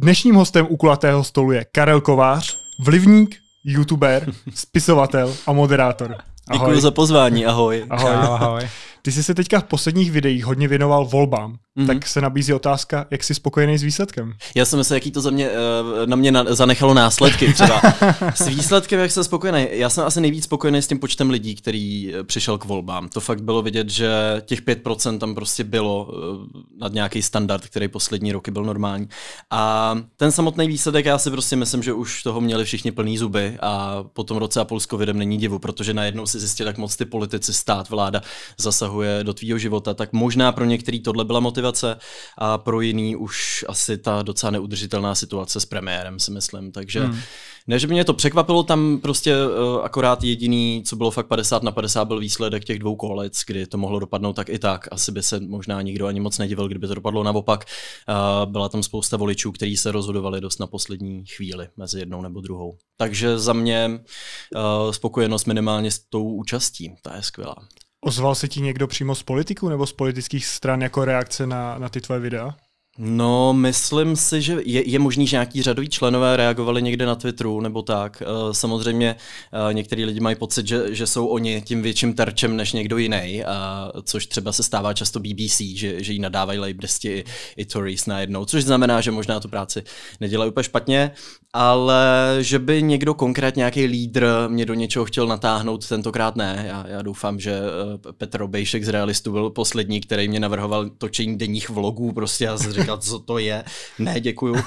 Dnešním hostem u kulatého stolu je Karel Kovář, vlivník, youtuber, spisovatel a moderátor. Ahoj. Děkuji za pozvání, ahoj. Ahoj. ahoj. Ty jsi se teďka v posledních videích hodně věnoval volbám mm-hmm. tak se nabízí otázka, jak jsi spokojený s výsledkem. Já jsem myslel, jaký to za eh, mě, na mě zanechalo následky třeba. s výsledkem, jak jsem spokojený. Já jsem asi nejvíc spokojený s tím počtem lidí, který eh, přišel k volbám. To fakt bylo vidět, že těch 5% tam prostě bylo eh, nad nějaký standard, který poslední roky byl normální. A ten samotný výsledek, já si prostě myslím, že už toho měli všichni plný zuby a po tom roce a půl s covidem není divu, protože najednou si zjistil, jak moc ty politici, stát, vláda zasahuje do tvýho života, tak možná pro některý tohle byla motivace motivace a pro jiný už asi ta docela neudržitelná situace s premiérem, si myslím. Takže hmm. ne, že by mě to překvapilo, tam prostě uh, akorát jediný, co bylo fakt 50 na 50, byl výsledek těch dvou kolec, kdy to mohlo dopadnout tak i tak. Asi by se možná nikdo ani moc nedivil, kdyby to dopadlo naopak. Uh, byla tam spousta voličů, kteří se rozhodovali dost na poslední chvíli mezi jednou nebo druhou. Takže za mě uh, spokojenost minimálně s tou účastí, ta je skvělá. Ozval se ti někdo přímo z politiků nebo z politických stran jako reakce na, na ty tvoje videa? No, myslím si, že je, je možný, že nějaký řadový členové reagovali někde na Twitteru nebo tak. Eh, samozřejmě eh, některý lidi mají pocit, že, že jsou oni tím větším terčem než někdo jiný, eh, což třeba se stává často BBC, že, že jí nadávají lejbristi i, i Tories najednou, což znamená, že možná tu práci nedělají úplně špatně ale že by někdo konkrétně, nějaký lídr mě do něčeho chtěl natáhnout, tentokrát ne. Já, já doufám, že eh, Petr Obejšek z Realistu byl poslední, který mě navrhoval točení denních vlogů prostě a říkal, co to je. Ne, děkuju. Eh,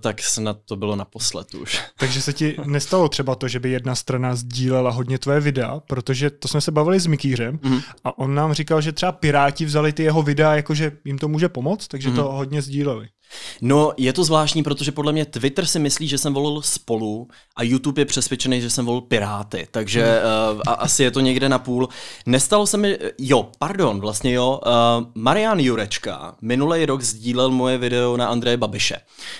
tak snad to bylo naposled už. Takže se ti nestalo třeba to, že by jedna strana sdílela hodně tvoje videa, protože to jsme se bavili s Mikýřem mm-hmm. a on nám říkal, že třeba Piráti vzali ty jeho videa, jakože jim to může pomoct, takže mm-hmm. to mhm. hodně sdíleli. No, je to zvláštní, protože podle mě Twitter si myslí, že jsem volil spolu a YouTube je přesvědčený, že jsem volil Piráty, takže uh, a, asi je to někde na půl. Nestalo se mi, eh, jo, pardon, vlastně jo, uh, Marian Jurečka minulý rok sdílel moje video na Andreje Babiše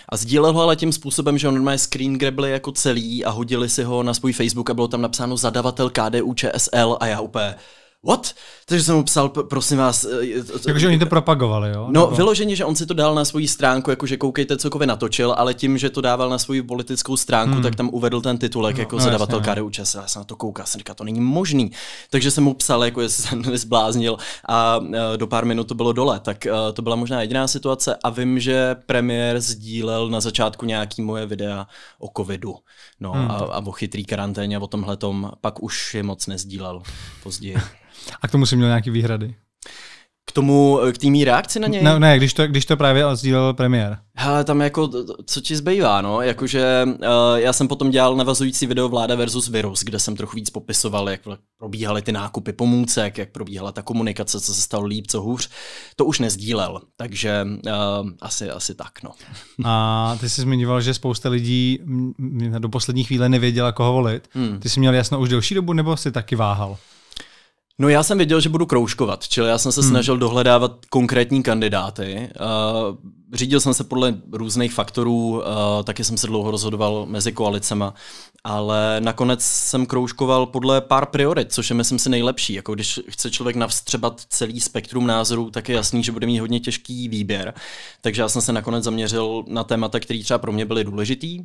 a sdílel ho ale tím způsobem, že on má screen grabli jako celý a hodili si ho na svůj Facebook a bylo tam napsáno zadavatel KDU ČSL a já úplně... What? Takže jsem mu psal, prosím vás. Eh, jakože oni to propagovali, jo? No, nebo? vyloženě, že on si to dal na svoji stránku, jakože koukejte, co kově natočil, ale tím, že to dával na svoji politickou stránku, hmm. tak tam uvedl ten titulek no, jako no, zadavatel no. KDU ČSL. Já jsem na to koukal, jsem říkal, to není možný. Takže jsem mu psal, jako jestli jsem nezbláznil a eh, do pár minut to bylo dole. Tak eh, to byla možná jediná situace a vím, že premiér sdílel na začátku nějaký moje videa o covidu. No hmm. a, a o chytrý karanténě a o tomhle pak už je moc nezdílel později. A k tomu jsi měl nějaké výhrady? K tomu, k té reakci na něj? Ne, ne když, to, když to právě sdílel premiér. Hele, tam jako, co ti zbývá, no? Jakože uh, já jsem potom dělal navazující video Vláda versus Virus, kde jsem trochu víc popisoval, jak probíhaly ty nákupy pomůcek, jak probíhala ta komunikace, co se stalo líp, co hůř. To už nezdílel, takže uh, asi, asi tak, no. A ty jsi zmiňoval, že spousta lidí do poslední chvíle nevěděla, koho volit. Hmm. Ty jsi měl jasno už delší dobu, nebo jsi taky váhal? No já jsem věděl, že budu kroužkovat, čili já jsem se hmm. snažil dohledávat konkrétní kandidáty. Uh, řídil jsem se podle různých faktorů, uh, taky jsem se dlouho rozhodoval mezi koalicema, ale nakonec jsem kroužkoval podle pár priorit, což je myslím si nejlepší. Jako když chce člověk navstřebat celý spektrum názorů, tak je jasný, že bude mít hodně těžký výběr. Takže já jsem se nakonec zaměřil na témata, které třeba pro mě byly důležitý, uh,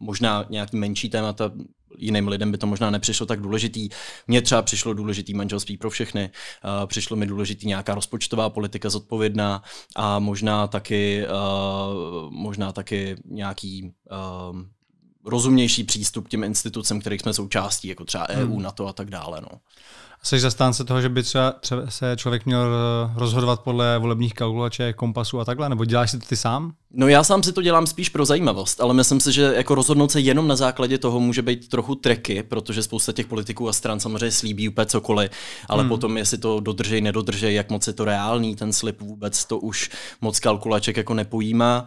možná nějaký menší témata, jiným lidem by to možná nepřišlo tak důležitý. Mně třeba přišlo důležitý manželství pro všechny, eh, přišlo mi důležitý nějaká rozpočtová politika zodpovědná a možná taky, eh, možná taky nějaký eh, rozumnější přístup k těm institucím, kterých jsme součástí, jako třeba EU, hmm. NATO a tak dále. No. Jsi zastánce toho, že by třeba, třeba se člověk měl rozhodovat podle volebních kalkulaček, kompasu a takhle, nebo děláš si to ty sám? No já sám si to dělám spíš pro zajímavost, ale myslím si, že jako rozhodnout se jenom na základě toho může být trochu treky, protože spousta těch politiků a stran samozřejmě slíbí úplně cokoliv, ale hmm. potom jestli to dodržej, nedodržej, jak moc je to reálný, ten slib vůbec, to už moc kalkulaček jako nepojímá.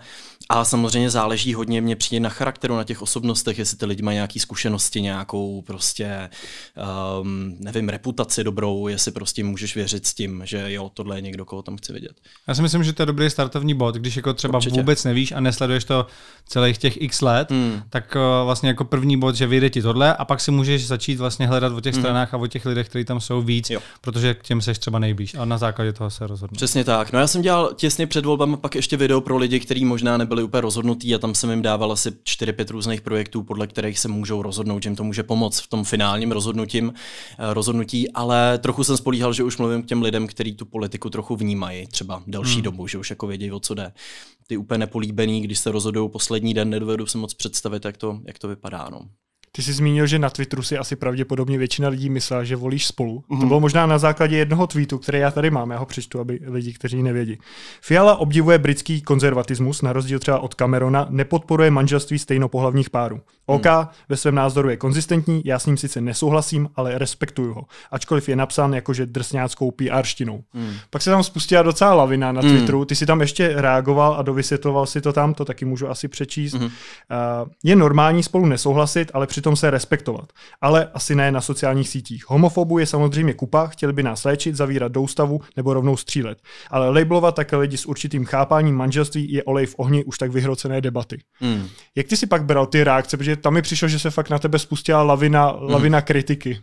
A samozřejmě záleží hodně, mě přijde na charakteru, na těch osobnostech, jestli ty lidi mají nějaké zkušenosti, nějakou prostě, um, nevím, reputaci dobrou, jestli prostě můžeš věřit s tím, že jo, tohle je někdo, koho tam chci vidět. Já si myslím, že to je dobrý startovní bod, když jako třeba Určitě. vůbec vůbec nevíš a nesleduješ to celých těch x let, mm. tak eh, vlastně jako první bod, že vyjde ti tohle a pak si můžeš začít vlastně hledat o těch mm. stranách a o těch lidech, kteří tam jsou víc, jo. protože k těm seš třeba nejblíž a na základě toho se rozhodneš. Přesně tak. No já jsem dělal těsně před volbami pak ještě video pro lidi, kteří možná nebyli úplně rozhodnutí a tam jsem jim dával asi 4-5 různých projektů, podle kterých se můžou rozhodnout, že jim to může pomoct v tom finálním rozhodnutím, eh, rozhodnutí, ale trochu jsem spolíhal, že už mluvím k těm lidem, kteří tu politiku trochu vnímají, třeba delší hmm. dobu, že už jako vědí, o co jde. Ty úplně nepolíbený, když se rozhodují poslední den, nedovedu si moc představit, jak to, jak to vypadá. No. Ty jsi zmínil, že na Twitteru si asi pravděpodobně většina lidí myslela, že volíš spolu. Mm-hmm. To mhm. bylo možná na základě jednoho tweetu, který já tady mám, já ho přečtu, aby lidi, kteří nevědí. Fiala obdivuje britský konzervatismus, na rozdíl třeba od Camerona, nepodporuje manželství stejnopohlavních párů. OK hmm. ve svém názoru je konzistentní, já s ním sice nesouhlasím, ale respektuju ho. Ačkoliv je napsán jakože drsňáckou PR štinou. Hmm. Pak se tam spustila docela lavina na hmm. Twitteru, ty si tam ještě reagoval a dovysvětloval si to tam, to taky můžu asi přečíst. Hmm. Uh, je normální spolu nesouhlasit, ale přitom se respektovat. Ale asi ne na sociálních sítích. homofobu je samozřejmě kupa, chtěli by nás léčit, zavírat do ústavu nebo rovnou střílet. Ale labelovat také lidi s určitým chápáním manželství je olej v ohni už tak vyhrocené debaty. Hmm. Jak ty si pak bral ty reakce, protože tam mi přišlo, že se fakt na tebe spustila lavina, mhm. lavina mm. kritiky.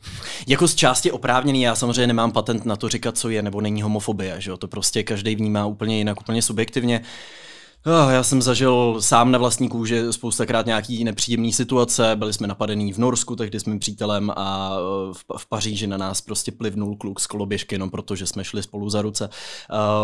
Jako z části oprávněný, já samozřejmě nemám patent na to říkat, co je nebo není homofobie, že jo? to prostě každý vnímá úplně jinak, úplně subjektivně. Uh, Ah, já jsem zažil sám na vlastní kůži spoustakrát nějaký nepříjemný situace. Byli jsme napadení v Norsku, tehdy s mým přítelem a eh, v, v Paříži na nás prostě plivnul kluk z koloběžky, jenom protože jsme šli spolu za ruce.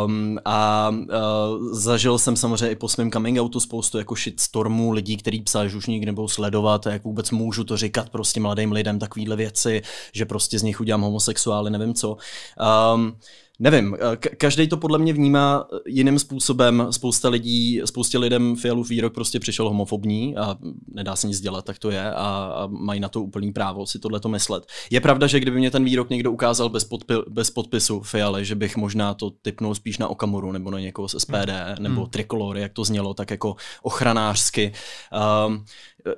Um, a uh, zažil jsem samozřejmě i po svém coming outu spoustu jako shitstormů lidí, který psali, že už nikdy nebudou sledovat, jak vůbec můžu to říkat prostě mladým lidem takovýhle věci, že prostě z nich udělám homosexuály, nevím co. Um, Nevím, eh, každý to podle mě vnímá eh, jiným způsobem. Spousta lidí, spoustě lidem Fialův výrok prostě přišel homofobní a nedá se nic dělat, tak to je a, a mají na to úplný právo si tohle to myslet. Je pravda, že kdyby mě ten výrok někdo ukázal bez, podpi- bez podpisu Fiale, že bych možná to typnul spíš na Okamuru nebo na někoho z SPD hmm. nebo hmm. Trikolory, jak to znělo, tak jako ochranářsky. Um,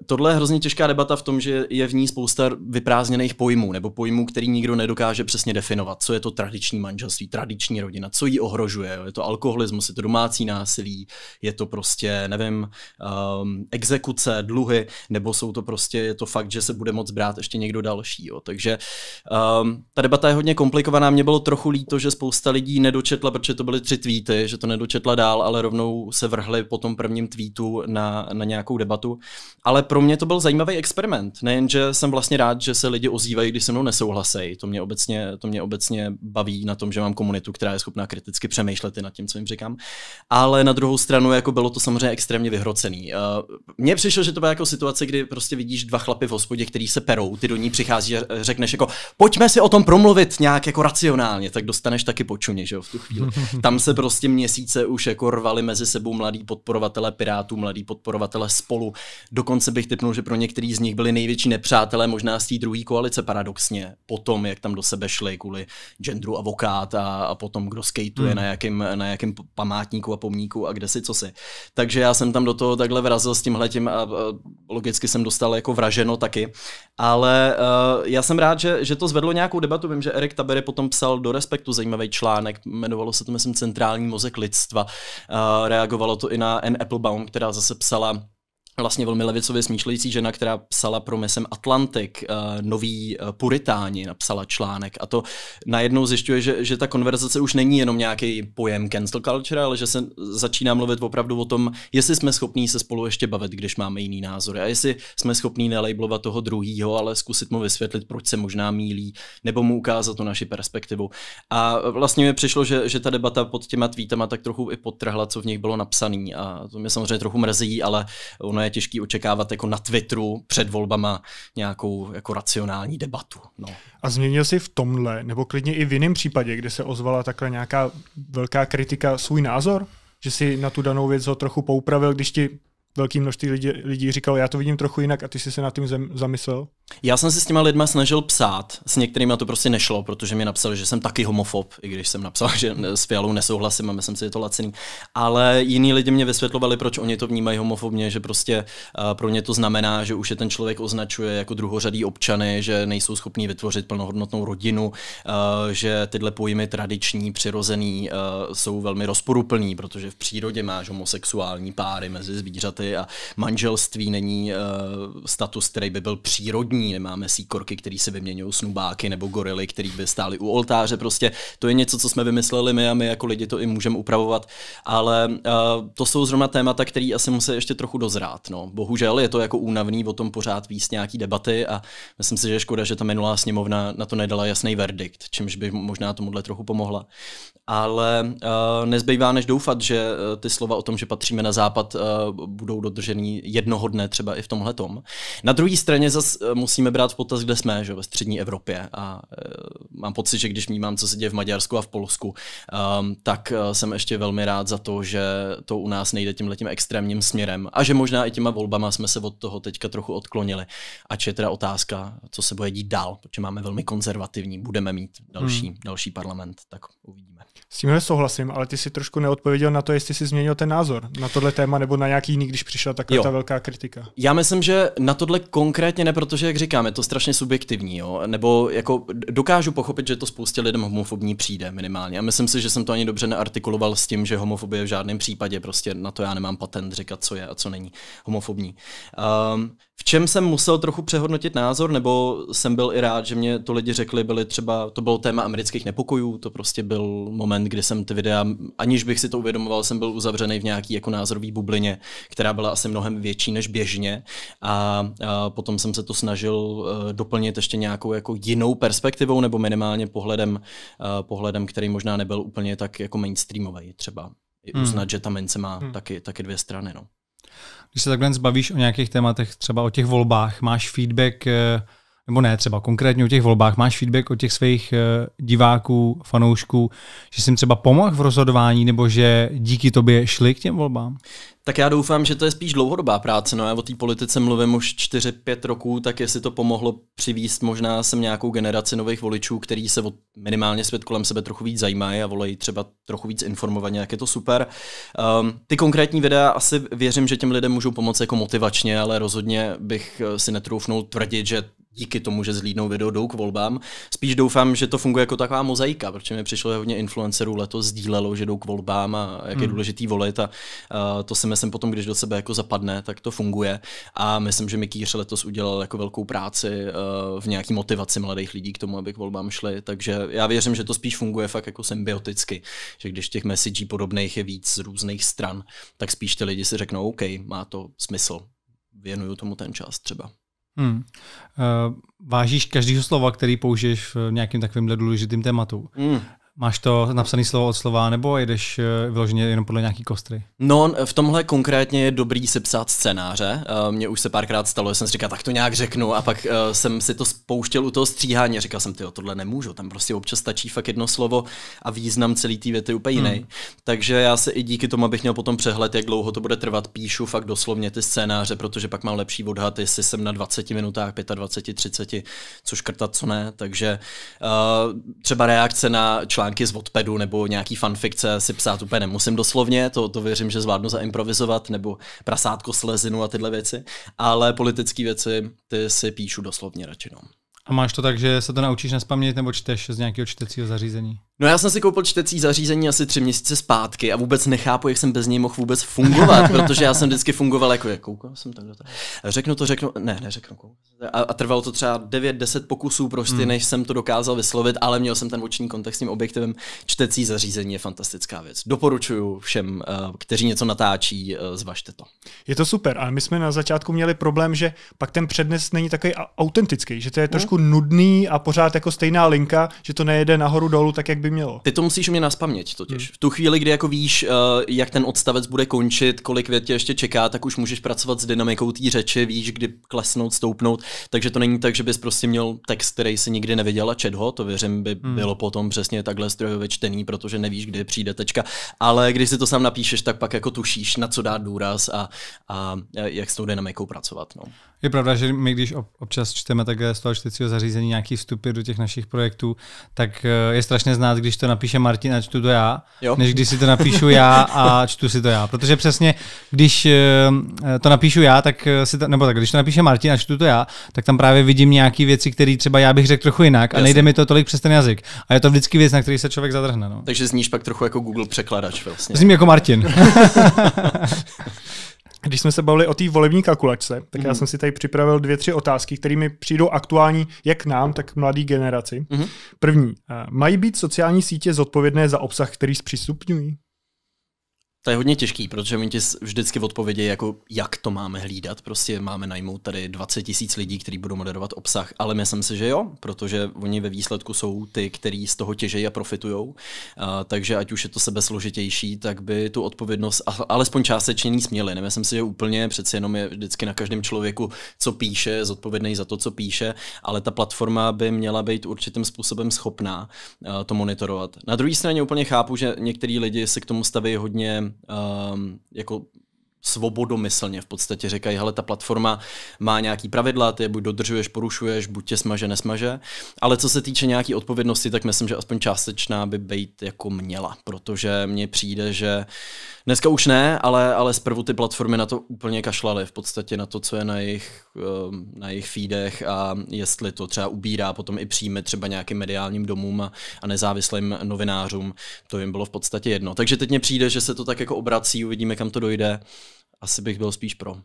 Tohle je hrozně těžká debata v tom, že je v ní spousta vyprázněných pojmů nebo pojmů, který nikdo nedokáže přesně definovat. Co je to tradiční manželství, tradiční rodina, co ji ohrožuje. Je to alkoholismus, je to domácí násilí, je to prostě, nevím, um, exekuce, dluhy, nebo jsou to prostě, je to fakt, že se bude moc brát ještě někdo další. Jo. Takže um, ta debata je hodně komplikovaná. Mě bylo trochu líto, že spousta lidí nedočetla, protože to byly tři tweety, že to nedočetla dál, ale rovnou se vrhli po tom prvním tweetu na, na nějakou debatu. Ale ale pro mě to byl zajímavý experiment. Nejenže jsem vlastně rád, že se lidi ozývají, když se mnou nesouhlasejí. To mě obecně, to mě obecně baví na tom, že mám komunitu, která je schopná kriticky přemýšlet i nad tím, co jim říkám. Ale na druhou stranu jako bylo to samozřejmě extrémně vyhrocený. Eh, mně přišlo, že to byla jako situace, kdy prostě vidíš dva chlapy v hospodě, který se perou, ty do ní přichází a řekneš jako pojďme si o tom promluvit nějak jako racionálně, tak dostaneš taky počuně, že jo, v tu chvíli. Tam se prostě měsíce už jako rvali mezi sebou mladí podporovatelé Pirátů, mladí podporovatele spolu. Dokonce dokonce bych typnul, že pro některý z nich byli největší nepřátelé možná z té druhé koalice paradoxně. Potom, jak tam do sebe šli kvůli genderu avokát a, a potom, kdo skateuje hmm. na, jakém, na jakém památníku a pomníku a kde si co si. Takže já jsem tam do toho takhle vrazil s tímhletím a, a logicky jsem dostal jako vraženo taky. Ale uh, já jsem rád, že, že to zvedlo nějakou debatu. Vím, že Erik Tabery potom psal do Respektu zajímavý článek, jmenovalo se to, myslím, Centrální mozek lidstva. Uh, reagovalo to i na n Applebaum, která zase psala vlastně velmi levicově smýšlející žena, která psala pro mesem Atlantik, eh, nový eh, puritáni, napsala článek a to najednou zjišťuje, že, že ta konverzace už není jenom nějaký pojem cancel culture, ale že se začíná mluvit opravdu o tom, jestli jsme schopní se spolu ještě bavit, když máme jiný názory a jestli jsme schopní nelabelovat toho druhýho, ale zkusit mu vysvětlit, proč se možná mílí, nebo mu ukázat tu naši perspektivu. A vlastně mi přišlo, že, že ta debata pod těma tweetama tak trochu i podtrhla, co v nich bylo napsané a to mě samozřejmě trochu mrzí, ale ono je těžký očekávat jako na Twitteru před volbama nějakou jako racionální debatu. No. A změnil si v tomhle, nebo klidně i v jiném případě, kde se ozvala takhle nějaká velká kritika, svůj názor? Že si na tu danou věc ho trochu poupravil, když ti velký množství lidí, lidí říkal, já to vidím trochu jinak a ty jsi se na tím zem, zamyslel? Já jsem se s těma lidma snažil psát, s některými to prostě nešlo, protože mi napsali, že jsem taky homofob, i když jsem napsal, že s Fialou nesouhlasím a myslím si, že je to laciný. Ale jiní lidi mě vysvětlovali, proč oni to vnímají homofobně, že prostě uh, pro ně to znamená, že už je ten člověk označuje jako druhořadý občany, že nejsou schopní vytvořit plnohodnotnou rodinu, uh, že tyhle pojmy tradiční, přirozený uh, jsou velmi rozporuplný, protože v přírodě máš homosexuální páry mezi zvířaty a manželství není status, který by byl přírodní modní, nemáme síkorky, který si vyměňují snubáky nebo gorily, který by stály u oltáře. Prostě to je něco, co jsme vymysleli my a my jako lidi to i můžeme upravovat, ale uh, to jsou zrovna témata, které asi musí ještě trochu dozrát. No. Bohužel je to jako únavný o tom pořád víc nějaký debaty a myslím si, že je škoda, že ta minulá sněmovna na to nedala jasný verdikt, čímž by možná tomuhle trochu pomohla. Ale uh, nezbývá než doufat, že uh, ty slova o tom, že patříme na západ, uh, budou dodržený jednoho dne třeba i v tomhle tom. Na druhé straně zase uh, musíme brát v potaz, kde jsme, že ve střední Evropě. A e, mám pocit, že když vnímám, co se děje v Maďarsku a v Polsku, um, tak e, jsem ještě velmi rád za to, že to u nás nejde letím extrémním směrem. A že možná i těma volbama jsme se od toho teďka trochu odklonili. Ač je teda otázka, co se bude dít dál, protože máme velmi konzervativní, budeme mít další, hmm. další parlament, tak uvidíme. S tímhle souhlasím, ale ty si trošku neodpověděl na to, jestli jsi změnil ten názor na tohle téma nebo na nějaký jiný, když přišla taková jo. ta velká kritika. Já myslím, že na tohle konkrétně ne, protože, jak říkám, je to strašně subjektivní, jo? nebo jako dokážu pochopit, že to spoustě lidem homofobní přijde minimálně. A myslím si, že jsem to ani dobře neartikuloval s tím, že homofobie v žádném případě, prostě na to já nemám patent říkat, co je a co není homofobní. Um, v čem jsem musel trochu přehodnotit názor, nebo jsem byl i rád, že mě to lidi řekli, byly třeba, to bylo téma amerických nepokojů, to prostě byl moment, kdy jsem ty videa, aniž bych si to uvědomoval, jsem byl uzavřený v nějaký jako názorový bublině, která byla asi mnohem větší než běžně a, a potom jsem se to snažil uh, doplnit ještě nějakou jako jinou perspektivou, nebo minimálně pohledem, uh, pohledem, který možná nebyl úplně tak jako mainstreamový třeba. Hmm. Uznat, že ta mince má hmm. taky, taky dvě strany, no. Když se takhle zbavíš o nějakých tématech, třeba o těch volbách, máš feedback eh, nebo ne, třeba konkrétně o těch volbách, máš feedback od těch svých eh, diváků, fanoušků, že jsi jim třeba pomohl v rozhodování, nebo že díky tobě šli k těm volbám? Tak já doufám, že to je spíš dlouhodobá práce. No já o té politice mluvím už 4-5 roků, tak jestli to pomohlo přivíst možná sem nějakou generaci nových voličů, který se od minimálně svět kolem sebe trochu víc zajímají a volají třeba trochu víc informovaně, jak je to super. Um, ty konkrétní videa asi věřím, že těm lidem můžou pomoci jako motivačně, ale rozhodně bych eh, si netroufnul tvrdit, že díky tomu, že zlídnou video, jdou k volbám. Spíš doufám, že to funguje jako taková mozaika, protože mi přišlo, že hodně influencerů letos sdílelo, že jdou k volbám a jak je hmm. důležitý volit a uh, to si myslím potom, když do sebe jako zapadne, tak to funguje a myslím, že Mikýř letos udělal jako velkou práci uh, v nějaký motivaci mladých lidí k tomu, aby k volbám šli, takže já věřím, že to spíš funguje fakt jako symbioticky, že když těch messagí podobných je víc z různých stran, tak spíš ty lidi si řeknou, OK, má to smysl, věnuju tomu ten čas třeba. Hmm. Eh, vážíš každého slova, který použiješ v nějakém takovémhle důležitém tématu. Hmm. Máš to napsané slovo od slova, nebo jedeš eh, vyloženě jenom podle nějaký kostry? No, v tomhle konkrétně je dobrý si psát scénáře. Eh, Mně už se párkrát stalo, že jsem si říkal, tak to nějak řeknu, a pak eh, jsem si to spouštěl u toho stříhání. Říkal jsem, ty tohle nemůžu, tam prostě občas stačí fakt jedno slovo a význam celý té věty úplně jiný. Hmm. Takže já se i díky tomu, abych měl potom přehled, jak dlouho to bude trvat, píšu fakt doslovně ty scénáře, protože pak mám lepší odhad, jestli jsem na 20 minutách, 25, 30, co škrtat, co ne. Takže třeba reakce na články z Wattpadu nebo nějaký fanfikce si psát úplně nemusím doslovně, to, to věřím, že zvládnu zaimprovizovat, nebo prasátko slezinu a tyhle věci, ale politické věci ty si píšu doslovně radši. No. A máš to tak, že se to naučíš nespamět nebo čteš z nějakého čtecího zařízení? No já jsem si koupil čtecí zařízení asi tři měsíce zpátky a vůbec nechápu, jak jsem bez něj mohl vůbec fungovat, protože já jsem vždycky fungoval jako, jak koukal jsem tak do Řeknu to, řeknu, ne, neřeknu. A, a trvalo to třeba 9-10 pokusů prostě, hmm. než jsem to dokázal vyslovit, ale měl jsem ten oční kontext s tím objektivem. Čtecí zařízení je fantastická věc. Doporučuju všem, eh, kteří něco natáčí, eh, zvažte to. Je to super, ale my jsme na začátku měli problém, že pak ten přednes není takový autentický, že to je no. trošku hmm. nudný a pořád jako stejná linka, že to nejede nahoru dolů, tak jak by mělo. Ty to musíš mě naspamět totiž. Hmm. V tu chvíli, kdy jako víš, eh, jak ten odstavec bude končit, kolik vět tě ještě čeká, tak už můžeš pracovat s dynamikou té řeči, víš, kdy klesnout, stoupnout. Takže to není tak, že bys prostě měl text, který si nikdy neviděl a čet ho, to věřím by hmm. bylo potom přesně takhle strojově čtený, protože nevíš, kdy přijde tečka. Ale když si to sám napíšeš, tak pak jako tušíš, na co dát důraz a, a eh, jak s tou dynamikou pracovat. No. Je pravda, že my když občas čteme takhle z toho čtecího zařízení nějaký vstupy do těch našich projektů, tak eh, je strašně znát 14, když to napíše Martin a čtu to já, jo. než když si to napíšu já a čtu si to já. Protože přesně, když eh, to napíšu já, tak eh, si to, nebo tak, když to napíše Martin a čtu to já, tak tam právě vidím nějaké věci, které třeba já bych řekl trochu jinak a Jasně. nejde mi to tolik přes ten jazyk. A je to vždycky věc, na který se člověk zadrhne. No. Takže zníš pak trochu jako Google překladač vlastně. Zním jako Martin. když jsme se bavili o té volební kalkulačce, tak mm. já mhm. jsem si tady připravil dvě, tři otázky, které mi přijdou aktuální jak nám, tak mladý generaci. Mm. První. Eh, mají být sociální sítě zodpovědné za obsah, který zpřístupňují? To je hodně těžký, protože oni ti vždycky odpovědějí, jako jak to máme hlídat. Prostě máme najmout tady 20 tisíc lidí, kteří budou moderovat obsah, ale myslím si, že jo, protože oni ve výsledku jsou ty, kteří z toho těžejí a profitují. Takže ať už je to sebe složitější, tak by tu odpovědnost alespoň částečně ní směli. Nemyslím si, že úplně přeci jenom je vždycky na každém člověku, co píše, zodpovědný za to, co píše, ale ta platforma by měla být určitým způsobem schopná to monitorovat. Na druhé straně úplně chápu, že některý lidi se k tomu staví hodně um, jako svobodomyslně v podstatě říkají, hele, ta platforma má nějaký pravidla, ty je buď dodržuješ, porušuješ, buď tě smaže, nesmaže. Ale co se týče nějaký odpovědnosti, tak myslím, že aspoň částečná by být jako měla, protože mně přijde, že dneska už ne, ale, ale zprvu ty platformy na to úplně kašlaly, v podstatě na to, co je na jejich, ehm, na jejich feedech a jestli to třeba ubírá potom i příjmy třeba nějakým mediálním domům a, a nezávislým novinářům, to jim bylo v podstatě jedno. Takže teď mně přijde, že se to tak jako obrací, uvidíme, kam to dojde asi bych byl spíš pro.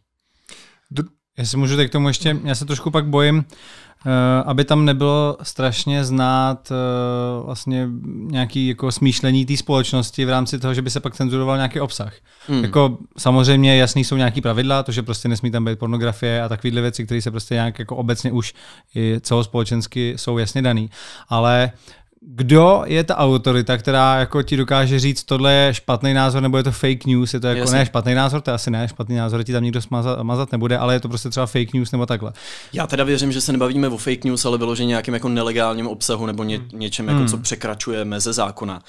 si můžu, k tomu ještě, já se trošku pak bojím, eh, aby tam nebylo strašně znát eh, vlastně nějaký jako smýšlení té společnosti v rámci toho, že by se pak cenzuroval nějaký obsah. Mm. Jako samozřejmě jasný jsou nějaký pravidla, to, že prostě nesmí tam být pornografie a takovéhle věci, které se prostě nějak jako obecně už i celospolečensky jsou jasně daný. Ale uh, kdo je ta autorita, která jako ti dokáže říct, tohle je špatný názor, nebo je to fake news, je to jako Jasně. ne špatný názor, to asi ne, špatný názor ti tam nikdo smazat, mazat nebude, ale je to prostě třeba fake news nebo takhle. Já teda věřím, že se nebavíme o fake news, ale že nějakým jako nelegálním obsahu nebo ně, hmm. něčem, jako, co hmm. překračuje meze zákona.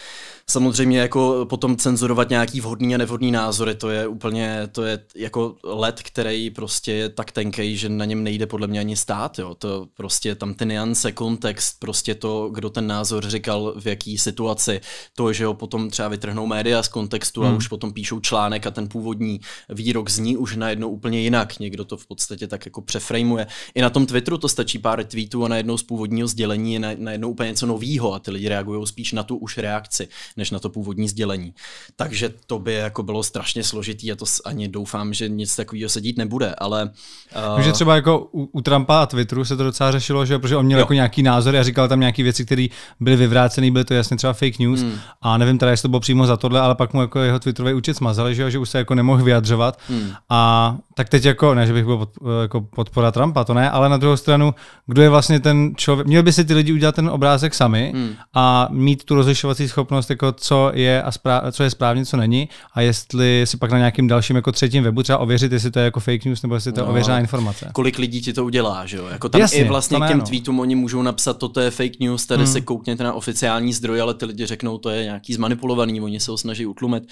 Samozřejmě jako potom cenzurovat nějaký vhodný a nevhodný názory, to je úplně, to je jako led, který prostě je tak tenkej, že na něm nejde podle mě ani stát, jo. To prostě tam ty niance, kontext, prostě to, kdo ten názor redaktor říkal, v jaký situaci. To, že ho potom třeba vytrhnou média z kontextu hmm. a už potom píšou článek a ten původní výrok zní už najednou úplně jinak. Někdo to v podstatě tak jako přeframuje. I na tom Twitteru to stačí pár tweetů a najednou z původního sdělení je najednou úplně něco novýho a ty lidi reagují spíš na tu už reakci, než na to původní sdělení. Takže to by jako bylo strašně složitý a to ani doufám, že nic takového se dít nebude, ale... Uh... Eh, Takže třeba jako u, u Trumpa a Twitteru se to docela řešilo, že protože on měl jo. jako nějaký názor a říkal tam nějaké věci, které by byly vyvrácený, byly to jasně třeba fake news. Mm. A nevím teda, jestli to bylo přímo za tohle, ale pak mu jako jeho Twitterový účet smazali, že, že už se jako nemohl vyjadřovat. Mm. A tak teď jako, ne, že bych byl pod, jako podpora Trumpa, to ne, ale na druhou stranu, kdo je vlastně ten člověk, měl by si ty lidi udělat ten obrázek sami mm. a mít tu rozlišovací schopnost, jako co je, a správ, co je správně, co není a jestli si pak na nějakým dalším jako třetím webu třeba ověřit, jestli to je jako fake news nebo jestli to no, ověřená informace. Kolik lidí ti to udělá, že jo? Jako tam Jasně, i vlastně těm no. tweetům oni můžou napsat, toto je fake news, tady mm. se hmm. koukněte teda oficiální zdroj, ale ty lidi řeknou, to je nějaký zmanipulovaný, oni se ho snaží utlumit.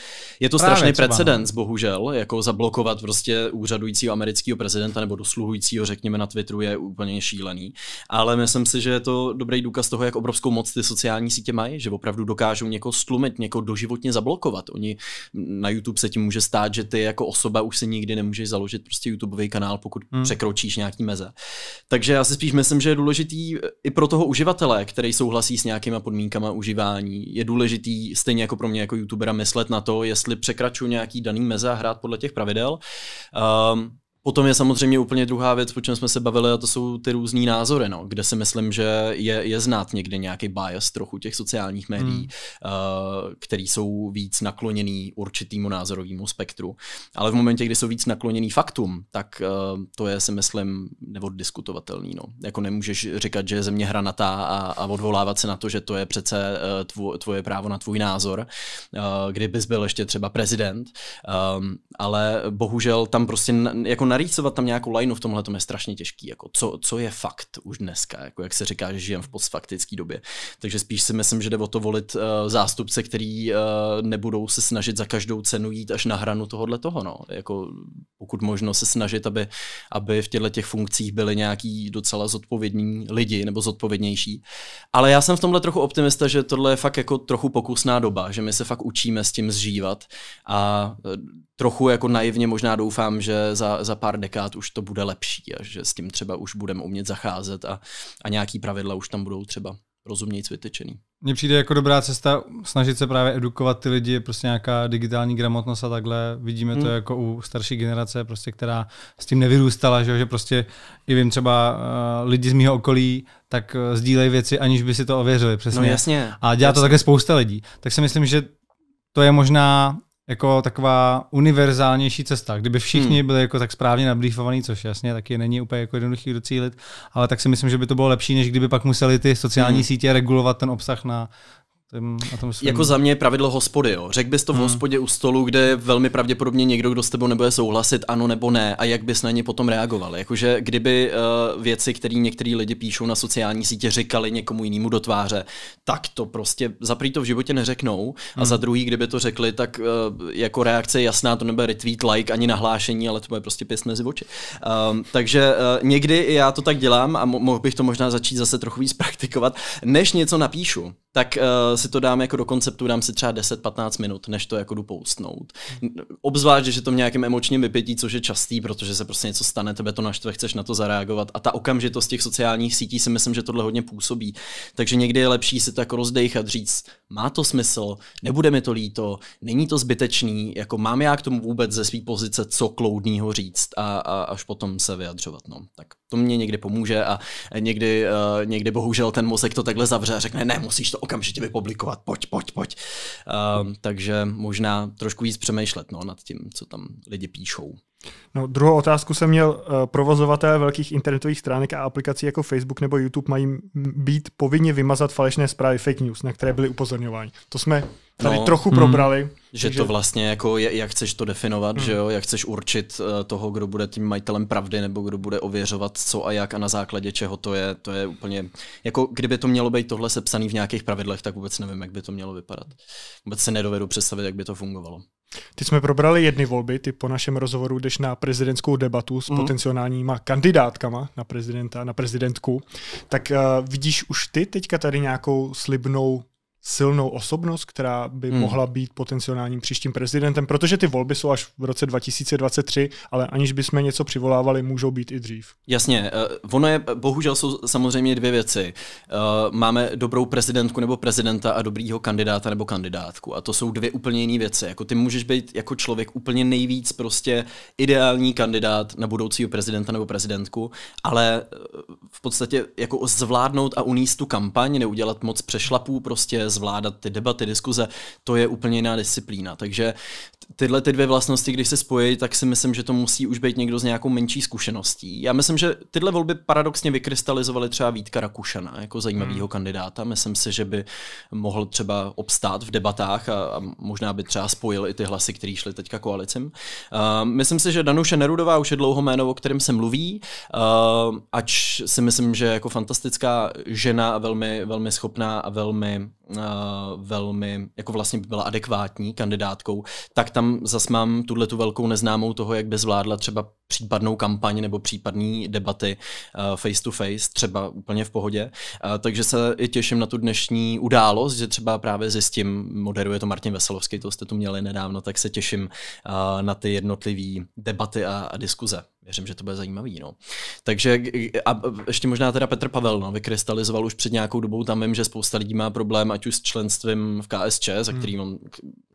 Je to Právě strašný no. precedens, bohužel, jako zablokovat prostě úřadujícího amerického prezidenta nebo dosluhujícího, řekněme, na Twitteru je úplně šílený. Ale myslím si, že je to dobrý důkaz toho, jak obrovskou moc ty sociální sítě mají, že opravdu dokážou někoho stlumit, někoho doživotně zablokovat. Oni mm, na YouTube se tím může stát, že ty jako osoba už se nikdy nemůžeš založit prostě YouTubeový kanál, pokud hmm. překročíš nějaký meze. Takže já si spíš myslím, že je důležitý i pro toho uživatele, který souhlasí s nějakým nějakýma podmínkama užívání. Je důležitý, stejně jako pro mě jako youtubera, myslet na to, jestli překračuju nějaký daný meze a hrát podle těch pravidel. Um, Potom je samozřejmě úplně druhá věc, o čem jsme se bavili, a to jsou ty různý názory, no, kde si myslím, že je, je znát někde nějaký bias trochu těch sociálních médií, hmm. uh, který jsou víc nakloněný určitýmu názorovému spektru. Ale v momentě, kdy jsou víc nakloněný faktům, tak uh, to je, si myslím, neoddiskutovatelný. No. Jako nemůžeš říkat, že je země hranatá a, a odvolávat se na to, že to je přece uh, eh, tvo, tvoje právo na tvůj názor, uh, kdybys byl ještě třeba prezident. Um, ale bohužel tam prostě na, jako na narýsovat tam nějakou lineu v tomhle je strašně těžký. Jako co, co, je fakt už dneska, jako jak se říká, že žijeme v postfaktické době. Takže spíš si myslím, že jde o to volit uh, zástupce, který uh, nebudou se snažit za každou cenu jít až na hranu tohohle toho. No. Jako, pokud možno se snažit, aby, aby v těchto těch funkcích byly nějaký docela zodpovědní lidi nebo zodpovědnější. Ale já jsem v tomhle trochu optimista, že tohle je fakt jako trochu pokusná doba, že my se fakt učíme s tím zžívat a eh, trochu jako naivně možná doufám, že za, za pár dekád už to bude lepší a že s tím třeba už budeme umět zacházet a, a nějaký pravidla už tam budou třeba rozumněji cvitečený. Mně přijde jako dobrá cesta snažit se právě edukovat ty lidi, prostě nějaká digitální gramotnost a takhle. Vidíme hmm. to jako u starší generace, prostě, která s tím nevyrůstala, že, že prostě i vím třeba uh, lidi z mého okolí, tak uh, sdílejí věci, aniž by si to ověřili. Přesně. No jasně. A dělá jasně. to také spousta lidí. Tak si myslím, že to je možná jako taková univerzálnější cesta. Kdyby všichni hmm. byli jako tak správně nablífovaní, což jasně taky není úplně jako jednoduchý docílit, ale tak si myslím, že by to bylo lepší, než kdyby pak museli ty sociální hmm. sítě regulovat ten obsah na a tom svým... Jako za mě je pravidlo hospody, jo. Řekl bys to v hmm. hospodě u stolu, kde je velmi pravděpodobně někdo, kdo s tebou nebude souhlasit, ano nebo ne, a jak bys na ně potom reagoval. Jakože kdyby uh, věci, které některý lidi píšou na sociální sítě, říkali někomu jinému do tváře, tak to prostě za prý to v životě neřeknou. Hmm. A za hmm. druhý, kdyby to řekli, tak uh, jako reakce je jasná, to nebude retweet, like ani nahlášení, ale to bude prostě pěst mezi oči. Um, takže uh, někdy já to tak dělám a mo- mohl bych to možná začít zase trochu víc praktikovat. Než něco napíšu, tak uh, si to dám jako do konceptu, dám si třeba 10-15 minut, než to jako jdu poustnout. Obzvlášť, že to nějakým emočním vypětí, což je častý, protože se prostě něco stane, tebe to naštve, chceš na to zareagovat. A ta okamžitost těch sociálních sítí si myslím, že tohle hodně působí. Takže někdy je lepší si to jako rozdejchat, říct, má to smysl, nebude mi to líto, není to zbytečný, jako mám já k tomu vůbec ze své pozice co kloudního říct a, a, až potom se vyjadřovat. No. Tak to mě někdy pomůže a někdy, uh, někdy bohužel ten mozek to takhle zavře a řekne, ne, musíš to okamžitě vypublikovat publikovat, pojď, pojď, pojď. Uh, takže možná trošku víc přemýšlet no, nad tím, co tam lidi píšou. No, druhou otázku jsem měl. Eh, Provozovatelé velkých internetových stránek a aplikací jako Facebook nebo YouTube mají být povinně vymazat falešné zprávy fake news, na které byly upozorňováni. To jsme tady no, trochu mm. probrali. že takže... to vlastně jako, je, jak chceš to definovat, hmm. že jo, jak chceš určit eh, toho, kdo bude tím majitelem pravdy, nebo kdo bude ověřovat co a jak a na základě čeho to je, to je úplně, jako kdyby to mělo být tohle sepsané v nějakých pravidlech, tak vůbec nevím, jak by to mělo vypadat. Vůbec se nedovedu představit, jak by to fungovalo. Ty jsme probrali jedny volby, ty po našem rozhovoru jdeš na prezidentskou debatu s mhm. potenciálníma kandidátkama na prezidenta, na prezidentku, tak uh, vidíš už ty teďka tady nějakou slibnou silnou osobnost, která by hmm. mohla být potenciálním příštím prezidentem, protože ty volby jsou až v roce 2023, ale aniž bychom něco přivolávali, můžou být i dřív. Jasně, eh, ono je, bohužel jsou samozřejmě dvě věci. Eh, máme dobrou prezidentku nebo prezidenta a dobrýho kandidáta nebo kandidátku a to jsou dvě úplně jiné věci. Jako ty můžeš být jako člověk úplně nejvíc prostě ideální kandidát na budoucího prezidenta nebo prezidentku, ale eh, v podstatě jako zvládnout a uníst tu kampaň, neudělat moc přešlapů, prostě zvládat ty debaty, diskuze, to je úplně jiná disciplína. Takže tyhle ty dvě vlastnosti, když se spojí, tak si myslím, že to musí už být někdo s nějakou menší zkušeností. Já myslím, že tyhle volby paradoxně vykrystalizovaly třeba Vítka Rakušana jako zajímavého hmm. kandidáta. Myslím si, že by mohl třeba obstát v debatách a, a možná by třeba spojil i ty hlasy, které šly teďka koalicím. Uh, myslím si, že Danuše Nerudová už je dlouho jméno, o kterém se mluví, uh, ač si myslím, že jako fantastická žena a velmi, velmi schopná a velmi, uh, velmi jako vlastně byla adekvátní kandidátkou, tak tam zas mám tuhle tu velkou neznámou toho, jak by zvládla třeba případnou kampaň nebo případní debaty eh, face to face, třeba úplně v pohodě. Eh, takže se i těším na tu dnešní událost, že třeba právě zjistím, moderuje to Martin Veselovský, to jste tu měli nedávno, tak se těším eh, na ty jednotlivé debaty a, diskuze. Věřím, že to bude zajímavý. No. Takže a ještě možná teda Petr Pavel no, vykrystalizoval už před nějakou dobou, tam vím, že spousta lidí má problém, ať už s členstvím v KSČ, za hmm. kterým on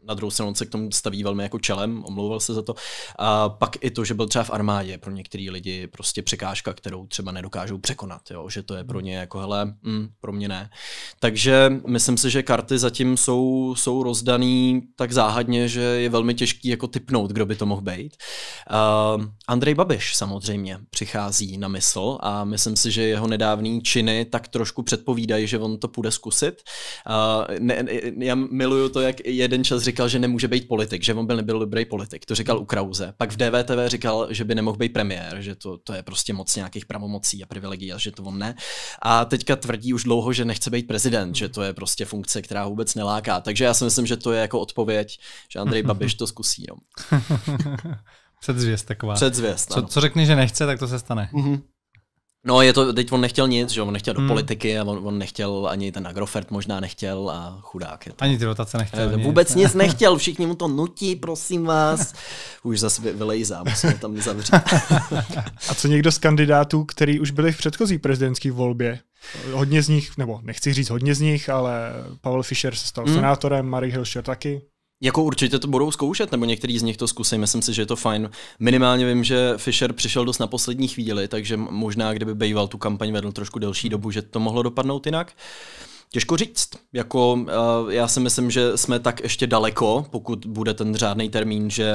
na druhou stranu se k tomu staví velmi jako čelem, omlouval se za to. A pak i to, že byl třeba v armádě armádě pro některé lidi prostě překážka, kterou třeba nedokážou překonat, jo? že to je pro hmm. ně jako hele, mm, pro mě ne. Takže myslím si, že karty zatím jsou, jsou rozdaný tak záhadně, že je velmi těžký jako typnout, kdo by to mohl být. Uh, Andrej Babiš samozřejmě přichází na mysl a myslím si, že jeho nedávný činy tak trošku předpovídají, že on to půjde zkusit. Uh, ne, já miluju to, jak jeden čas říkal, že nemůže být politik, že on byl nebyl dobrý politik. To říkal u Krauze. Pak v DVTV říkal, že by by nemohl být premiér, že to, to je prostě moc nějakých pravomocí a privilegií a že to on ne. A teďka tvrdí už dlouho, že nechce být prezident, že to je prostě funkce, která ho vůbec neláká. Takže já si myslím, že to je jako odpověď, že Andrej Babiš to zkusí. No. Předzvěst taková. Předzvěst, co, co řekne, že nechce, tak to se stane. Mm-hmm. No, je to, teď on nechtěl nic, že on nechtěl do hmm. politiky a on, on, nechtěl ani ten Agrofert možná nechtěl a chudák je to. Ani ty dotace nechtěl. Eh, ne, vůbec nic. nic nechtěl, všichni mu to nutí, prosím vás. Už zase vylejzá, musíme tam zavřít. a co někdo z kandidátů, který už byli v předchozí prezidentské volbě? Hodně z nich, nebo nechci říct hodně z nich, ale Pavel Fischer se stal hmm. senátorem, Marek Hilšer taky. Jako určitě to budou zkoušet, nebo některý z nich to zkusí, myslím si, že je to fajn. Minimálně vím, že Fisher přišel dost na poslední chvíli, takže možná, kdyby býval tu kampaň vedl trošku delší dobu, že to mohlo dopadnout jinak. Těžko říct. Jako, uh, já si myslím, že jsme tak ještě daleko, pokud bude ten řádný termín, že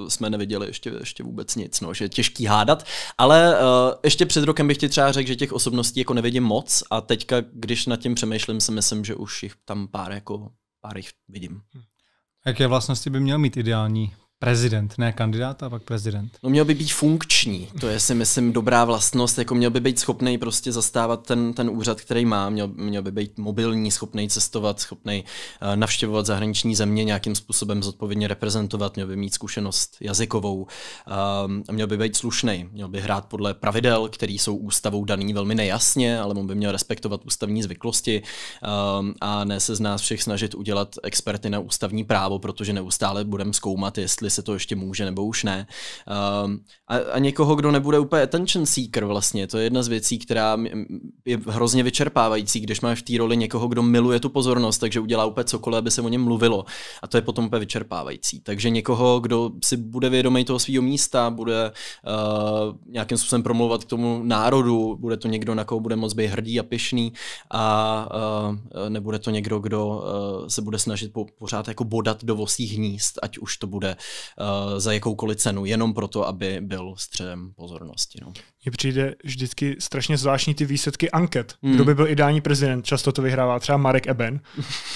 uh, jsme neviděli ještě, ještě vůbec nic, no, že je těžký hádat. Ale uh, ještě před rokem bych ti třeba řekl, že těch osobností jako nevidím moc a teďka, když nad tím přemýšlím, si myslím, že už jich tam pár jako pár jich vidím. Hm. Jaké vlastnosti by měl mít ideální Prezident, ne kandidát a pak prezident. No měl by být funkční, to je si myslím dobrá vlastnost, jako měl by být schopný prostě zastávat ten, ten úřad, který má, měl, měl by být mobilní, schopný cestovat, schopný uh, eh, navštěvovat zahraniční země, nějakým způsobem zodpovědně reprezentovat, měl by mít zkušenost jazykovou, um, měl by být slušný, měl by hrát podle pravidel, které jsou ústavou daný velmi nejasně, ale on by měl respektovat ústavní zvyklosti um, a ne se z nás všech snažit udělat experty na ústavní právo, protože neustále budeme zkoumat, jestli se to ještě může nebo už ne. Um, a, a někoho, kdo nebude úplně attention seeker vlastně, to je jedna z věcí, která je hrozně vyčerpávající, když máš v té roli někoho, kdo miluje tu pozornost, takže udělá úplně cokoliv, aby se o něm mluvilo. A to je potom úplně vyčerpávající. Takže někoho, kdo si bude vědomý toho svého místa, bude uh, nějakým způsobem promluvat k tomu národu, bude to někdo, na koho bude moc být hrdý a pišný a uh, nebude to někdo, kdo uh, se bude snažit po, pořád jako bodat do vosích hnízd, ať už to bude Eh, za jakoukoliv cenu, jenom proto, aby byl středem pozornosti. No mně přijde vždycky strašně zvláštní ty výsledky anket. Mm. Kdo by byl ideální prezident, často to vyhrává třeba Marek Eben.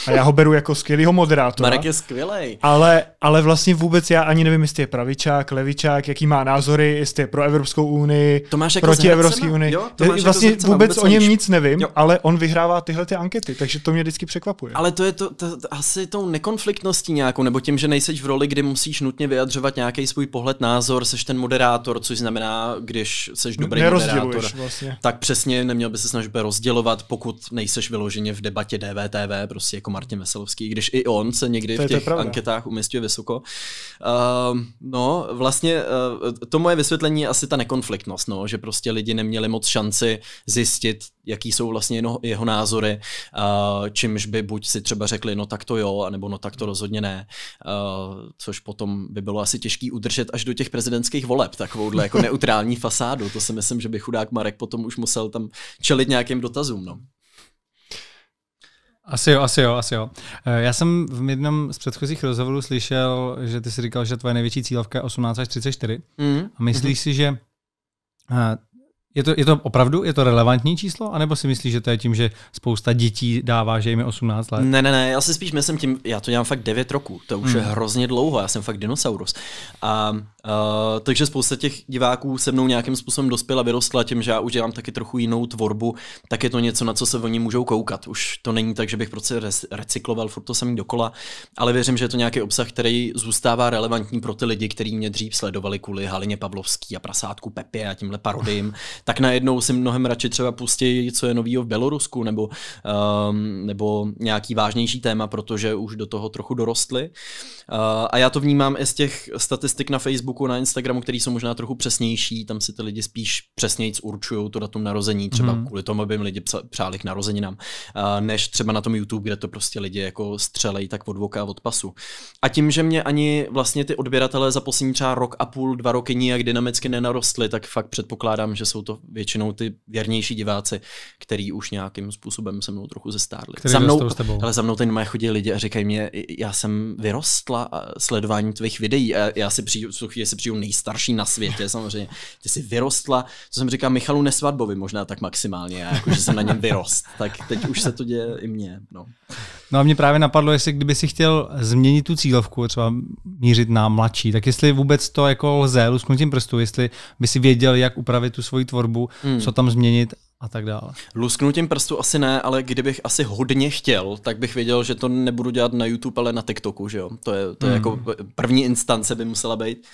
A já ho beru jako skvělýho moderátora. Marek je skvělý. Ale, ale vlastně vůbec já ani nevím, jestli je pravičák, levičák, jaký má názory, jestli je pro Evropskou unii, to máš jako proti Evropské unii. Jo, to máš jako vlastně jako vůbec, vůbec o něm nic nevím, jo. ale on vyhrává tyhle ty ankety, takže to mě vždycky překvapuje. Ale to je to, to, to asi tou nekonfliktností nějakou, nebo tím, že nejseš v roli, kdy musíš nutně vyjadřovat nějaký svůj pohled, názor, seš ten moderátor, což znamená, když seš nejseš dobrý moderátor, vlastně. tak přesně neměl by se snažit rozdělovat, pokud nejseš vyloženě v debatě DVTV, prostě jako Martin Veselovský, když i on se někdy to v těch anketách umistuje vysoko. Uh, no, vlastně uh, to moje vysvětlení je asi ta nekonfliktnost, no, že prostě lidi neměli moc šanci zjistit jaký jsou vlastně jeho, jeho názory, uh, čímž by buď si třeba řekli, no tak to jo, anebo no tak to rozhodně ne, uh, což potom by bylo asi těžký udržet až do těch prezidentských voleb, takovouhle jako neutrální fasádu. To si myslím, že by chudák Marek potom už musel tam čelit nějakým dotazům. No. Asi jo, asi jo, asi jo. E, já jsem v jednom z předchozích rozhovorů slyšel, že ty jsi říkal, že tvoje největší cílovka je 18 až 34. Mm. Mm-hmm. A myslíš mm-hmm. si, že e, je to, je to opravdu, je to relevantní číslo, anebo si myslíš, že to je tím, že spousta dětí dává, že jim je 18 let? Ne, ne, ne, já si spíš myslím tím, já to dělám fakt 9 roků, to už hmm. je hrozně dlouho, já jsem fakt dinosaurus. A, uh, takže spousta těch diváků se mnou nějakým způsobem dospěla, vyrostla tím, že já už dělám taky trochu jinou tvorbu, tak je to něco, na co se oni můžou koukat. Už to není tak, že bych prostě recykloval furt to samý dokola, ale věřím, že je to nějaký obsah, který zůstává relevantní pro ty lidi, kteří mě dřív sledovali kvůli Halině Pavlovský a prasátku Pepě a tímhle parodím tak najednou si mnohem radši třeba pustí, co je novýho v Bělorusku, nebo, um, nebo nějaký vážnější téma, protože už do toho trochu dorostli. Uh, a já to vnímám i z těch statistik na Facebooku, na Instagramu, které jsou možná trochu přesnější, tam si ty lidi spíš přesněji určují to datum narození, třeba mm. kvůli tomu, aby jim lidi přáli k narozeninám, uh, než třeba na tom YouTube, kde to prostě lidi jako střelej tak od voka a od pasu. A tím, že mě ani vlastně ty odběratelé za poslední třeba rok a půl, dva roky nijak dynamicky nenarostly, tak fakt předpokládám, že jsou to většinou ty věrnější diváci, který už nějakým způsobem se mnou trochu zestárli. Který za mnou, ale za mnou ten mají chodí lidi a říkají mě, já jsem vyrostla sledování tvých videí a já si přijdu, v chvíli si přijdu nejstarší na světě samozřejmě. Ty jsi vyrostla, co jsem říkal Michalu Nesvadbovi možná tak maximálně, já, jako, že jsem na něm vyrost. Tak teď už se to děje i mně. No. No a mě právě napadlo, jestli kdyby si chtěl změnit tu cílovku, třeba mířit na mladší, tak jestli vůbec to jako lze lusknutím prstu, jestli by si věděl, jak upravit tu svoji tvorbu, hmm. co tam změnit a tak dále. Lusknutím prstu asi ne, ale kdybych asi hodně chtěl, tak bych věděl, že to nebudu dělat na YouTube, ale na TikToku, že jo? To je, to je hmm. jako první instance by musela být.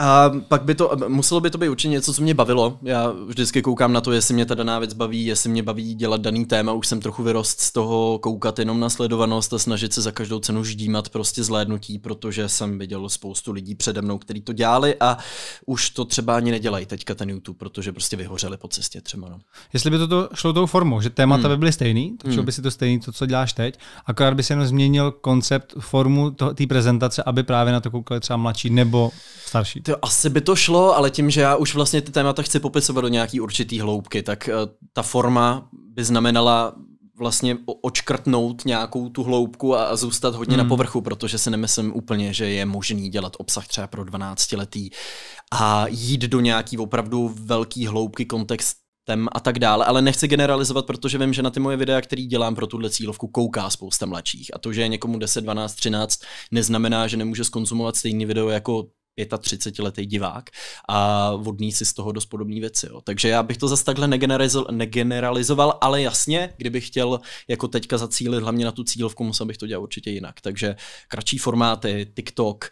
A pak by to, muselo by to být určitě něco, co mě bavilo. Já vždycky koukám na to, jestli mě ta daná věc baví, jestli mě baví dělat daný téma. Už jsem trochu vyrost z toho koukat jenom na sledovanost a snažit se za každou cenu ždímat prostě zhlédnutí, protože jsem viděl spoustu lidí přede mnou, kteří to dělali a už to třeba ani nedělají teďka ten YouTube, protože prostě vyhořeli po cestě třeba. No. Jestli by to šlo tou formou, že témata hmm. by byly stejný, točil hmm. by si to stejný, to, co děláš teď, akorát by se jenom změnil koncept, formu té prezentace, aby právě na to koukali třeba mladší nebo starší. To asi by to šlo, ale tím, že já už vlastně ty témata chci popisovat do nějaký určitý hloubky, tak uh, ta forma by znamenala vlastně očkrtnout nějakou tu hloubku a zůstat hodně hmm. na povrchu, protože si nemyslím úplně, že je možný dělat obsah třeba pro 12-letý a jít do nějaký opravdu velký hloubky kontext a tak dále, ale nechci generalizovat, protože vím, že na ty moje videa, který dělám pro tuhle cílovku, kouká spousta mladších. A to, že je někomu 10, 12, 13, neznamená, že nemůže skonzumovat stejný video jako 35-letý divák a vodní si z toho dost podobné věci. Jo. Takže já bych to zase takhle negeneralizoval, ale jasně, kdybych chtěl jako teďka zacílit hlavně na tu cílovku, musel bych to dělat určitě jinak. Takže kratší formáty, TikTok,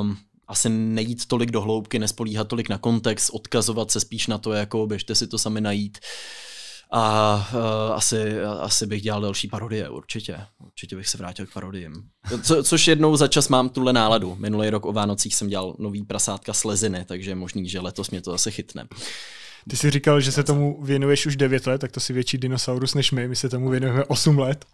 um, asi nejít tolik do hloubky, nespolíhat tolik na kontext, odkazovat se spíš na to, jako běžte si to sami najít. Uh, a uh, asi, asi bych dělal další parodie, určitě. Určitě bych se vrátil k parodiím. Co, což jednou za čas mám tuhle náladu. Minulý rok o Vánocích jsem dělal nový prasátka sleziny, takže je možný, že letos mě to zase chytne. Ty jsi říkal, že se tomu věnuješ už 9 let, tak to si větší dinosaurus než my, my se tomu věnujeme 8 let.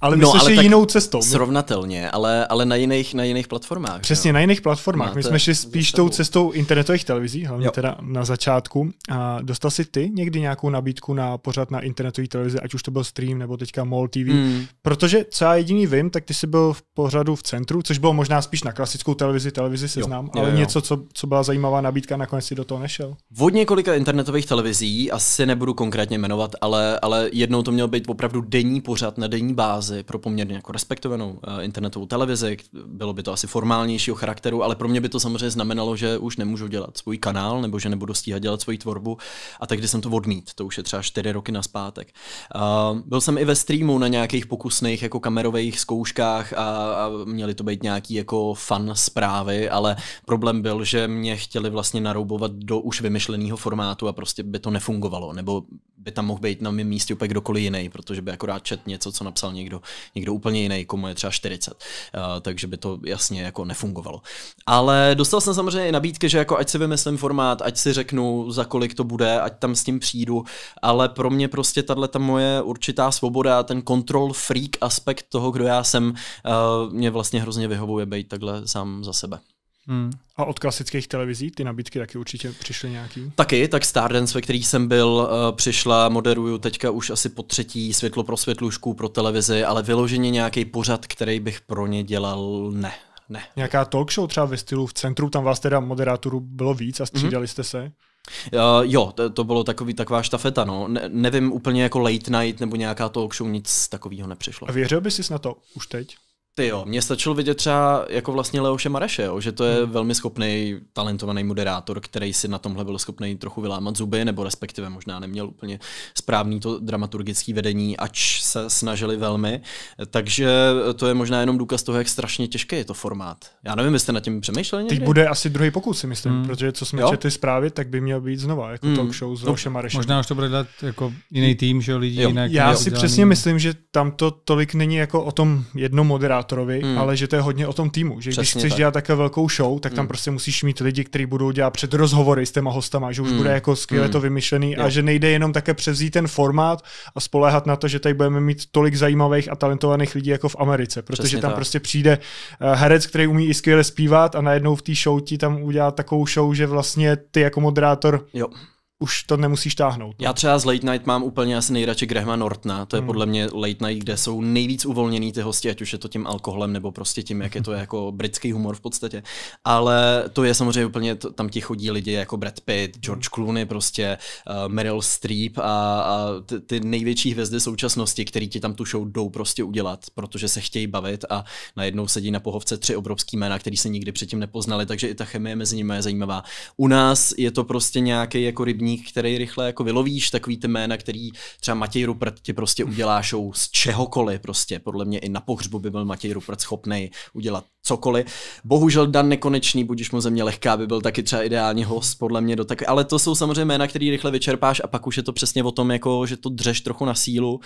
Ale my no, jsme ale šli jinou cestou. Srovnatelně, ale, ale na, jiných, na jiných platformách. Přesně, jo? na jiných platformách. Máte my jsme šli spíš tou cestou internetových televizí, hlavně jo. teda na začátku. A dostal jsi ty někdy nějakou nabídku na pořad na internetové televizi, ať už to byl stream nebo teďka MOL TV? Mm. Protože co já jediný vím, tak ty jsi byl v pořadu v centru, což bylo možná spíš na klasickou televizi, televizi seznám, jo. jo, jo. ale jo. něco, co, co byla zajímavá nabídka, nakonec si do toho nešel. Vod několika internet internetových televizí, asi nebudu konkrétně jmenovat, ale, ale jednou to měl být opravdu denní pořad na denní bázi pro poměrně jako respektovanou eh, internetovou televizi. Bylo by to asi formálnějšího charakteru, ale pro mě by to samozřejmě znamenalo, že už nemůžu dělat svůj kanál nebo že nebudu stíhat dělat svoji tvorbu a tak jsem to odmít. To už je třeba čtyři roky na Uh, byl jsem i ve streamu na nějakých pokusných jako kamerových zkouškách a, a měly to být nějaký jako fan zprávy, ale problém byl, že mě chtěli vlastně naroubovat do už vymyšleného formátu a prostě by to nefungovalo, nebo by tam mohl být na mém místě úplně kdokoliv jiný, protože by akorát čet něco, co napsal někdo, někdo úplně jiný, komu je třeba 40, uh, eh, takže by to jasně jako nefungovalo. Ale dostal jsem samozřejmě i nabídky, že jako ať si vymyslím formát, ať si řeknu, za kolik to bude, ať tam s tím přijdu, ale pro mě prostě tahle ta moje určitá svoboda, ten control freak aspekt toho, kdo já jsem, uh, mě vlastně hrozně vyhovuje být takhle sám za sebe. Hmm. A od klasických televizí ty nabídky taky určitě přišly nějaký? Taky, tak Stardance, ve který jsem byl, eh, přišla, moderuju teďka už asi po třetí světlo pro světlušku pro televizi, ale vyloženě nějaký pořad, který bych pro ně dělal, ne. Ne. Nějaká talk show třeba ve stylu v centru, tam vás teda moderátorů bylo víc a mhm. střídali hmm jste se? Uh, jo, to, to bylo takový, taková štafeta, no. Ne, nevím, úplně jako late night nebo nějaká talk show, nic takového nepřišlo. A věřil bys na to už teď? Ty jo, mě stačilo vidět třeba jako vlastně Leoše Mareše, jo, že to je hmm. velmi schopný, talentovaný moderátor, který si na tomhle byl schopný trochu vylámat zuby, nebo respektive možná neměl úplně správný to dramaturgické vedení, ač se snažili velmi. Takže to je možná jenom důkaz toho, jak strašně těžký je to formát. Já nevím, jestli nad tím přemýšleli někdy? Teď bude asi druhý pokus, si myslím, hmm. protože co jsme jo? četli zprávy, tak by měl být znova, jako hmm. talk show s no, Leošem Marešem. Možná už to bude dát jako jiný tým, že lidi jo. jinak. Já si udělaný. přesně myslím, že tam to tolik není jako o tom jednom moderátoru moderátorovi, hmm. ale že to je hodně o tom týmu. Že Přesně když chceš tak. dělat takovou velkou show, tak tam hmm. prostě musíš mít lidi, kteří budou dělat před rozhovory s těma hostama, že už hmm. bude jako skvěle hmm. to vymyšlený jo. a že nejde jenom také převzít ten formát a spoléhat na to, že tady budeme mít tolik zajímavých a talentovaných lidí jako v Americe, protože Přesně tam tak. prostě přijde eh, herec, který umí i skvěle zpívat a najednou v té show ti tam udělá takovou show, že vlastně ty jako moderátor jo už to nemusíš táhnout. No. Já třeba z Late Night mám úplně asi nejradši Grahama Nortna, to je hmm. podle mě Late Night, kde jsou nejvíc uvolněný ty hosti, ať už je to tím alkoholem nebo prostě tím, jak je to jako britský humor v podstatě. Ale to je samozřejmě úplně, tam ti chodí lidi jako Brad Pitt, hmm. George Clooney prostě, uh, Meryl Streep a, a ty, ty největší hvězdy současnosti, který ti tam tu show jdou prostě udělat, protože se chtějí bavit a najednou sedí na pohovce tři obrovský jména, který se nikdy předtím nepoznali, takže i ta chemie mezi nimi je zajímavá. U nás je to prostě nějaký jako rybní slovník, který rychle jako vylovíš, takový ty jména, který třeba Matěj Rupert ti prostě udělá show z čehokoliv prostě. Podle mě i na pohřbu by byl Matěj Rupert schopný udělat cokoliv. Bohužel Dan Nekonečný, budíš mu země lehká, by byl taky třeba ideální host, podle mě do tak. Ale to jsou samozřejmě jména, který rychle vyčerpáš a pak už je to přesně o tom, jako, že to dřeš trochu na sílu.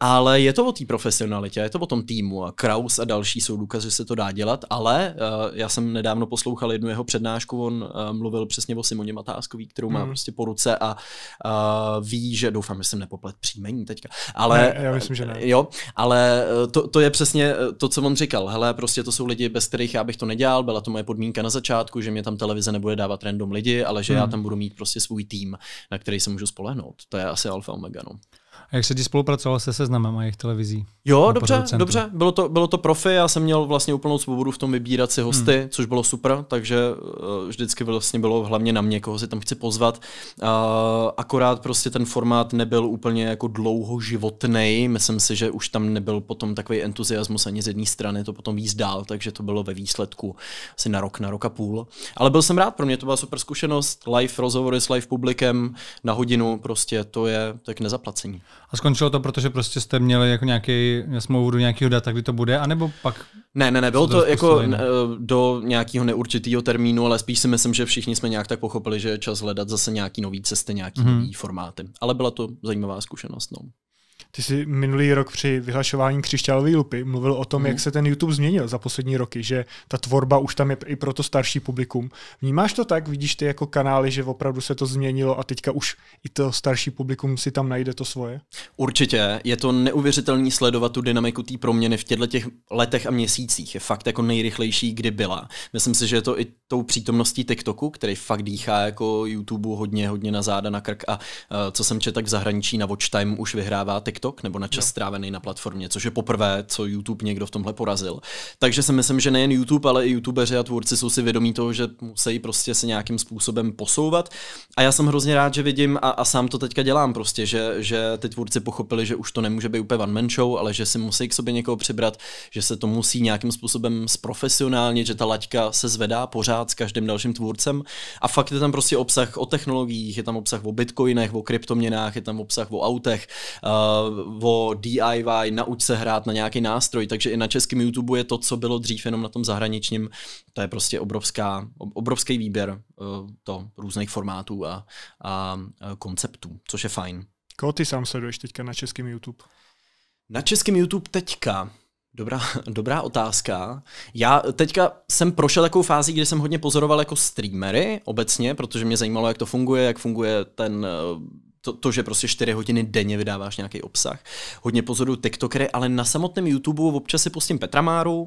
Ale je to o té profesionalitě, je to o tom týmu a Kraus a další jsou důkazy, že se to dá dělat, ale uh, já jsem nedávno poslouchal jednu jeho přednášku, on uh, mluvil přesně o Simoně Matáskový, kterou má mm. prostě poru ruce a uh, ví, že doufám, že jsem nepoplet příjmení teďka. Ale, ne, já myslím, že ne. Jo, ale eh, to, to je přesně eh, to, co on říkal. Hele, prostě to jsou lidi, bez kterých já bych to nedělal, byla to moje podmínka na začátku, že mě tam televize nebude dávat random lidi, ale že hmm. já tam budu mít prostě svůj tým, na který se můžu spolehnout. To je asi alfa omega. No. A jak se ti spolupracovalo se seznamem a jejich televizí? Jo, dobře, dobře. Bylo to, bylo to profi, já jsem měl vlastně úplnou svobodu v tom vybírat si hosty, hmm. což bylo super, takže eh, vždycky vlastně bylo hlavně na mě, koho si tam chci pozvat. Uh, akorát prostě ten formát nebyl úplně jako dlouho životný. Myslím si, že už tam nebyl potom takový entuziasmus ani z jedné strany to potom víc dál, takže to bylo ve výsledku asi na rok, na rok a půl. Ale byl jsem rád, pro mě to byla super zkušenost, live rozhovory s live publikem na hodinu, prostě to je tak nezaplacení. A skončilo to, protože prostě jste měli jako nějaký smlouvu do nějakého data, kdy to bude, anebo pak? Ne, ne, ne, bylo to, to jako ne? Eh, do nějakého neurčitého termínu, ale spíš si myslím, že všichni jsme nějak tak pochopili, že je čas hledat zase nějaký nový cesty, nějaký mm-hmm. nový formáty. Ale byla to zajímavá zkušenost. No. Ty jsi minulý rok při vyhlašování křišťálové lupy mluvil o tom, hmm. jak se ten YouTube změnil za poslední roky, že ta tvorba už tam je i pro to starší publikum. Vnímáš to tak? Vidíš ty jako kanály, že opravdu se to změnilo a teďka už i to starší publikum si tam najde to svoje? Určitě. Je to neuvěřitelný sledovat tu dynamiku té proměny v těchto těch letech a měsících. Je fakt jako nejrychlejší, kdy byla. Myslím si, že je to i tou přítomností TikToku, který fakt dýchá jako YouTube hodně, hodně na záda, na krk a eh, co jsem četl, tak v zahraničí na Watch Time už vyhrává TikTok TikTok nebo na čas no. strávený na platformě, což je poprvé, co YouTube někdo v tomhle porazil. Takže si myslím, že nejen YouTube, ale i YouTubeři a tvůrci jsou si vědomí toho, že musí prostě se nějakým způsobem posouvat. A já jsem hrozně rád, že vidím a, a sám to teďka dělám prostě, že, že ty tvůrci pochopili, že už to nemůže být úplně one man show, ale že si musí k sobě někoho přibrat, že se to musí nějakým způsobem zprofesionálně, že ta laťka se zvedá pořád s každým dalším tvůrcem. A fakt je tam prostě obsah o technologiích, je tam obsah o bitcoinech, o kryptoměnách, je tam obsah o autech, o DIY, nauč se hrát na nějaký nástroj, takže i na českém YouTube je to, co bylo dřív jenom na tom zahraničním, to je prostě obrovská, obrovský výběr eh, to různých formátů a, a eh, konceptů, což je fajn. Koho ty sám sleduješ teďka na českém YouTube? Na českém YouTube teďka Dobrá, dobrá otázka. Já teďka jsem prošel takovou fázi, kdy jsem hodně pozoroval jako streamery obecně, protože mě zajímalo, jak to funguje, jak funguje ten eh, to, to, že prostě 4 hodiny denně vydáváš nějaký obsah. Hodně pozoruju TikTokery, ale na samotném YouTube občas si pustím Petra Máru,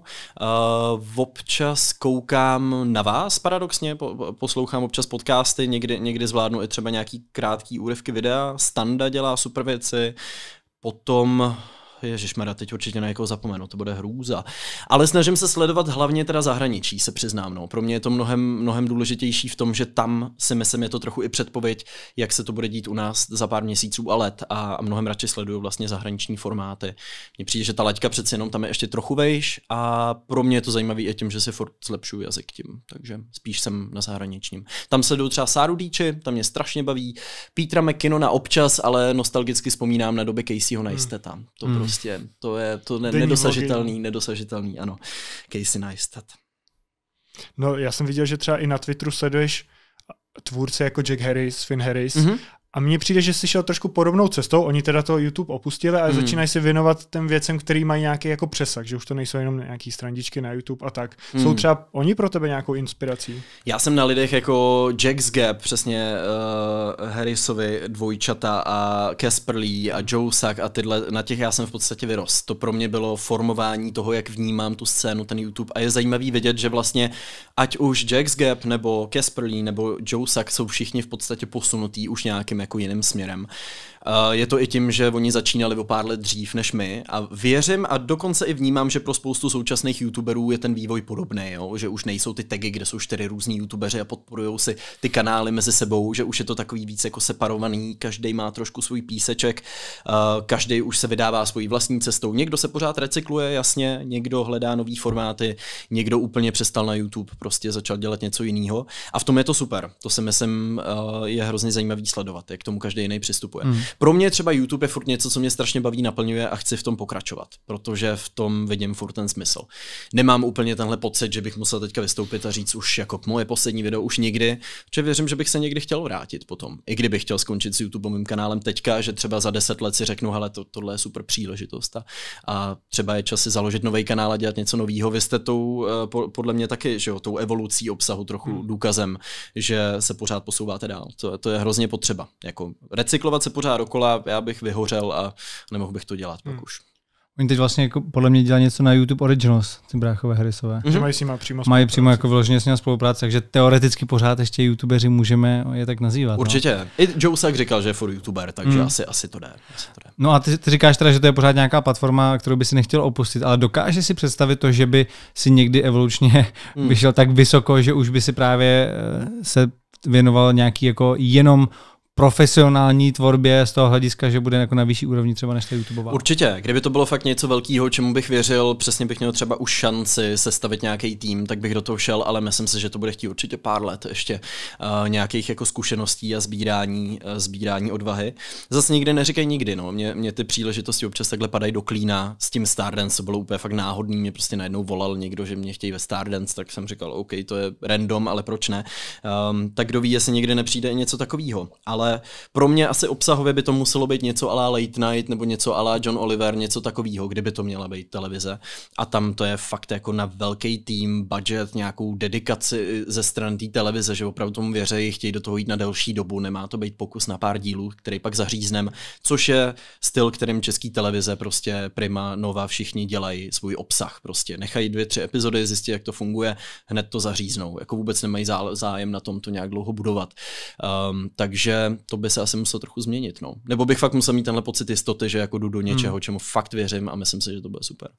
uh, občas koukám na vás paradoxně, po, poslouchám občas podcasty, někdy, někdy zvládnu i třeba nějaký krátký úryvky videa, Standa dělá super věci, potom Ježíš Mara, teď určitě na někoho zapomenu, to bude hrůza. Ale snažím se sledovat hlavně teda zahraničí, se přiznám. No. Pro mě je to mnohem, mnohem důležitější v tom, že tam si myslím, je to trochu i předpověď, jak se to bude dít u nás za pár měsíců a let a, mnohem radši sleduju vlastně zahraniční formáty. Mně přijde, že ta laťka přece jenom tam je ještě trochu vejš a pro mě je to zajímavé i tím, že si furt zlepšuju jazyk tím, takže spíš jsem na zahraničním. Tam sleduju třeba Sáru Díči, tam mě strašně baví, Petra McKinnona občas, ale nostalgicky vzpomínám na doby Caseyho Hmm. To hmm. Prostě Prostě to je to ne, nedosažitelný, vlogy. nedosažitelný, ano. Casey Neistat. No já jsem viděl, že třeba i na Twitteru sleduješ tvůrce jako Jack Harris, Finn Harris mm-hmm. A mně přijde, že jsi šel trošku podobnou cestou, oni teda to YouTube opustili a hmm. začínají se věnovat těm věcem, který mají nějaký jako přesah, že už to nejsou jenom nějaký strandičky na YouTube a tak. Hmm. Jsou třeba oni pro tebe nějakou inspirací? Já jsem na lidech jako Jack's Gap, přesně uh, Harrisovi dvojčata a Casper Lee a Joe Sack a tyhle, na těch já jsem v podstatě vyrost. To pro mě bylo formování toho, jak vnímám tu scénu, ten YouTube a je zajímavý vědět, že vlastně ať už Jack's Gap nebo Casper Lee nebo Joe Sack jsou všichni v podstatě posunutí už nějakým nějakým jako jiným směrem. Eh, je to i tím, že oni začínali o pár let dřív než my a věřím a dokonce i vnímám, že pro spoustu současných youtuberů je ten vývoj podobný, jo? že už nejsou ty tagy, kde jsou čtyři různí youtubeři a podporují si ty kanály mezi sebou, že už je to takový víc jako separovaný, každý má trošku svůj píseček, eh, každý už se vydává svojí vlastní cestou. Někdo se pořád recykluje, jasně, někdo hledá nový formáty, někdo úplně přestal na YouTube, prostě začal dělat něco jiného. A v tom je to super. To si myslím, eh, je hrozně zajímavý sledovat, jak tomu každý jiný přistupuje. Hmm. Pro mě třeba YouTube je furt něco, co mě strašně baví, naplňuje a chci v tom pokračovat, protože v tom vidím furt ten smysl. Nemám úplně tenhle pocit, že bych musel teďka vystoupit a říct už jako moje poslední video už nikdy, protože věřím, že bych se někdy chtěl vrátit potom. I kdybych chtěl skončit s YouTubeovým kanálem teďka, že třeba za deset let si řeknu, hele, to, tohle je super příležitost a, a třeba je čas si založit nový kanál a dělat něco nového. Vy jste tou, eh, podle mě taky, že jo, tou evolucí obsahu trochu hmm. důkazem, že se pořád posouváte dál. To, to je hrozně potřeba. Jako recyklovat se pořád dokola, já bych vyhořel a nemohl bych to dělat hmm. pak už. Oni teď vlastně jako podle mě dělají něco na YouTube Originals, ty bráchové Harrisové. Mm-hmm. Že mají s nima přímo Mají přímo jako vyloženě s nima spolupráce, takže teoreticky pořád ještě YouTubeři můžeme je tak nazývat. No. Určitě. No. I Joe Sack říkal, že je for YouTuber, takže mm. asi, asi, to jde, asi to jde. No a ty, ty, říkáš teda, že to je pořád nějaká platforma, kterou by si nechtěl opustit, ale dokáže si představit to, že by si někdy evolučně mm. vyšel tak vysoko, že už by si právě eh, se věnoval nějaký jako jenom profesionální tvorbě z toho hlediska, že bude jako na vyšší úrovni třeba než ta YouTubeová. Určitě, kdyby to bylo fakt něco velkého, čemu bych věřil, přesně bych měl třeba už šanci sestavit nějaký tým, tak bych do toho šel, ale myslím si, že to bude chtít určitě pár let ještě uh, nějakých jako zkušeností a sbírání, uh, sbírání odvahy. Zase nikdy neříkej nikdy, no. Mě, mě ty příležitosti občas takhle padají do klína. S tím Stardance to bylo úplně fakt náhodný, mě prostě najednou volal někdo, že mě chtějí ve Stardance, tak jsem říkal, OK, to je random, ale proč ne? Um, tak kdo ví, jestli někdy nepřijde něco takového. Ale ale pro mě asi obsahově by to muselo být něco ala Late Night nebo něco ala John Oliver, něco takového, kdyby to měla být televize. A tam to je fakt jako na velký tým, budget, nějakou dedikaci eh, ze strany té televize, že opravdu tomu věřejí, chtějí do toho jít na delší dobu, nemá to být pokus na pár dílů, který pak zaříznem, což je styl, kterým český televize prostě Prima, nová všichni dělají svůj obsah prostě. Nechají dvě, tři epizody, zjistí, jak to funguje, hned to zaříznou. Jako vůbec nemají zájem na tom to nějak dlouho budovat. Um, takže to by se asi muselo trochu změnit. No. Nebo bych fakt musel mít tenhle pocit jistoty, že jako jdu do něčeho, hmm. čemu fakt věřím a myslím si, že to bude super.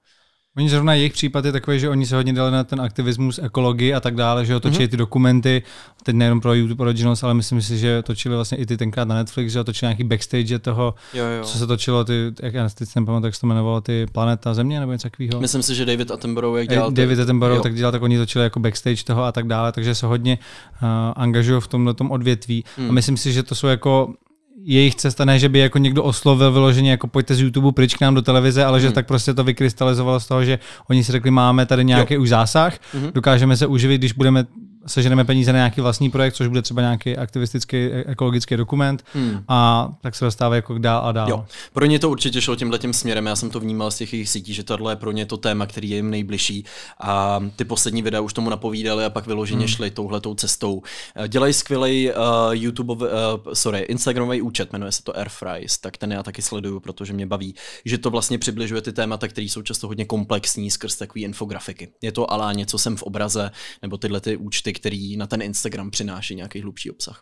Oni zrovna jejich případ je takový, že oni se hodně dali na ten aktivismus, ekologii a tak dále, že otočili mm-hmm. ty dokumenty, teď nejenom pro YouTube Originals, ale myslím si, že točili vlastně i ty tenkrát na Netflix, že otočili nějaký backstage toho, jo, jo. co se točilo, ty, jak já teď jsem pamatuju, jak se to jmenovalo, ty Planeta Země nebo něco takového. Myslím si, že David Attenborough, jak dělal. David ty... Attenborough jo. tak dělal, tak oni točili jako backstage toho a tak dále, takže se hodně uh, angažují v tomhle tom odvětví. Mm. A myslím si, že to jsou jako jejich cesta, ne, že by jako někdo oslovil vyloženě, jako pojďte z YouTube pryč k nám do televize, ale že mm. tak prostě to vykrystalizovalo z toho, že oni si řekli, máme tady nějaký jo. už zásah, hmm. dokážeme se uživit, když budeme seženeme peníze na nějaký vlastní projekt, což bude třeba nějaký aktivistický e, ekologický dokument hmm. a tak se dostává jako dál a dál. Jo. Pro ně to určitě šlo tímhle tím směrem, já jsem to vnímal z těch jejich sítí, že tohle je pro ně to téma, který je jim nejbližší a ty poslední videa už tomu napovídali a pak vyloženě hmm. šli touhletou cestou. Eh, Dělají skvělý uh, eh, YouTube, uh, sorry, Instagramový účet, jmenuje se to Airfries, tak ten já taky sleduju, protože mě baví, že to vlastně přibližuje ty témata, které jsou často hodně komplexní skrz takové infografiky. Je to ale něco jsem v obraze nebo tyhle ty účty ty, který na ten Instagram přináší nějaký hlubší obsah.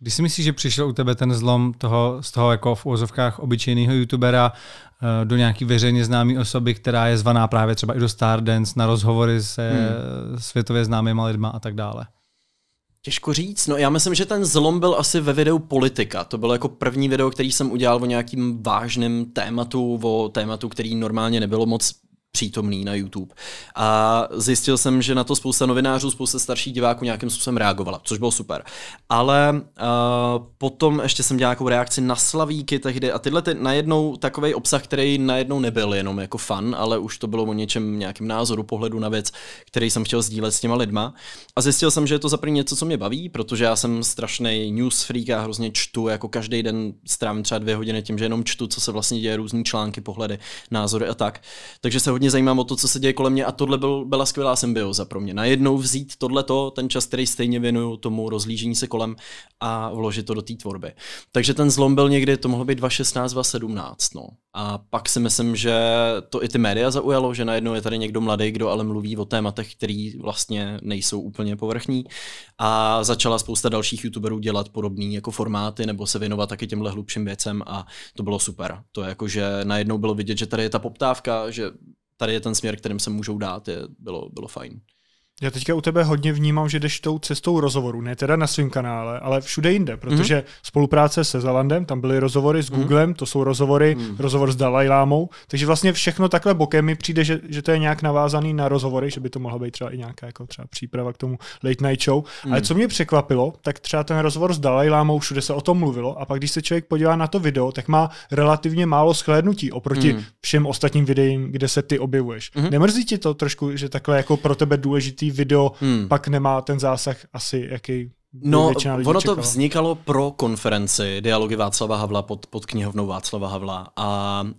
Když si myslíš, že přišel u tebe ten zlom toho, z toho jako v úzovkách obyčejného youtubera eh, do nějaký veřejně známé osoby, která je zvaná právě třeba i do Stardance na rozhovory se hmm. světově známými lidma a tak dále? Těžko říct, no já myslím, že ten zlom byl asi ve videu politika. To bylo jako první video, který jsem udělal o nějakým vážném tématu, o tématu, který normálně nebylo moc přítomný na YouTube. A zjistil jsem, že na to spousta novinářů, spousta starších diváků nějakým způsobem reagovala, což bylo super. Ale uh, potom ještě jsem dělal nějakou reakci na Slavíky tehdy a tyhle ty, najednou takový obsah, který najednou nebyl jenom jako fan, ale už to bylo o něčem, nějakém názoru, pohledu na věc, který jsem chtěl sdílet s těma lidma. A zjistil jsem, že je to za první něco, co mě baví, protože já jsem strašný news freak a hrozně čtu, jako každý den strávím třeba dvě hodiny tím, že jenom čtu, co se vlastně děje, různé články, pohledy, názory a tak. Takže se hodně zajímám o to, co se děje kolem mě a tohle byl, byla skvělá symbioza pro mě. Najednou vzít tohleto, ten čas, který stejně věnuju tomu rozlížení se kolem a vložit to do té tvorby. Takže ten zlom byl někdy, to mohlo být 2016, 2017. No. A pak si myslím, že to i ty média zaujalo, že najednou je tady někdo mladý, kdo ale mluví o tématech, který vlastně nejsou úplně povrchní. A začala spousta dalších youtuberů dělat podobné jako formáty nebo se věnovat taky těmhle hlubším věcem a to bylo super. To je jako, že najednou bylo vidět, že tady je ta poptávka, že tady je ten směr, kterým se můžou dát, je, bylo, bylo fajn. Já teďka u tebe hodně vnímám, že jdeš tou cestou rozhovoru, ne teda na svém kanále, ale všude jinde, protože mm. spolupráce se Zalandem, tam byly rozhovory s mhm. Googlem, mm. to jsou rozhovory, mm. rozhovor s Dalajlámou, takže vlastně všechno takhle bokem mi přijde, že, že to je nějak navázaný na rozhovory, že by to mohla být třeba i nějaká jako třeba příprava k tomu late night show. Mm. Ale mhm. co mě překvapilo, tak třeba ten rozhovor s Dalajlámou, všude se o tom mluvilo, a pak když se člověk podívá na to video, tak má relativně málo shlédnutí oproti mm. všem ostatním videím, kde se ty objevuješ. Mm. Nemrzí ti to trošku, že takhle jako pro tebe důležitý video hmm. pak nemá ten zásah asi, jaký No, ono čekala. to vznikalo pro konferenci Dialogy Václava Havla pod, pod knihovnou Václava Havla a uh,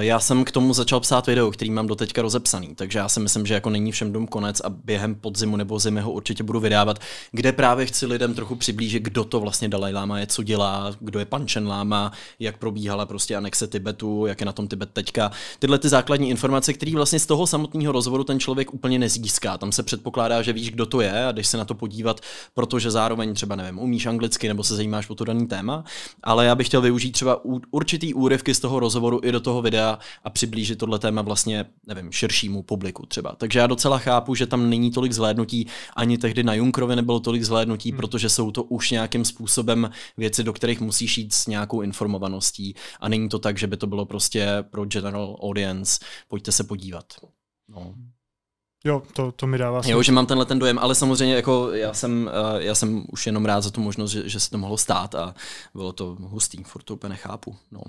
já jsem k tomu začal psát video, který mám doteďka rozepsaný, takže já si myslím, že jako není všem dům konec a během podzimu nebo zimy ho určitě budu vydávat, kde právě chci lidem trochu přiblížit, kdo to vlastně Dalaj Lama je, co dělá, kdo je Pančen Lama, jak probíhala prostě anexe Tibetu, jak je na tom Tibet teďka. Tyhle ty základní informace, které vlastně z toho samotného rozhovoru ten člověk úplně nezíská. Tam se předpokládá, že víš, kdo to je a když se na to podívat, protože zároveň zároveň třeba, nevím, umíš anglicky nebo se zajímáš o to daný téma, ale já bych chtěl využít třeba určitý úryvky z toho rozhovoru i do toho videa a přiblížit tohle téma vlastně, nevím, širšímu publiku třeba. Takže já docela chápu, že tam není tolik zhlédnutí, ani tehdy na Junkrovi nebylo tolik zhlédnutí, hmm. protože jsou to už nějakým způsobem věci, do kterých musíš jít s nějakou informovaností a není to tak, že by to bylo prostě pro general audience, pojďte se podívat. No. Jo, to, to mi dává smysl. Jo, že mám tenhle ten dojem, ale samozřejmě jako já jsem, eh, já jsem už jenom rád za tu možnost, že, že se to mohlo stát a bylo to hustý, furt to úplně nechápu. No.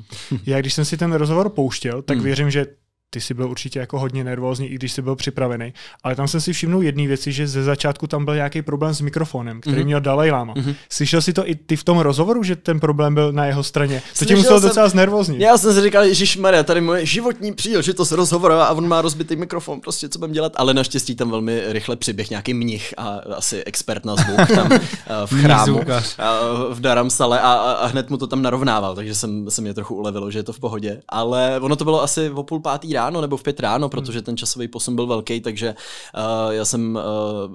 Já když jsem si ten rozhovor pouštěl, tak hmm. věřím, že ty jsi byl určitě jako hodně nervózní, i když jsi byl připravený. Ale tam jsem si všimnul jedné věci, že ze začátku tam byl nějaký problém s mikrofonem, který mm-hmm. měl Dalaj Lama. Mm-hmm. Slyšel jsi to i ty v tom rozhovoru, že ten problém byl na jeho straně? To tě muselo jsem, docela znervózní. Já jsem si říkal, že Maria, tady moje životní příležitost rozhovoru a on má rozbitý mikrofon, prostě co budeme dělat. Ale naštěstí tam velmi rychle přiběh nějaký mnich a asi expert na zvuk tam eh, v chrámu, eh, v Daramsale a, a hned mu to tam narovnával, takže jsem, se mě trochu ulevilo, že je to v pohodě. Ale ono to bylo asi o půl pátý ráno nebo v pět ráno, protože ten časový posun byl velký, takže uh, já jsem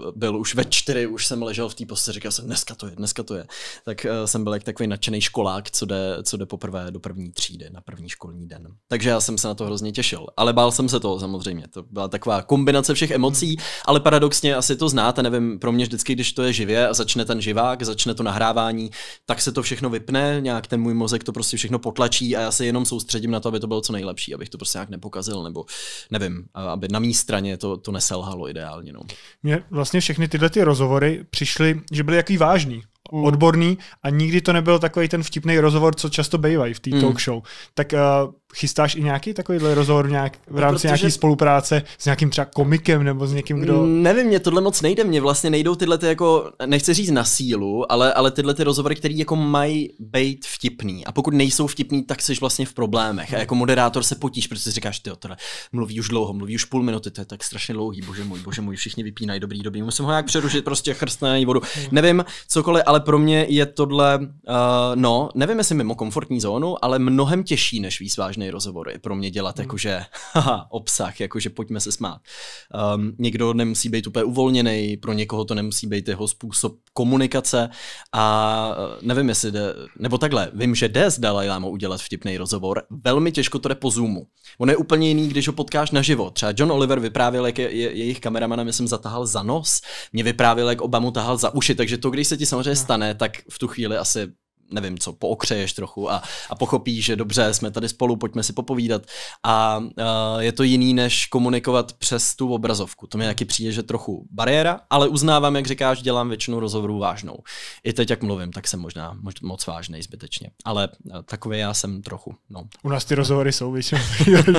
uh, byl už ve čtyři, už jsem ležel v té postě, říkal jsem, dneska to je, dneska to je. Tak uh, jsem byl jak takový nadšený školák, co jde, co jde poprvé do první třídy, na první školní den. Takže já jsem se na to hrozně těšil, ale bál jsem se toho samozřejmě. To byla taková kombinace všech emocí, ale paradoxně asi to znáte, nevím, pro mě vždycky, když to je živě a začne ten živák, začne to nahrávání, tak se to všechno vypne, nějak ten můj mozek to prostě všechno potlačí a já se jenom soustředím na to, aby to bylo co nejlepší, abych to prostě nějak nepokazil zkazil, nebo nevím, aby na mý straně to, to neselhalo ideálně. No. Mně vlastně všechny tyhle ty rozhovory přišly, že byly jaký vážný, mm. odborný a nikdy to nebyl takový ten vtipný rozhovor, co často bývají v té mm. talk show. Tak uh, Chystáš i nějaký takovýhle rozhovor nějak, v rámci protože... nějaké spolupráce s nějakým třeba komikem nebo s někým, kdo... Mm, nevím, mě tohle moc nejde, mě vlastně nejdou tyhle ty jako, nechci říct na sílu, ale, ale tyhle ty rozhovory, které jako mají být vtipný. A pokud nejsou vtipný, tak jsi vlastně v problémech. A jako moderátor se potíš, protože si říkáš, ty tohle mluví už dlouho, mluví už půl minuty, to je tak strašně dlouhý, bože můj, bože můj, všichni vypínají, dobrý, dobí. musím ho nějak přerušit, prostě chrstné vodu. Hmm. Nevím, cokoliv, ale pro mě je tohle, uh, no, nevím, jestli mimo komfortní zónu, ale mnohem těžší než víc vtipný rozhovor je pro mě dělat mm. jakože haha, obsah, jakože pojďme se smát. Um, někdo nemusí být úplně uvolněný, pro někoho to nemusí být jeho způsob komunikace a uh, nevím, jestli jde, nebo takhle, vím, že jde s Dalajlámou udělat vtipný rozhovor, velmi těžko to jde po Zoomu. On je úplně jiný, když ho potkáš na živo. Třeba John Oliver vyprávěl, jak je, je, jejich kameramana, myslím, zatahal za nos, mě vyprávěl, jak Obamu tahal za uši, takže to, když se ti samozřejmě hmm. stane, tak v tu chvíli asi nevím co, pookřeješ trochu a, a pochopíš, že dobře, jsme tady spolu, pojďme si popovídat. A uh, je to jiný, než komunikovat přes tu obrazovku. To mi taky přijde, že trochu bariéra, ale uznávám, jak říkáš, dělám většinu rozhovorů vážnou. I teď, jak mluvím, tak jsem možná mož, moc vážnej zbytečně. Ale uh, e, takový já jsem trochu. No. U nás ty rozhovory jsou, víš,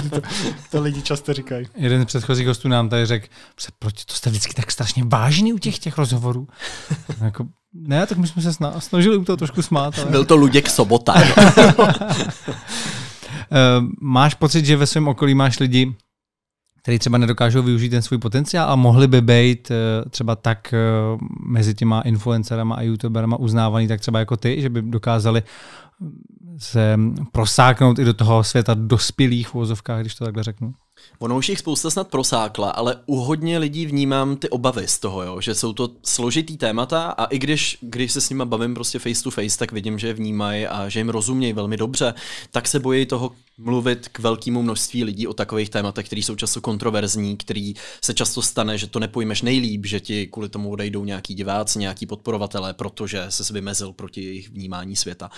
to, to lidi často říkají. Jeden z předchozích hostů nám tady řekl, proč to jste vždycky tak strašně vážný u těch těch rozhovorů? Jako- ne, tak my jsme se snažili u toho trošku smát. Ale... Byl to Luděk Sobota. Eh, máš pocit, že ve svém okolí máš lidi, kteří třeba nedokážou využít ten svůj potenciál a mohli by být eh, třeba tak eh, mezi těma influencerama a youtuberama uznávaný, tak třeba jako ty, že by dokázali se prosáknout i do toho světa dospělých v když to takhle řeknu? Ono už jich spousta snad prosákla, ale u hodně lidí vnímám ty obavy z toho, jo? že jsou to složitý témata a i když, když se s nima bavím prostě face to face, tak vidím, že je vnímají a že jim rozumějí velmi dobře, tak se bojí toho mluvit k velkému množství lidí o takových tématech, které jsou často kontroverzní, který se často stane, že to nepojmeš nejlíp, že ti kvůli tomu odejdou nějaký diváci, nějaký podporovatelé, protože se vymezil proti jejich vnímání světa.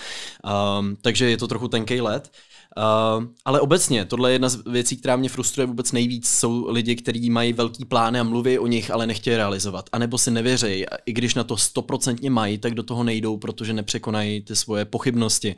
Um, takže je to trochu tenkej let. Uh, ale obecně, tohle je jedna z věcí, která mě frustruje vůbec nejvíc, jsou lidi, kteří mají velký plány a mluví o nich, ale nechtějí realizovat. A nebo si nevěří, i když na to stoprocentně mají, tak do toho nejdou, protože nepřekonají ty svoje pochybnosti.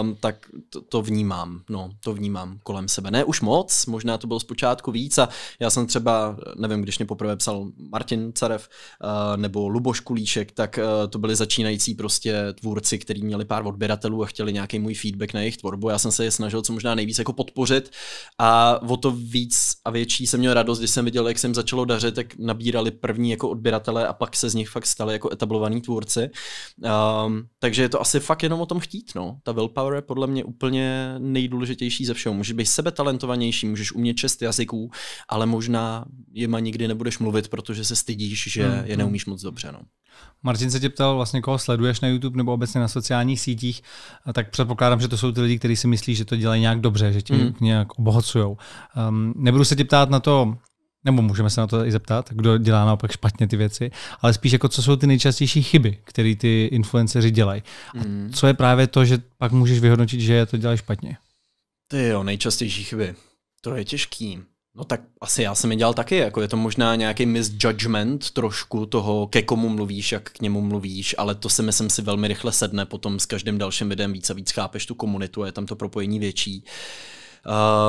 Um, tak to, to vnímám, no, to vnímám kolem sebe. Ne už moc, možná to bylo zpočátku víc a já jsem třeba, nevím, když mě poprvé psal Martin Carev uh, eh, nebo Luboš Kulíšek, tak uh, to byli začínající prostě tvůrci, kteří měli pár odběratelů a chtěli nějaký můj feedback na jejich tvorbu. Já jsem se je snažil co možná nejvíc jako podpořit a o to víc a větší jsem měl radost, když jsem viděl, jak se jim začalo dařit, tak nabírali první jako odběratele a pak se z nich fakt stali jako etablovaní tvůrci. Um, takže je to asi fakt jenom o tom chtít, no. Ta willpower je podle mě úplně nejdůležitější ze všeho. Můžeš být sebe talentovanější, můžeš umět čest jazyků, ale možná má nikdy nebudeš mluvit, protože se stydíš, že mm-hmm. je hmm. neumíš moc dobře, no. Martin se tě ptal vlastně, koho sleduješ na YouTube nebo obecně na sociálních sítích, tak předpokládám, že to jsou ty lidi, kteří si myslí, že to dělají nějak dobře, že tě mm. nějak obohacujou. Um, nebudu se tě ptát na to, nebo můžeme se na to i zeptat, kdo dělá naopak špatně ty věci, ale spíš jako co jsou ty nejčastější chyby, které ty influenceři dělají. A mm. co je právě to, že pak můžeš vyhodnotit, že to dělají špatně? Ty jo, nejčastější chyby. To je těžký. No tak asi já jsem je dělal taky, jako je to možná nějaký misjudgment trošku toho, ke komu mluvíš, jak k němu mluvíš, ale to si myslím si velmi rychle sedne, potom s každým dalším videem víc a víc chápeš tu komunitu a je tam to propojení větší.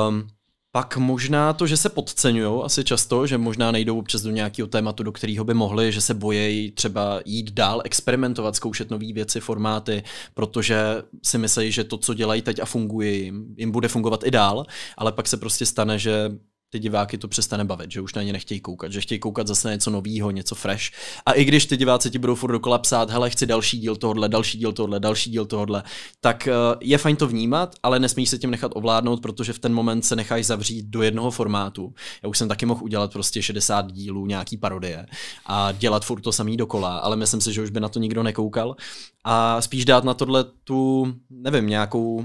Um, pak možná to, že se podceňují asi často, že možná nejdou občas do nějakého tématu, do kterého by mohli, že se bojejí třeba jít dál, experimentovat, zkoušet nové věci, formáty, protože si myslí, že to, co dělají teď a funguje jim, jim bude fungovat i dál, ale pak se prostě stane, že ty diváky to přestane bavit, že už na ně nechtějí koukat, že chtějí koukat zase něco nového, něco fresh. A i když ty diváci ti budou furt dokola psát, hele, chci další díl tohle, další díl tohle, další díl tohle, tak eh, je fajn to vnímat, ale nesmíš se tím nechat ovládnout, protože v ten moment se necháš zavřít do jednoho formátu. Já už jsem taky mohl udělat prostě 60 dílů nějaký parodie a dělat furt to samý dokola, ale myslím si, že už by na to nikdo nekoukal. A spíš dát na tohle tu, nevím, nějakou,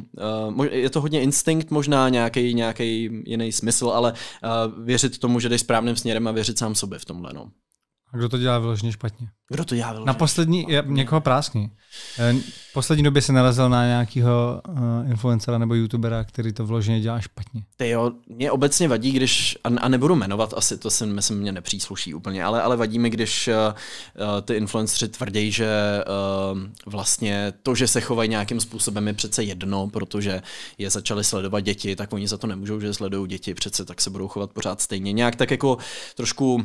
eh, je to hodně instinkt možná, nějaký, nějaký jiný smysl, ale věřit tomu, že jdeš správným směrem a věřit sám sobě v tomhle. No. A kdo to dělá vyloženě špatně? Kdo to dělá? Na poslední, já, někoho práskni. V eh, poslední době se narazil na nějakého eh, influencera nebo youtubera, který to vloženě dělá špatně. Ty jo, mě obecně vadí, když, a, nebudu jmenovat, asi to si myslím, mě nepřísluší úplně, ale, ale vadí mi, když uh, ty influenceři tvrdí, že uh, vlastně to, že se chovají nějakým způsobem je přece jedno, protože je začali sledovat děti, tak oni za to nemůžou, že sledují děti přece, tak se budou chovat pořád stejně. Nějak tak jako trošku uh,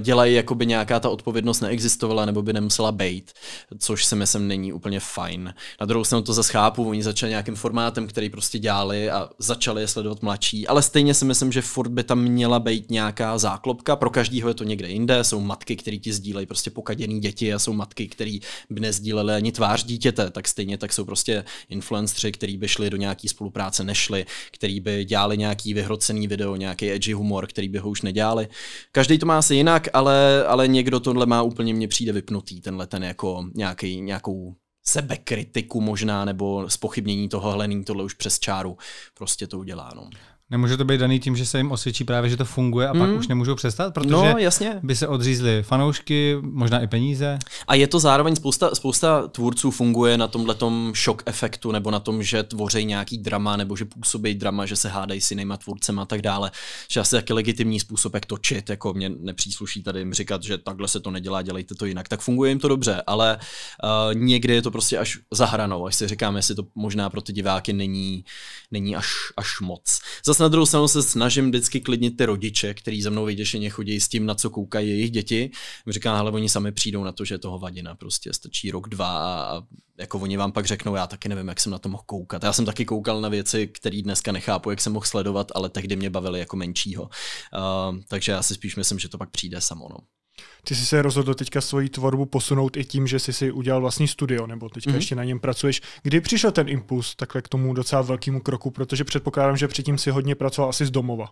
dělají, jako by nějaká ta odpovědnost neexistovala neexistovala nebo by nemusela být, což si myslím není úplně fajn. Na druhou stranu to zase chápu, oni začali nějakým formátem, který prostě dělali a začali je sledovat mladší, ale stejně si myslím, že furt by tam měla být nějaká záklopka, pro každého je to někde jinde, jsou matky, které ti sdílejí prostě pokaděný děti a jsou matky, které by nezdílely ani tvář dítěte, tak stejně tak jsou prostě influencři, který by šli do nějaký spolupráce, nešli, který by dělali nějaký vyhrocený video, nějaký edgy humor, který by ho už nedělali. Každý to má asi jinak, ale, ale někdo tohle má úplně mě přijde přijde vypnutý, tenhle ten jako nějaký, nějakou sebekritiku možná, nebo spochybnění toho, hlený tohle už přes čáru, prostě to udělá. No. Nemůže to být daný tím, že se jim osvědčí právě, že to funguje a mm. pak hmm. už nemůžou přestat, no, protože no, jasně. by se odřízly fanoušky, možná i peníze. A je to zároveň spousta, spousta tvůrců funguje na tomhle šok efektu nebo na tom, že tvoří nějaký drama nebo že působí drama, že se hádají s jinýma tvůrcem a tak dále. Že asi taky legitimní způsob, jak točit, jako mě nepřísluší tady jim říkat, že takhle se to nedělá, dělejte to jinak. Tak funguje jim to dobře, ale uh, někdy je to prostě až za hranou, až si říkáme, jestli to možná pro ty diváky není, není až, až moc. Zas na druhou stranu se snažím vždycky klidnit ty rodiče, kteří za mnou vyděšeně chodí s tím, na co koukají jejich děti. Říkám, ale oni sami přijdou na to, že je toho vadina. Prostě stačí rok, dva a jako oni vám pak řeknou, já taky nevím, jak jsem na to mohl koukat. Já jsem taky koukal na věci, které dneska nechápu, jak jsem mohl sledovat, ale tehdy mě bavili jako menšího. Uh, takže já si spíš myslím, že to pak přijde samo. No. Ty jsi se rozhodl teďka svoji tvorbu posunout i tím, že jsi si udělal vlastní studio, nebo teďka mm-hmm. ještě na něm pracuješ. Kdy přišel ten impuls takhle k tomu docela velkému kroku, protože předpokládám, že předtím si hodně pracoval asi z domova.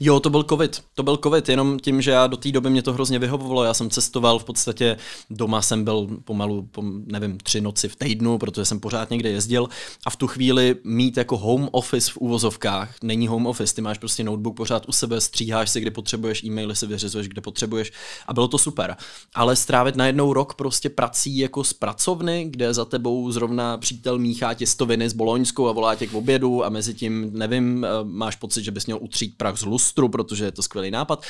Jo, to byl covid. To byl covid, jenom tím, že já do té doby mě to hrozně vyhovovalo. Já jsem cestoval v podstatě, doma jsem byl pomalu, pom, nevím, tři noci v týdnu, protože jsem pořád někde jezdil a v tu chvíli mít jako home office v úvozovkách, není home office, ty máš prostě notebook pořád u sebe, stříháš si, kde potřebuješ, e-maily si vyřizuješ, kde potřebuješ a bylo to super. Ale strávit najednou rok prostě prací jako z pracovny, kde za tebou zrovna přítel míchá těstoviny s Boloňskou a volá tě k obědu a mezi tím, nevím, eh, máš pocit, že bys měl utřít prach z lustru, protože je to skvělý nápad.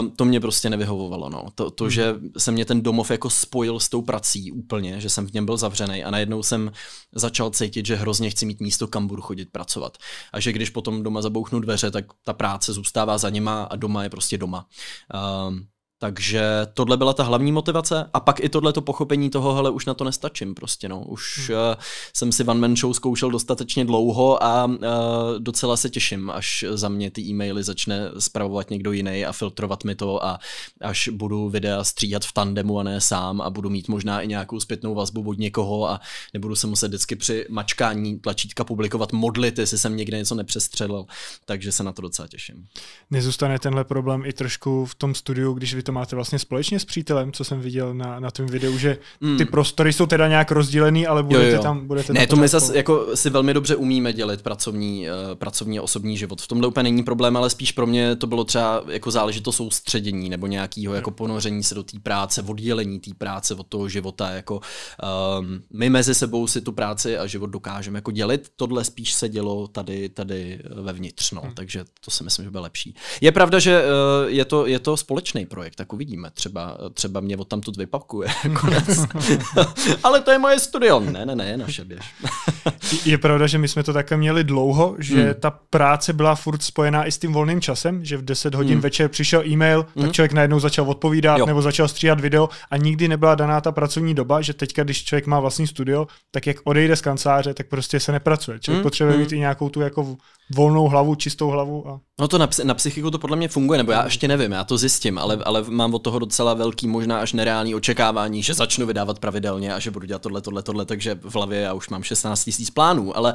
Uh, to mě prostě nevyhovovalo. No. To, to, že se mě ten domov jako spojil s tou prací úplně, že jsem v něm byl zavřený a najednou jsem začal cítit, že hrozně chci mít místo, kam budu chodit pracovat. A že když potom doma zabouchnu dveře, tak ta práce zůstává za nima a doma je prostě doma. Uh, takže tohle byla ta hlavní motivace a pak i tohle to pochopení toho, hele, už na to nestačím prostě, no. Už hmm. uh, jsem si One Man Show zkoušel dostatečně dlouho a uh, docela se těším, až za mě ty e-maily začne spravovat někdo jiný a filtrovat mi to a až budu videa stříhat v tandemu a ne sám a budu mít možná i nějakou zpětnou vazbu od někoho a nebudu se muset vždycky při mačkání tlačítka publikovat modlit, jestli jsem někde něco nepřestřelil, takže se na to docela těším. Nezůstane tenhle problém i trošku v tom studiu, když vy to máte vlastně společně s přítelem, co jsem viděl na, na tom videu, že hmm. ty mm. prostory jsou teda nějak rozdělený, ale budete jo, jo. tam... Budete ne, tam to my zase jako si velmi dobře umíme dělit pracovní, uh, pracovní a osobní život. V tomhle úplně není problém, ale spíš pro mě to bylo třeba jako záležitost soustředění nebo nějakého jako ponoření se do té práce, oddělení té práce od toho života. Jako, um, my mezi sebou si tu práci a život dokážeme jako dělit. Tohle spíš se dělo tady, tady eh, vevnitř, no, mm. takže to si myslím, že bylo lepší. Je pravda, že uh, je, to, je to společný projekt tak uvidíme. Třeba, třeba mě od tamtud vypakuje konec. Ale to je moje studio. Ne, ne, ne, naše běž. je pravda, že my jsme to také měli dlouho, že hmm. ta práce byla furt spojená i s tím volným časem, že v 10 hodin hmm. večer přišel e-mail, hmm. tak člověk najednou začal odpovídat jo. nebo začal stříhat video a nikdy nebyla daná ta pracovní doba, že teďka, když člověk má vlastní studio, tak jak odejde z kanceláře, tak prostě se nepracuje. Člověk hmm. potřebuje hmm. mít i nějakou tu jako volnou hlavu, čistou hlavu. A... No to na, na psychiku to podle mě funguje, nebo já ještě nevím, já to zjistím, ale, ale mám od toho docela velký, možná až nereální očekávání, že začnu vydávat pravidelně a že budu dělat tohle, tohle, tohle, takže v hlavě já už mám 16 tisíc plánů, ale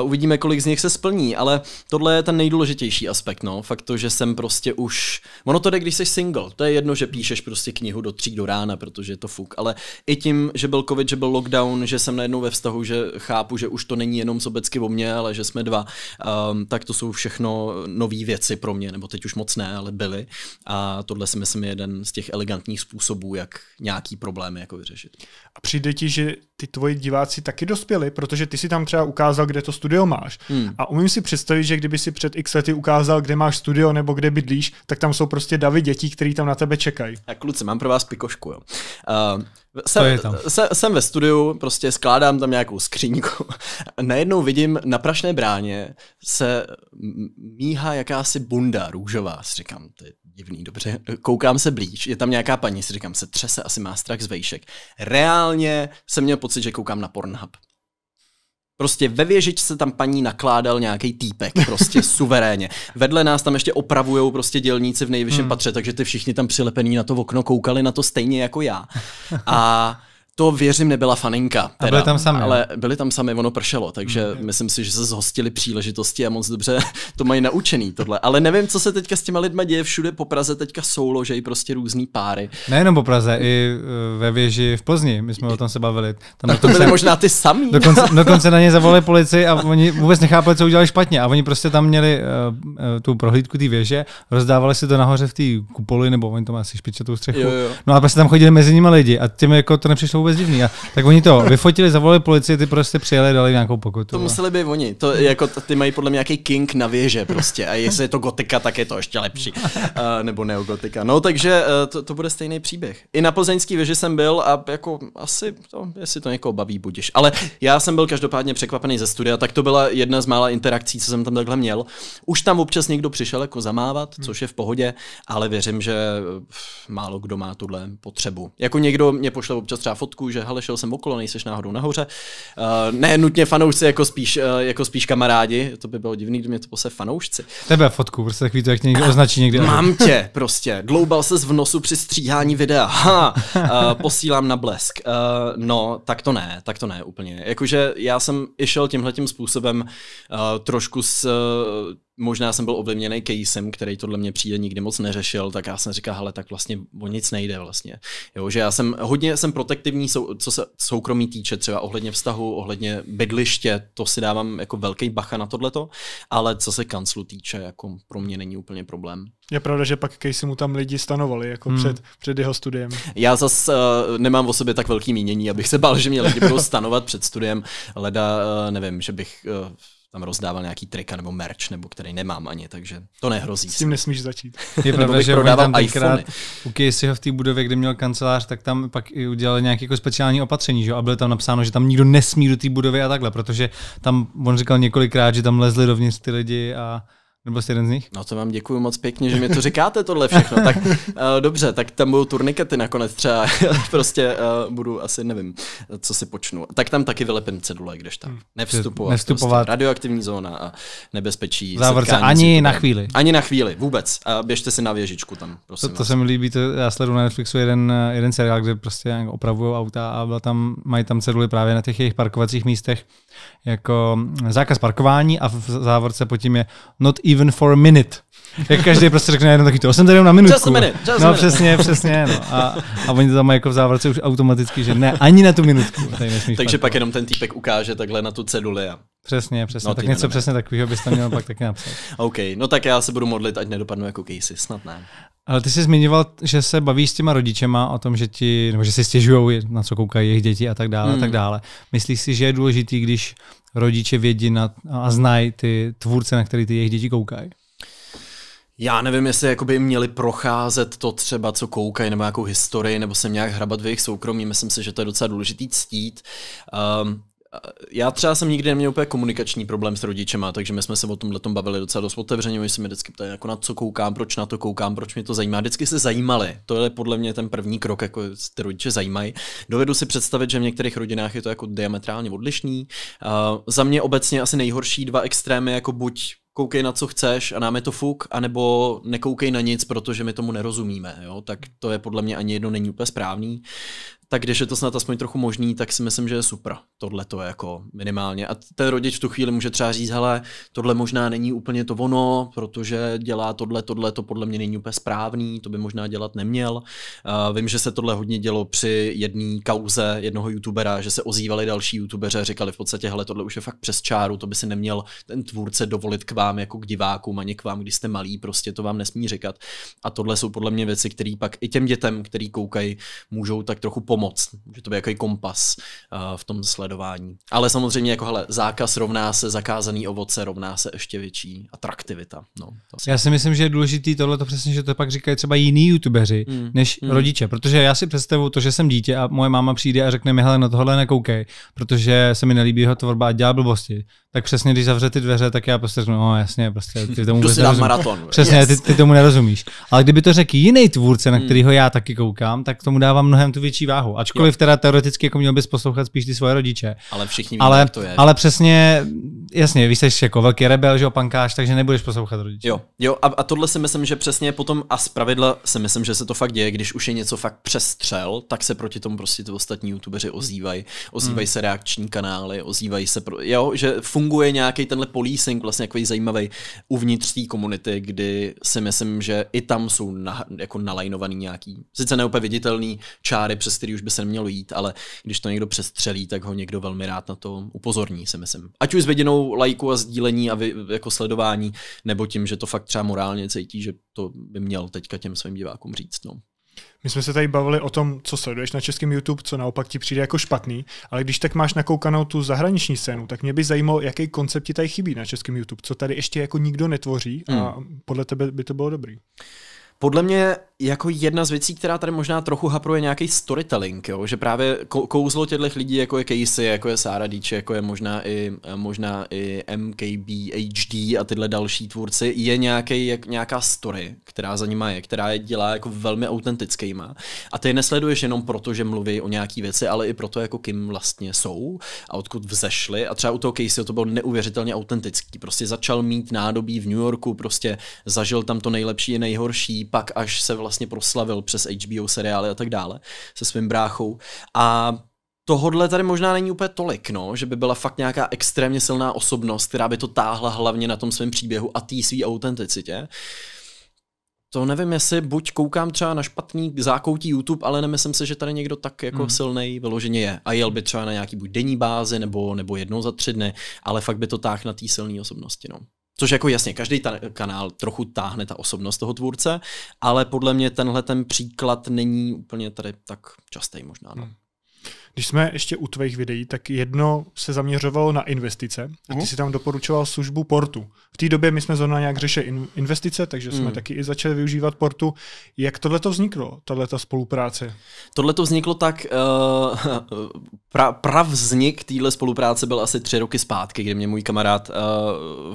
uh, uvidíme, kolik z nich se splní, ale tohle je ten nejdůležitější aspekt, no, fakt to, že jsem prostě už, ono to jde, když jsi single, to je jedno, že píšeš prostě knihu do tří do rána, protože je to fuk, ale i tím, že byl covid, že byl lockdown, že jsem najednou ve vztahu, že chápu, že už to není jenom sobecky o mě ale že jsme dva, uh, um, tak to jsou všechno nové věci pro mě, nebo teď už moc ne, ale byly. A tohle si myslím je jeden z těch elegantních způsobů, jak nějaký problémy jako vyřešit. A přijde ti, že ty tvoji diváci taky dospěli, protože ty si tam třeba ukázal, kde to studio máš. Hmm. A umím si představit, že kdyby si před x lety ukázal, kde máš studio nebo kde bydlíš, tak tam jsou prostě davy dětí, které tam na tebe čekají. A kluci, mám pro vás pikošku. Jo. Uh, jsem, tam. Se, jsem ve studiu, prostě skládám tam nějakou skříňku najednou vidím na prašné bráně se míhá jakási bunda růžová. Si říkám, to je divný, dobře. Koukám se blíž, je tam nějaká paní, si říkám, se třese, asi má strach z vejšek. Reálně jsem měl pocit, že koukám na Pornhub. Prostě ve se tam paní nakládal nějaký týpek, prostě suverénně. Vedle nás tam ještě opravujou prostě dělníci v nejvyšším hmm. patře, takže ty všichni tam přilepení na to okno koukali na to stejně jako já. A to věřím nebyla faninka. Teda, a byli tam sami. Ale byli tam sami, ono pršelo, takže okay. Mm. myslím si, že se zhostili příležitosti a moc dobře to mají naučený tohle. Ale nevím, co se teďka s těma lidma děje všude po Praze, teďka souložejí prostě různý páry. Nejenom po Praze, i e, ve věži v Plzni, my jsme o tom se bavili. Tam tak to byly možná ty samý. Dokonce, dokonce na ně zavolali policii a oni vůbec nechápali, co udělali špatně. A oni prostě tam měli uh, tu prohlídku té věže, rozdávali si to nahoře v té kupoli, nebo oni to má asi špičatou střechu. Jo, jo. No a prostě tam chodili mezi nimi lidi a těm jako to nepřišlo vůbec vůbec divný. A, tak oni to vyfotili, zavolali policii, ty prostě přijeli, dali nějakou pokutu. To no. museli by oni. To, jako, ty mají podle mě nějaký king na věže prostě. A jestli je to gotika, tak je to ještě lepší. Uh, nebo neogotika. No, takže uh, to, to, bude stejný příběh. I na plzeňský věži jsem byl a jako asi to, jestli to někoho baví, budíš. Ale já jsem byl každopádně překvapený ze studia, tak to byla jedna z mála interakcí, co jsem tam takhle měl. Už tam občas někdo přišel jako zamávat, což je v pohodě, ale věřím, že eh, málo kdo má tuhle potřebu. Jako někdo mě pošle občas třeba fotku, fotku, že hele, šel jsem okolo, nejseš náhodou nahoře. Uh, ne nutně fanoušci, jako spíš, uh, jako spíš kamarádi, to by bylo divný, kdyby mě to pose fanoušci. Tebe fotku, prostě takový to, jak někdo označí někde. Mám tě, prostě. Dloubal se v nosu při stříhání videa. Ha, uh, posílám na blesk. Uh, no, tak to ne, tak to ne úplně. Jakože já jsem išel tímhletím způsobem uh, trošku s uh, možná jsem byl ovlivněný casem, který tohle mě přijde nikdy moc neřešil, tak já jsem říkal, hele, tak vlastně o nic nejde vlastně. Jo, že já jsem hodně jsem protektivní, co se soukromí týče, třeba ohledně vztahu, ohledně bydliště, to si dávám jako velký bacha na tohleto, ale co se kanclu týče, jako pro mě není úplně problém. Je pravda, že pak Casey mu tam lidi stanovali, jako hmm. před, před jeho studiem. Já zas uh, nemám o sobě tak velký mínění, abych se bál, že mě lidi budou stanovat před studiem, leda, uh, nevím, že bych uh, tam rozdával nějaký trika nebo merch, nebo který nemám ani, takže to nehrozí. S tím nesmíš začít. Je pravda, že prodávám iPhone. U ho v té budově, kde měl kancelář, tak tam pak i udělali nějaké jako speciální opatření, že? a bylo tam napsáno, že tam nikdo nesmí do té budovy a takhle, protože tam on říkal několikrát, že tam lezli dovnitř ty lidi a nebo jste jeden z nich? No to vám děkuji moc pěkně, že mi to říkáte tohle všechno. tak uh, dobře, tak tam budou turnikety nakonec třeba. prostě uh, budu asi, nevím, co si počnu. Tak tam taky vylepím cedule, když tam. Hmm, nevstupovat. Nevstupovat. Prostě radioaktivní zóna a nebezpečí. Závrce, ani cedule. na chvíli. Ani na chvíli, vůbec. A běžte si na věžičku tam. Prosím to, to se mi líbí, to, já sleduju na Netflixu jeden, eh, jeden seriál, kde prostě opravují auta a byla tam, mají tam ceduly právě na těch jejich parkovacích místech jako zákaz parkování a v závorce pod tím je not even for a minute. Jak každý prostě řekne jenom taky to, jsem tady jenom na minutku. Just a minute, just no a minute. přesně, přesně. No. A, a oni to tam mají jako v závorce už automaticky, že ne, ani na tu minutku. Takže parkovat. pak jenom ten týpek ukáže takhle na tu ceduli. A... Přesně, přesně. No, tak něco přesně takového bys tam měl pak taky napsat. OK, no tak já se budu modlit, ať nedopadnu jako Casey, snad ne. Ale ty jsi zmiňoval, že se bavíš s těma rodičema o tom, že ti, nebo že si stěžují, na co koukají jejich děti a tak dále, hmm. a tak hmm. dále. Myslíš si, že je důležitý, když rodiče vědí na, a znají ty tvůrce, na který ty jejich děti koukají? Já nevím, jestli jakoby měli procházet to třeba, co koukají, nebo jakou historii, nebo se nějak hrabat v jejich soukromí. Myslím si, že to je docela důležitý ctít. Um, já třeba jsem nikdy neměl úplně komunikační problém s rodičema, takže my jsme se o tomhle tom bavili docela dost otevřeně, oni se mi vždycky ptali, jako na co koukám, proč na to koukám, proč mě to zajímá. Vždycky se zajímali. To je podle mě ten první krok, jako ty rodiče zajímají. Dovedu si představit, že v některých rodinách je to jako diametrálně odlišný. Uh, za mě obecně asi nejhorší dva extrémy, jako buď koukej na co chceš a nám je to fuk, anebo nekoukej na nic, protože my tomu nerozumíme. Jo? Tak to je podle mě ani jedno není úplně správný tak když je to snad aspoň trochu možný, tak si myslím, že je super. Tohle to je jako minimálně. A ten rodič v tu chvíli může třeba říct, hele, tohle možná není úplně to ono, protože dělá tohle, tohle, to podle mě není úplně správný, to by možná dělat neměl. Uh, vím, že se tohle hodně dělo při jedné kauze jednoho youtubera, že se ozývali další youtubeři a říkali v podstatě, hele, tohle už je fakt přes čáru, to by si neměl ten tvůrce dovolit k vám jako k divákům ani k vám, když jste malí, prostě to vám nesmí říkat. A tohle jsou podle mě věci, které pak i těm dětem, který koukají, můžou tak trochu pomoct pomoct. že to by jako kompas uh, v tom sledování. Ale samozřejmě jako hele, zákaz rovná se zakázaný ovoce, rovná se ještě větší atraktivita. No, to Já si myslím, že je důležitý tohle to přesně, že to pak říkají třeba jiní youtubeři mm. než mm. rodiče, protože já si představu to, že jsem dítě a moje máma přijde a řekne mi, hele, na tohle nekoukej, protože se mi nelíbí jeho tvorba a dělá blbosti tak přesně, když zavře ty dveře, tak já prostě řeknu, no jasně, prostě ty tomu vůbec nerozumíš. maraton. Přesně, yes. ty, ty, tomu nerozumíš. Ale kdyby to řekl jiný tvůrce, na hmm. kterého já taky koukám, tak tomu dávám mnohem tu větší váhu. Ačkoliv jo. teda teoreticky jako měl bys poslouchat spíš ty svoje rodiče. Ale všichni ale, jak to je. Ale přesně, jasně, víš, jsi jako velký rebel, že opankáš, takže nebudeš poslouchat rodiče. Jo, jo a, a tohle si myslím, že přesně potom a zpravidla si myslím, že se to fakt děje, když už je něco fakt přestřel, tak se proti tomu prostě ty ostatní youtubeři ozývají. Ozývají hmm. se reakční kanály, ozývají se, pro, jo, že funguje nějaký tenhle policing vlastně jako zajímavý uvnitř té komunity, kdy si myslím, že i tam jsou na, jako nalajnovaný nějaký, sice neúplně viditelný čáry, přes který už by se nemělo jít, ale když to někdo přestřelí, tak ho někdo velmi rád na to upozorní, si myslím. Ať už s viděnou lajku a sdílení a vy, jako sledování, nebo tím, že to fakt třeba morálně cítí, že to by měl teďka těm svým divákům říct. No. My jsme se tady bavili o tom, co sleduješ na českém YouTube, co naopak ti přijde jako špatný, ale když tak máš nakoukanou tu zahraniční scénu, tak mě by zajímalo, jaký koncept ti tady chybí na českém YouTube, co tady ještě jako nikdo netvoří a hmm. podle tebe by to bylo dobrý. Podle mě jako jedna z věcí, která tady možná trochu hapruje nějaký storytelling, jo? že právě kouzlo těchto lidí, jako je Casey, jako je Sara Díče, jako je možná i, možná i MKBHD a tyhle další tvůrci, je nějaký, jak, nějaká story, která za nima je, která je dělá jako velmi autentickýma. A ty je nesleduješ jenom proto, že mluví o nějaký věci, ale i proto, jako kým vlastně jsou a odkud vzešli. A třeba u toho Casey to bylo neuvěřitelně autentický. Prostě začal mít nádobí v New Yorku, prostě zažil tam to nejlepší i nejhorší, pak až se vlastně vlastně proslavil přes HBO seriály a tak dále se svým bráchou. A tohodle tady možná není úplně tolik, no, že by byla fakt nějaká extrémně silná osobnost, která by to táhla hlavně na tom svém příběhu a té své autenticitě. To nevím, jestli buď koukám třeba na špatný zákoutí YouTube, ale nemyslím si, že tady někdo tak jako hmm. silný vyloženě je. A jel by třeba na nějaký buď denní bázi nebo, nebo jednou za tři dny, ale fakt by to táhl na té silné osobnosti. No. Což jako jasně, každý ta, kanál trochu táhne ta osobnost toho tvůrce, ale podle mě tenhle ten příklad není úplně tady tak častý možná. No. Hmm. Když jsme ještě u tvých videí, tak jedno se zaměřovalo na investice a ty mhm. si tam doporučoval službu portu. V té době my jsme zrovna nějak řešili investice, takže jsme mm. taky i začali využívat portu. Jak tohle to vzniklo, tahle ta spolupráce? Tohle to vzniklo tak, uh, pra, prav vznik téhle spolupráce byl asi tři roky zpátky, kdy mě můj kamarád uh,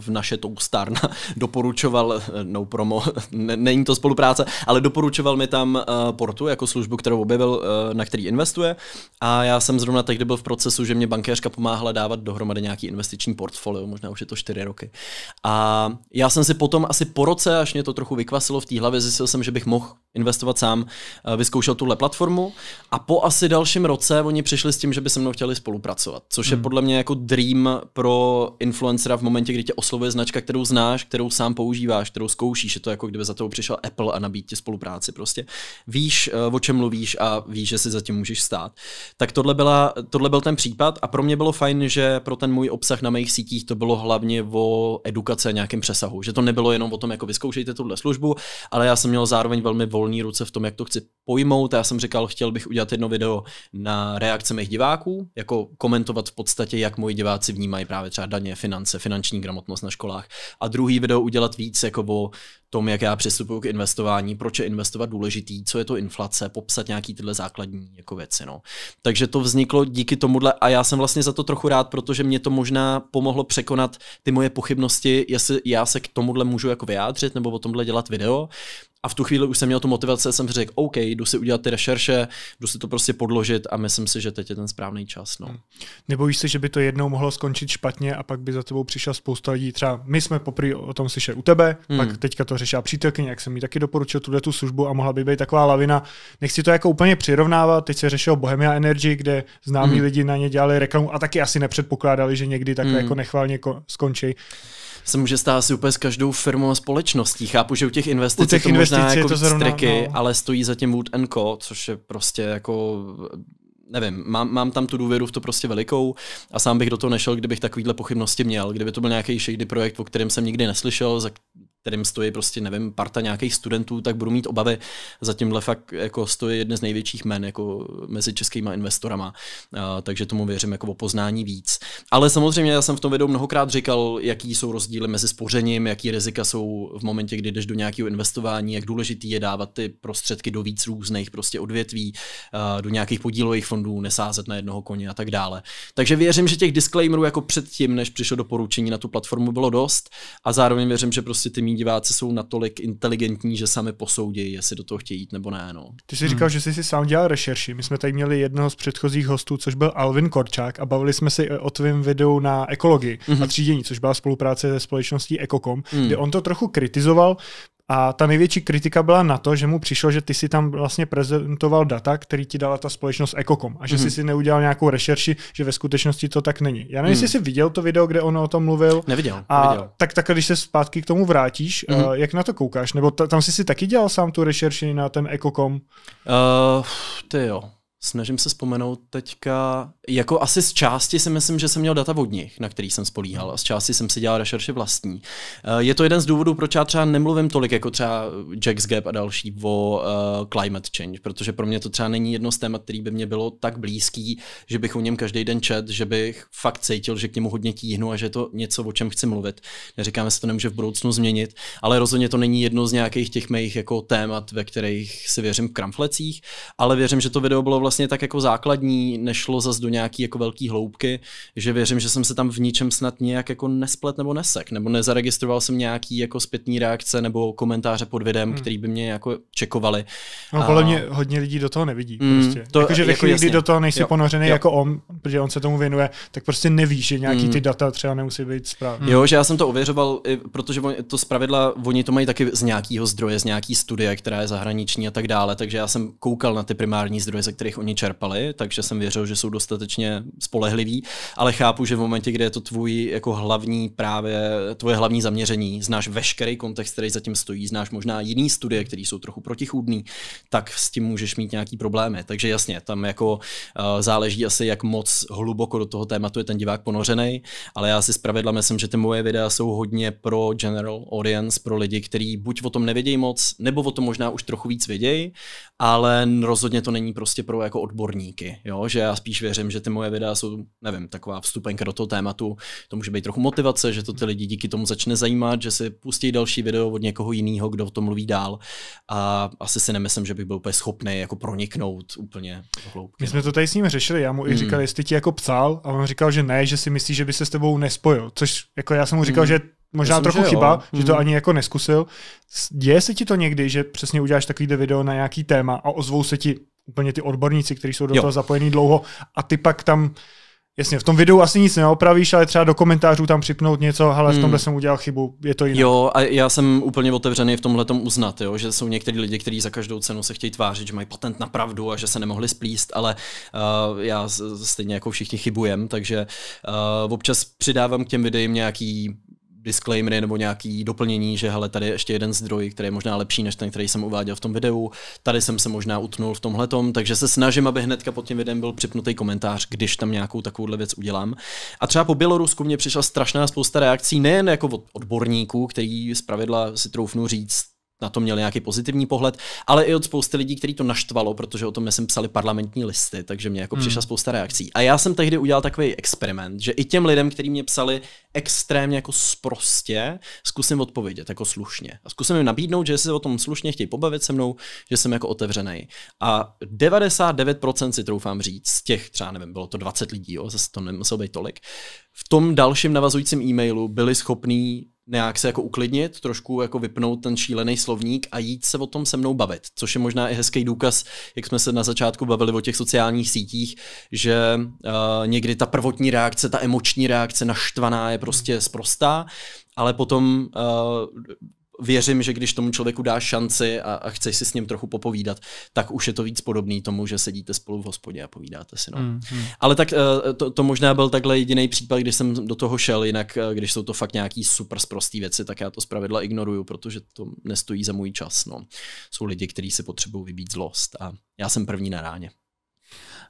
v naše Toustarna doporučoval, eh, no promo, ne, není to spolupráce, ale doporučoval mi tam uh, portu jako službu, kterou objevil, uh, na který investuje a já jsem zrovna tehdy byl v procesu, že mě bankéřka pomáhala dávat dohromady nějaký investiční portfolio, možná už je to čtyři roky. A já jsem si potom asi po roce, až mě to trochu vykvasilo v té hlavě, zjistil jsem, že bych mohl investovat sám, eh, vyzkoušel tuhle platformu a po asi dalším roce oni přišli s tím, že by se mnou chtěli spolupracovat, což je hmm. podle mě jako dream pro influencera v momentě, kdy tě oslovuje značka, kterou znáš, kterou sám používáš, kterou zkoušíš. Je to jako kdyby za to přišel Apple a nabídl ti spolupráci prostě. Víš, eh, o čem mluvíš a víš, že si zatím můžeš stát. Tak tohle, byla, tohle byl ten případ a pro mě bylo fajn, že pro ten můj obsah na mých sítích to bylo hlavně o edukace nějakém přesahu. Že to nebylo jenom o tom, jako vyzkoušejte tuhle službu, ale já jsem měl zároveň velmi volné ruce v tom, jak to chci pojmout. Já jsem říkal, chtěl bych udělat jedno video na reakce mých diváků, jako komentovat v podstatě, jak moji diváci vnímají právě třeba daně, finance, finanční gramotnost na školách. A druhý video udělat víc jako o tom, jak já přistupuji k investování, proč je investovat důležitý, co je to inflace, popsat nějaký tyhle základní jako věci. No. Takže to vzniklo díky tomuhle a já jsem vlastně za to trochu rád, protože mě to možná pomohlo překonat ty moje pochybnosti, jestli já se k tomuhle můžu jako vyjádřit nebo o tomhle dělat video. A v tu chvíli už jsem měl tu motivaci, jsem řekl, OK, jdu si udělat ty rešerše, jdu si to prostě podložit a myslím si, že teď je ten správný čas. No. Hmm. Nebojíš se, že by to jednou mohlo skončit špatně a pak by za tebou přišla spousta lidí. Třeba my jsme poprvé o tom slyšeli u tebe, hmm. pak teďka to řešila přítelkyně, jak jsem mi taky doporučil tuhle tu službu a mohla by být taková lavina. Nechci to jako úplně přirovnávat, teď se řešilo Bohemia Energy, kde známí hmm. lidi na ně dělali reklamu a taky asi nepředpokládali, že někdy takhle hmm. jako nechválně skončí se může stát asi úplně s každou firmou a společností. Chápu, že u těch investic u těch je to investic možná je jako to zrovna, striky, no. ale stojí tím Wood Co, což je prostě jako nevím, mám, mám tam tu důvěru v to prostě velikou a sám bych do toho nešel, kdybych takovýhle pochybnosti měl. Kdyby to byl nějaký shady projekt, o kterém jsem nikdy neslyšel, za kterým stojí prostě, nevím, parta nějakých studentů, tak budu mít obavy. Zatímhle fakt jako stojí jedno z největších men jako mezi českýma investorama, a, takže tomu věřím jako o poznání víc. Ale samozřejmě já jsem v tom videu mnohokrát říkal, jaký jsou rozdíly mezi spořením, jaký rizika jsou v momentě, kdy jdeš do nějakého investování, jak důležitý je dávat ty prostředky do víc různých prostě odvětví, a, do nějakých podílových fondů, nesázet na jednoho koně a tak dále. Takže věřím, že těch disclaimerů jako předtím, než přišlo doporučení na tu platformu, bylo dost a zároveň věřím, že prostě ty diváci jsou natolik inteligentní, že sami posoudí, jestli do toho chtějí jít nebo ne. No. Ty jsi říkal, hmm. že jsi si sám dělal rešerši. My jsme tady měli jednoho z předchozích hostů, což byl Alvin Korčák a bavili jsme si o tvém videu na ekologii mm-hmm. a mhm. třídění, což byla spolupráce se společností Ecocom, mm. kde on to trochu kritizoval, a ta největší kritika byla na to, že mu přišlo, že ty si tam vlastně prezentoval data, který ti dala ta společnost Ecocom a že mm. si mhm. si neudělal nějakou rešerši, že ve skutečnosti to tak není. Já nevím, mm. jestli mhm. jsi viděl to video, kde on o tom mluvil. Neviděl. A neviděl. tak tak, když se zpátky k tomu vrátíš, mm. uh, jak na to koukáš? Nebo ta, tam jsi si taky dělal sám tu rešerši na ten Ecocom? Uh, ty jo. Snažím se vzpomenout teďka, jako asi z části si myslím, že jsem měl data od nich, na který jsem spolíhal a z části jsem si dělal rešerše vlastní. Eh, je to jeden z důvodů, proč já třeba nemluvím tolik, jako třeba Jack's Gap a další o uh, climate change, protože pro mě to třeba není jedno z témat, který by mě bylo tak blízký, že bych o něm každý den čet, že bych fakt cítil, že k němu hodně tíhnu a že je to něco, o čem chci mluvit. Neříkáme, že to nemůže v budoucnu změnit, ale rozhodně to není jedno z nějakých těch mých jako témat, ve kterých si věřím v kramflecích, ale věřím, že to video bylo vlastně vlastně tak jako základní, nešlo zas do nějaký jako velký hloubky, že věřím, že jsem se tam v ničem snad nějak jako nesplet nebo nesek, nebo nezaregistroval jsem nějaký jako zpětní reakce nebo komentáře pod videem, hmm. který by mě jako čekovali. No podle a... mě hodně lidí do toho nevidí Hmm, prostě. To, jako, že jako chvíli, kdy do toho nejsi jo, ponořený jo. jako on, protože on se tomu věnuje, tak prostě nevíš, že nějaký hmm. ty data třeba nemusí být správně. Jo, že já jsem to ověřoval, protože to zpravidla, oni to mají taky z nějakého zdroje, z nějaký studie, která je zahraniční a tak dále, takže já jsem koukal na ty primární zdroje, ze kterých kterých oni čerpali, takže jsem věřil, že jsou dostatečně spolehliví, ale chápu, že v momentě, kdy je to tvůj jako hlavní právě, tvoje hlavní zaměření, znáš veškerý kontext, který zatím stojí, znáš možná jiný studie, které jsou trochu protichůdný, tak s tím můžeš mít nějaký problémy. Takže jasně, tam jako uh, záleží asi, jak moc hluboko do toho tématu je ten divák ponořený, ale já si zpravidla myslím, že ty moje videa jsou hodně pro general audience, pro lidi, kteří buď o tom nevědějí moc, nebo o tom možná už trochu víc vědějí, ale rozhodně to není prostě pro jako odborníky, jo? že já spíš věřím, že ty moje videa jsou, nevím, taková vstupenka do toho tématu, to může být trochu motivace, že to ty lidi díky tomu začne zajímat, že si pustí další video od někoho jiného, kdo o tom mluví dál a asi si nemyslím, že bych byl úplně schopný jako proniknout úplně do hloubky. My jsme no. to tady s ním řešili, já mu i hmm. říkal, jestli ti jako psal a on říkal, že ne, že si myslí, že by se s tebou nespojil, což jako já jsem mu říkal, mm. že možná Myslím, trochu že chyba, jo. že to mm. ani jako neskusil. Děje se ti to někdy, že přesně uděláš takovýhle video na nějaký téma a ozvou se ti úplně ty odborníci, kteří jsou do jo. toho zapojení dlouho a ty pak tam Jasně, v tom videu asi nic neopravíš, ale třeba do komentářů tam připnout něco, ale v tomhle hmm. jsem udělal chybu, je to jiné. Jo, a já jsem úplně otevřený v tomhle tom uznat, jo, že jsou někteří lidi, kteří za každou cenu se chtějí tvářit, že mají patent na pravdu a že se nemohli splíst, ale uh, já stejně jako všichni chybujem, takže uh, občas přidávám k těm videím nějaký disclaimery nebo nějaký doplnění, že hele, tady je ještě jeden zdroj, který je možná lepší než ten, který jsem uváděl v tom videu, tady jsem se možná utnul v tomhle takže se snažím, aby hnedka pod tím videem byl připnutý komentář, když tam nějakou takovouhle věc udělám. A třeba po Bělorusku mě přišla strašná spousta reakcí, nejen jako od odborníků, který zpravidla si troufnu říct, na to měl nějaký pozitivní pohled, ale i od spousty lidí, kteří to naštvalo, protože o tom jsem psali parlamentní listy, takže mě jako hmm. přišla spousta reakcí. A já jsem tehdy udělal takový experiment, že i těm lidem, kteří mě psali extrémně jako sprostě, zkusím odpovědět jako slušně. A zkusím jim nabídnout, že se o tom slušně chtějí pobavit se mnou, že jsem jako otevřený. A 99% si troufám říct, z těch třeba, nevím, bylo to 20 lidí, jo, zase to nemuselo být tolik, v tom dalším navazujícím e-mailu byli schopní nějak se jako uklidnit, trošku jako vypnout ten šílený slovník a jít se o tom se mnou bavit, což je možná i hezký důkaz, jak jsme se na začátku bavili o těch sociálních sítích, že uh, někdy ta prvotní reakce, ta emoční reakce naštvaná je prostě sprostá, ale potom uh, věřím, že když tomu člověku dáš šanci a, a chceš si s ním trochu popovídat, tak už je to víc podobný tomu, že sedíte spolu v hospodě a povídáte si. No. Mm, mm. Ale tak eh, to, to možná byl takhle jediný případ, když jsem do toho šel, jinak eh, když jsou to fakt nějaký super sprostý věci, tak já to zpravidla ignoruju, protože to nestojí za můj čas. No. Jsou lidi, kteří si potřebují vybít zlost a já jsem první na ráně.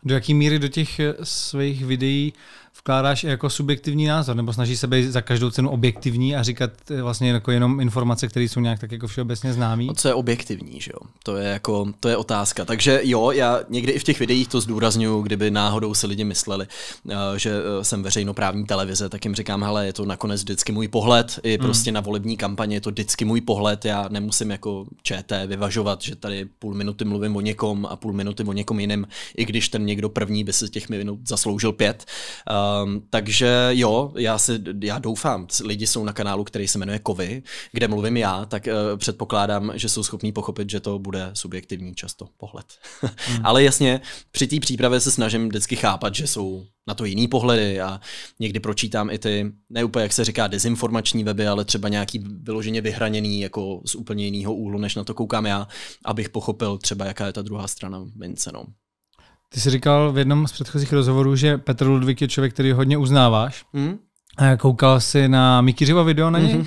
Do jaké míry do těch eh, svých videí uh, vkládáš jako subjektivní názor, nebo snažíš se být za každou cenu objektivní a říkat eh, vlastně jako jenom informace, které jsou nějak tak jako všeobecně známé. No, co je objektivní, že jo? To je jako, to je otázka. Takže jo, já někdy i v těch videích to zdůraznuju, kdyby náhodou si lidi mysleli, eh, že eh, jsem veřejnoprávní televize, tak jim říkám, hele, je to nakonec vždycky můj pohled, i hmm. prostě mm. na volební kampaně je to vždycky můj pohled, já nemusím jako ČT vyvažovat, že tady půl minuty mluvím o někom a půl minuty o někom jiném, i když ten někdo první by si těch minut zasloužil pět. Uh, Um, takže jo, já, si, já doufám, lidi jsou na kanálu, který se jmenuje Kovy, kde mluvím já, tak uh, předpokládám, že jsou schopní pochopit, že to bude subjektivní často pohled. mm. Ale jasně, při té přípravě se snažím vždycky chápat, že jsou na to jiný pohledy a někdy pročítám i ty, ne úplně jak se říká, dezinformační weby, ale třeba nějaký vyloženě vyhraněný, jako z úplně jiného úhlu, než na to koukám já, abych pochopil třeba, jaká je ta druhá strana mince. No. Ty jsi říkal v jednom z předchozích rozhovorů, že Petr Ludvík je člověk, který hodně uznáváš. Mm. Koukal jsi na Mikiřivo video na něj? Mm-hmm.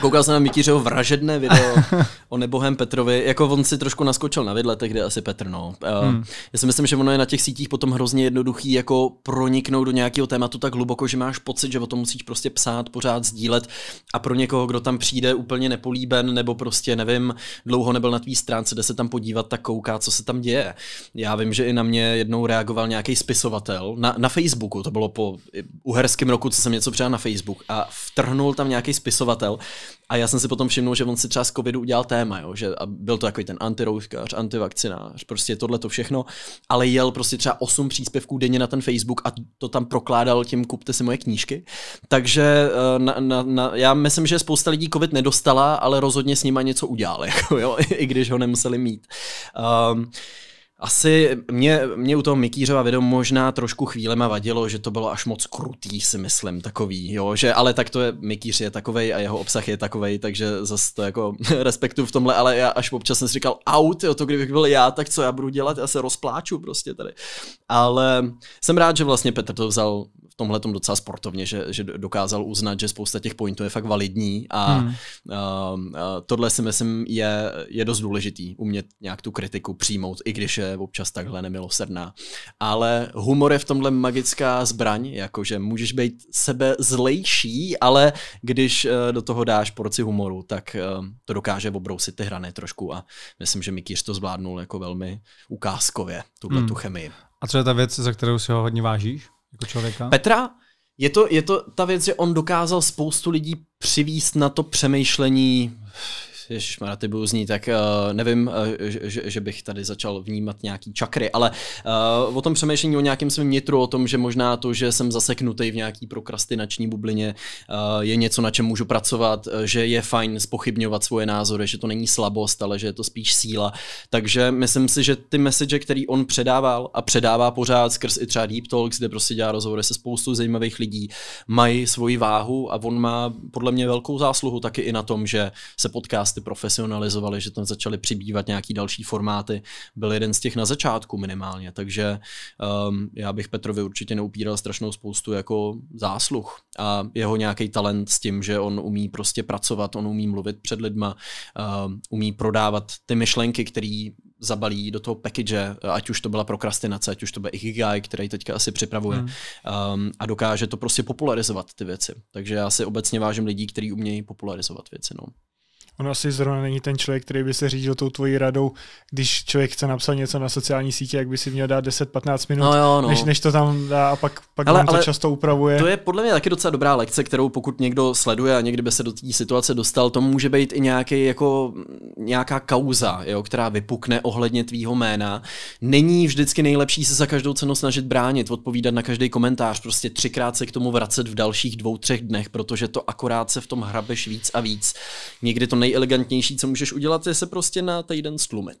Koukal jsem na Mikířeho vražedné video o nebohem Petrovi. Jako on si trošku naskočil na vidle, kde asi Petr, no. Eh, hmm. Já si myslím, že ono je na těch sítích potom hrozně jednoduchý jako proniknout do nějakého tématu tak hluboko, že máš pocit, že o tom musíš prostě psát, pořád sdílet a pro někoho, kdo tam přijde úplně nepolíben nebo prostě nevím, dlouho nebyl na tvý stránce, jde se tam podívat, tak kouká, co se tam děje. Já vím, že i na mě jednou reagoval nějaký spisovatel na, na Facebooku, to bylo po uherském roku, co jsem něco přijal na Facebook a vtrhnul tam nějaký spisovatel a já jsem si potom všiml, že on si třeba z covidu udělal téma, jo, že a byl to takový ten antirouškař, antivakcinář, prostě tohle to všechno, ale jel prostě třeba 8 příspěvků denně na ten Facebook a to tam prokládal tím kupte si moje knížky. Takže eh, na, na, na, já myslím, že spousta lidí covid nedostala, ale rozhodně s nima něco udělal, jako, jo, i když ho nemuseli mít. Um, asi mě, mě u toho Mikýřova video možná trošku chvílema vadilo, že to bylo až moc krutý, si myslím, takový, jo, že ale tak to je, Mikýř je takovej a jeho obsah je takovej, takže zase to jako respektu v tomhle, ale já až občas jsem si říkal, out, jo, to kdybych byl já, tak co já budu dělat, já se rozpláču prostě tady. Ale jsem rád, že vlastně Petr to vzal v tomhle tom docela sportovně, že, že dokázal uznat, že spousta těch pointů je fakt validní a hmm. uh, tohle si myslím je, je dost důležitý, umět nějak tu kritiku přijmout, i když je občas takhle nemilosrdná. Ale humor je v tomhle magická zbraň, jakože můžeš být sebe zlejší, ale když e, do toho dáš porci humoru, tak e, to dokáže obrousit ty hrany trošku a myslím, že Mikýř to zvládnul jako velmi ukázkově, tuhle hmm. tu chemii. A co je ta věc, za kterou si ho hodně vážíš? jako člověka? Petra? Je to, je to ta věc, že on dokázal spoustu lidí přivíst na to přemýšlení Ježíš ty zní, tak uh, nevím, uh, že, že bych tady začal vnímat nějaký čakry, ale uh, o tom přemýšlení o nějakém svém nitru, o tom, že možná to, že jsem zaseknutý v nějaký prokrastinační bublině, uh, je něco, na čem můžu pracovat, že je fajn spochybňovat svoje názory, že to není slabost, ale že je to spíš síla. Takže myslím si, že ty message, který on předával a předává pořád skrz i třeba Deep Talks, kde prostě dělá rozhovory se spoustu zajímavých lidí, mají svoji váhu a on má podle mě velkou zásluhu taky i na tom, že se podcast podcasty profesionalizovaly, že tam začaly přibývat nějaký další formáty. Byl jeden z těch na začátku minimálně, takže um, já bych Petrovi určitě neupíral strašnou spoustu jako zásluh a jeho nějaký talent s tím, že on umí prostě pracovat, on umí mluvit před lidma, um, umí prodávat ty myšlenky, které zabalí do toho package, ať už to byla prokrastinace, ať už to byl Ikigai, který teďka asi připravuje, mm. um, a dokáže to prostě popularizovat ty věci. Takže já si obecně vážím lidí, kteří umějí popularizovat věci. No. On asi zrovna není ten člověk, který by se řídil tou tvojí radou, když člověk chce napsat něco na sociální sítě, jak by si měl dát 10-15 minut, no jo, no. Než, než to tam dá a pak, pak ale, on to ale často upravuje. To je podle mě taky docela dobrá lekce, kterou pokud někdo sleduje a někdy by se do té situace dostal, to může být i nějaký, jako, nějaká kauza, jo, která vypukne ohledně tvýho jména. Není vždycky nejlepší se za každou cenu snažit bránit, odpovídat na každý komentář, prostě třikrát se k tomu vracet v dalších dvou, třech dnech, protože to akorát se v tom hrabeš víc a víc. Někdy to nejelegantnější, co můžeš udělat, je se prostě na týden stlumit.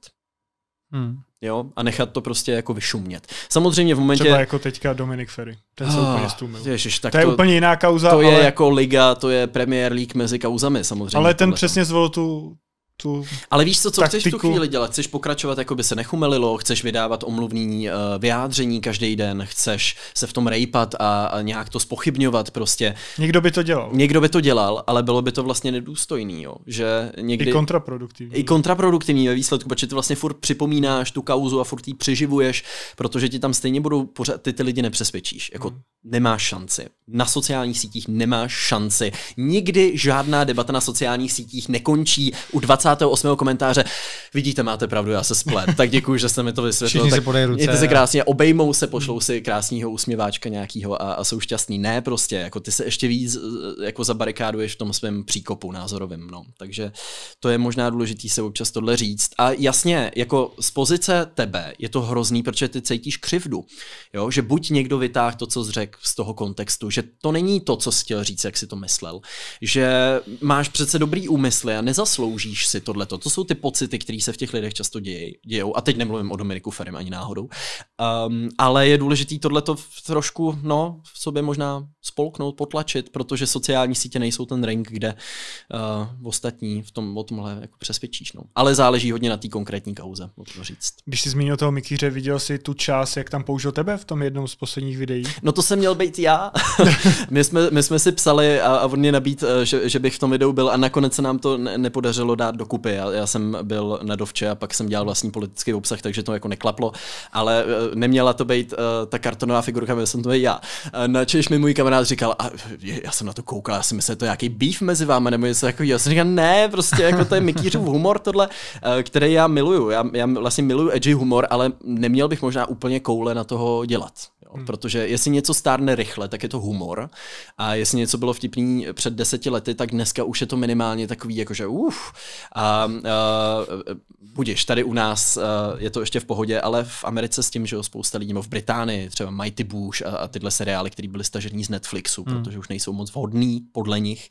Hmm. Jo, a nechat to prostě jako vyšumět. Samozřejmě v momentě... Třeba jako teďka Dominik Ferry, ten se oh, úplně Ježiš, tak to, je úplně jiná kauza, To ale... je jako liga, to je Premier League mezi kauzami samozřejmě. Ale ten tohle. přesně zvolil tu, tu Ale víš co, co taktiku. chceš tu chvíli dělat? Chceš pokračovat, jako by se nechumelilo, chceš vydávat omluvní uh, eh, vyjádření každý den, chceš se v tom rejpat a, a nějak to spochybňovat prostě. Někdo by to dělal. Někdo by to dělal, ale bylo by to vlastně nedůstojný, jo? že někdy... I kontraproduktivní. I kontraproduktivní ve výsledku, protože ty vlastně furt připomínáš tu kauzu a furt ji přiživuješ, protože ti tam stejně budou pořád, ty ty lidi nepřesvědčíš. Jako hmm. nemáš šanci. Na sociálních sítích nemáš šanci. Nikdy žádná debata na sociálních sítích nekončí u 20 28. komentáře. Vidíte, máte pravdu, já se splet. Tak děkuji, že jste mi to vysvětlil. Všichni tak se ruce. Mějte se krásně, obejmou se, pošlou si krásného usměváčka nějakého a, a, jsou šťastní. Ne, prostě, jako ty se ještě víc jako zabarikáduješ v tom svém příkopu názorovém. No. Takže to je možná důležité se občas tohle říct. A jasně, jako z pozice tebe je to hrozný, protože ty cítíš křivdu. Jo? Že buď někdo vytáh to, co řekl z toho kontextu, že to není to, co jsi chtěl říct, jak si to myslel, že máš přece dobrý úmysly a nezasloužíš si si tohleto. To jsou ty pocity, které se v těch lidech často dějí, dějou. A teď nemluvím o Dominiku Ferim ani náhodou. Um, ale je důležité tohle trošku no, v sobě možná spolknout, potlačit, protože sociální sítě nejsou ten ring, kde uh, ostatní v tom, o tomhle jako přesvědčíš. No. Ale záleží hodně na té konkrétní kauze, můžu říct. Když jsi zmínil toho Mikýře, viděl jsi tu část, jak tam použil tebe v tom jednom z posledních videí? No to jsem měl být já. my, jsme, my jsme si psali a, a on mě nabít, eh, že, že bych v tom videu byl a nakonec se nám to ne, nepodařilo dát do dokupy. Já, já jsem byl na Dovče a pak jsem dělal vlastní politický obsah, takže to jako neklaplo, ale eh, neměla to být uh, ta kartonová figurka, byl jsem to byl já. Eh, na Češ mi můj kamarád říkal, a já jsem na to koukal, já jsem myslel, to je nějaký beef mezi vámi, nebo něco takového. Já jsem říkal, ne, prostě jako to je Mikýřův humor tohle, uh, který já miluju. Já, já vlastně miluju edgy humor, ale neměl bych možná úplně koule na toho dělat. Hmm. Protože jestli něco stárne rychle, tak je to humor. A jestli něco bylo vtipný před deseti lety, tak dneska už je to minimálně takový, jakože uf. A uh, budeš, tady u nás uh, je to ještě v pohodě, ale v Americe s tím, že jo, spousta lidí, v Británii, třeba Mighty Bush a, a tyhle seriály, které byly stažený z Netflixu, hmm. protože už nejsou moc vhodný podle nich,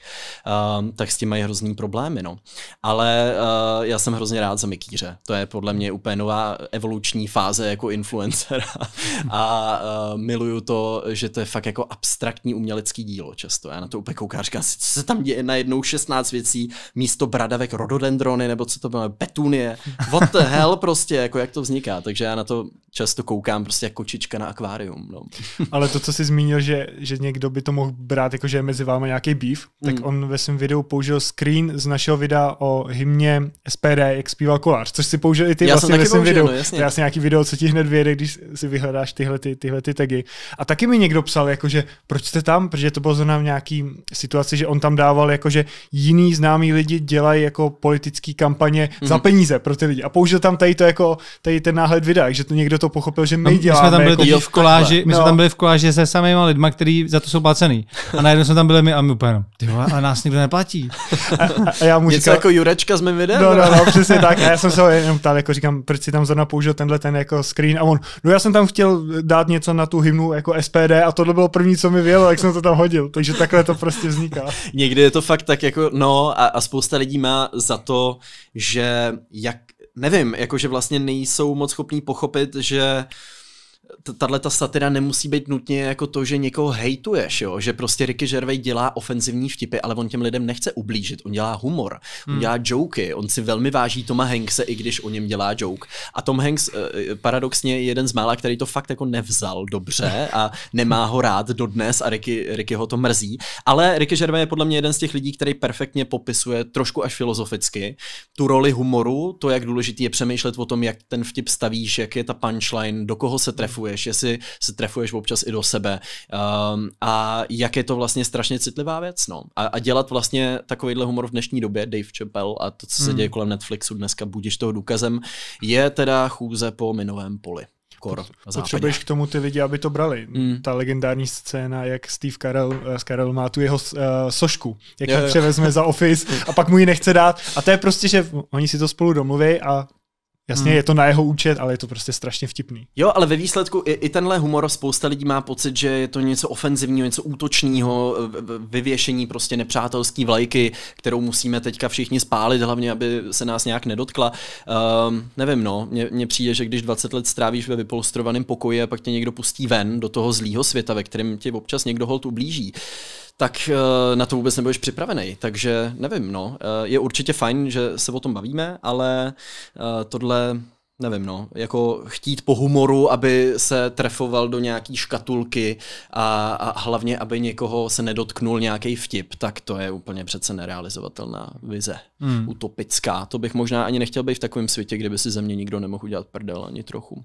um, tak s tím mají hrozný problémy. No. Ale uh, já jsem hrozně rád za Mikýře. To je podle mě úplně nová evoluční fáze jako influencera. a uh, Eh, miluju to, že to je fakt jako abstraktní umělecký dílo často. Já na to úplně koukám, říkám co se tam děje najednou 16 věcí, místo bradavek rododendrony, nebo co to bylo, betunie. What the hell prostě, jako jak to vzniká. Takže já na to často koukám prostě jako kočička na akvárium. No. Ale to, co jsi zmínil, že, že někdo by to mohl brát, jako že je mezi vámi nějaký býv, tak mm. on ve svém videu použil screen z našeho videa o hymně SPD, jak zpíval kolář, což si použil i ty já vlastně ve svém videu. No, jasně. To je asi nějaký video, co ti hned vyjede, když si vyhledáš tyhle, ty, tyhle ty strategii. A taky mi někdo psal, jakože proč jste tam, protože to bylo zrovna v nějaký situaci, že on tam dával, jakože jiný známí lidi dělají jako politické kampaně mm-hmm. za mhm. peníze pro ty lidi. A použil tam tady to jako tady ten náhled videa, že to někdo to pochopil, že my no, děláme. My jsme tam byli jako v koláži, my no. jsme tam byli v koláži se samými lidmi, kteří za to jsou placený. A najednou jsme tam byli my a my úplně, ty vole, a nás nikdo neplatí. A, a já mu Něco říkal, jako Jurečka s mým videem? No, no, no, přesně tak. A já jsem se ho jenom ptal, jako říkám, proč si tam zrovna použil tenhle ten jako screen a on, no já jsem tam chtěl dát něco na tu hymnu jako SPD a tohle bylo první, co mi vělo, jak jsem to tam hodil. Takže takhle to prostě vzniká. Někdy je to fakt tak jako, no a, a spousta lidí má za to, že jak, nevím, jakože vlastně nejsou moc schopní pochopit, že uh, tahle ta satira nemusí být nutně jako to, že někoho hejtuješ, jo? že prostě Ricky Gervais dělá ofenzivní vtipy, ale on těm lidem nechce ublížit, on dělá humor, hmm. on dělá joky, on si velmi váží Toma Hankse, i když o něm dělá joke. A Tom Hanks eh, eh, paradoxně je jeden z mála, který to fakt jako nevzal dobře a nemá ho rád dodnes a Ricky, Ricky ho to mrzí. Ale Ricky Gervais je podle mě jeden z těch lidí, který perfektně popisuje trošku až filozoficky tu roli humoru, to, jak důležitý je přemýšlet o tom, jak ten vtip stavíš, jak je ta punchline, do koho se trefí trefuješ, jestli se trefuješ občas i do sebe um, a jak je to vlastně strašně citlivá věc. No. A, a dělat vlastně takovýhle humor v dnešní době, Dave Chappell a to, co se hmm. děje kolem Netflixu dneska, budíš toho důkazem, je teda chůze po minovém poli skor. Potřebuješ k tomu ty lidi, aby to brali. Mm. Ta legendární scéna, jak Steve Carell, eh, Carell má tu jeho uh, sošku, jak ji převezme za office a pak mu ji nechce dát. A to je prostě, že oni si to spolu domluví a Jasně, hmm. je to na jeho účet, ale je to prostě strašně vtipný. Jo, ale ve výsledku i, i tenhle humor spousta lidí má pocit, že je to něco ofenzivního, něco útočného, vyvěšení prostě nepřátelské vlajky, kterou musíme teďka všichni spálit, hlavně aby se nás nějak nedotkla. Um, nevím, no, mně, přijde, že když 20 let strávíš ve vypolstrovaném pokoji a pak tě někdo pustí ven do toho zlého světa, ve kterém tě občas někdo holt ublíží, uh, tak eh, na to vůbec nebudeš připravený. Takže nevím, no. Eh, je určitě fajn, že se o tom bavíme, ale eh, tohle nevím, no, jako chtít po humoru, aby se trefoval do nějaký škatulky a, a hlavně, aby někoho se nedotknul nějaký vtip, tak to je úplně přece nerealizovatelná vize. Hmm. Utopická. To bych možná ani nechtěl být v takovém světě, kde by si ze mě nikdo nemohl udělat prdel ani trochu.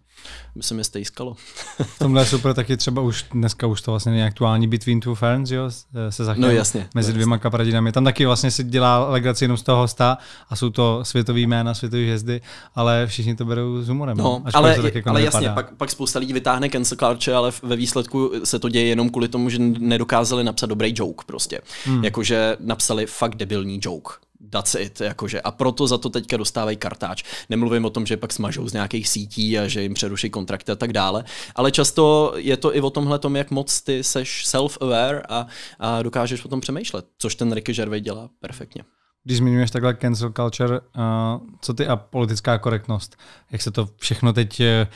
By se mi stejskalo. v tomhle je super taky třeba už dneska už to vlastně není aktuální Between Two Ferns, jo, se zachyl no, jasně, mezi dvěma jasně. kapradinami. Tam taky vlastně se dělá legraci jenom z toho hosta a jsou to světový jména, světové hvězdy, ale všichni to berou berou s humorem. No, no. ale, to taky jako ale jasně, pak, pak spousta lidí vytáhne cancel culture, ale ve výsledku se to děje jenom kvůli tomu, že nedokázali napsat dobrý joke prostě. Hmm. Jakože napsali fakt debilní joke. That's it, jakože. A proto za to teďka dostávají kartáč. Nemluvím o tom, že pak smažou z nějakých sítí a že jim přeruší kontrakty a tak dále, ale často je to i o tomhle tom, jak moc ty seš self-aware a, a dokážeš o tom přemýšlet, což ten Ricky Gervais dělá perfektně. Když zmiňuješ takhle cancel culture, eh, co ty a politická korektnost? Jak se to všechno teď, eh,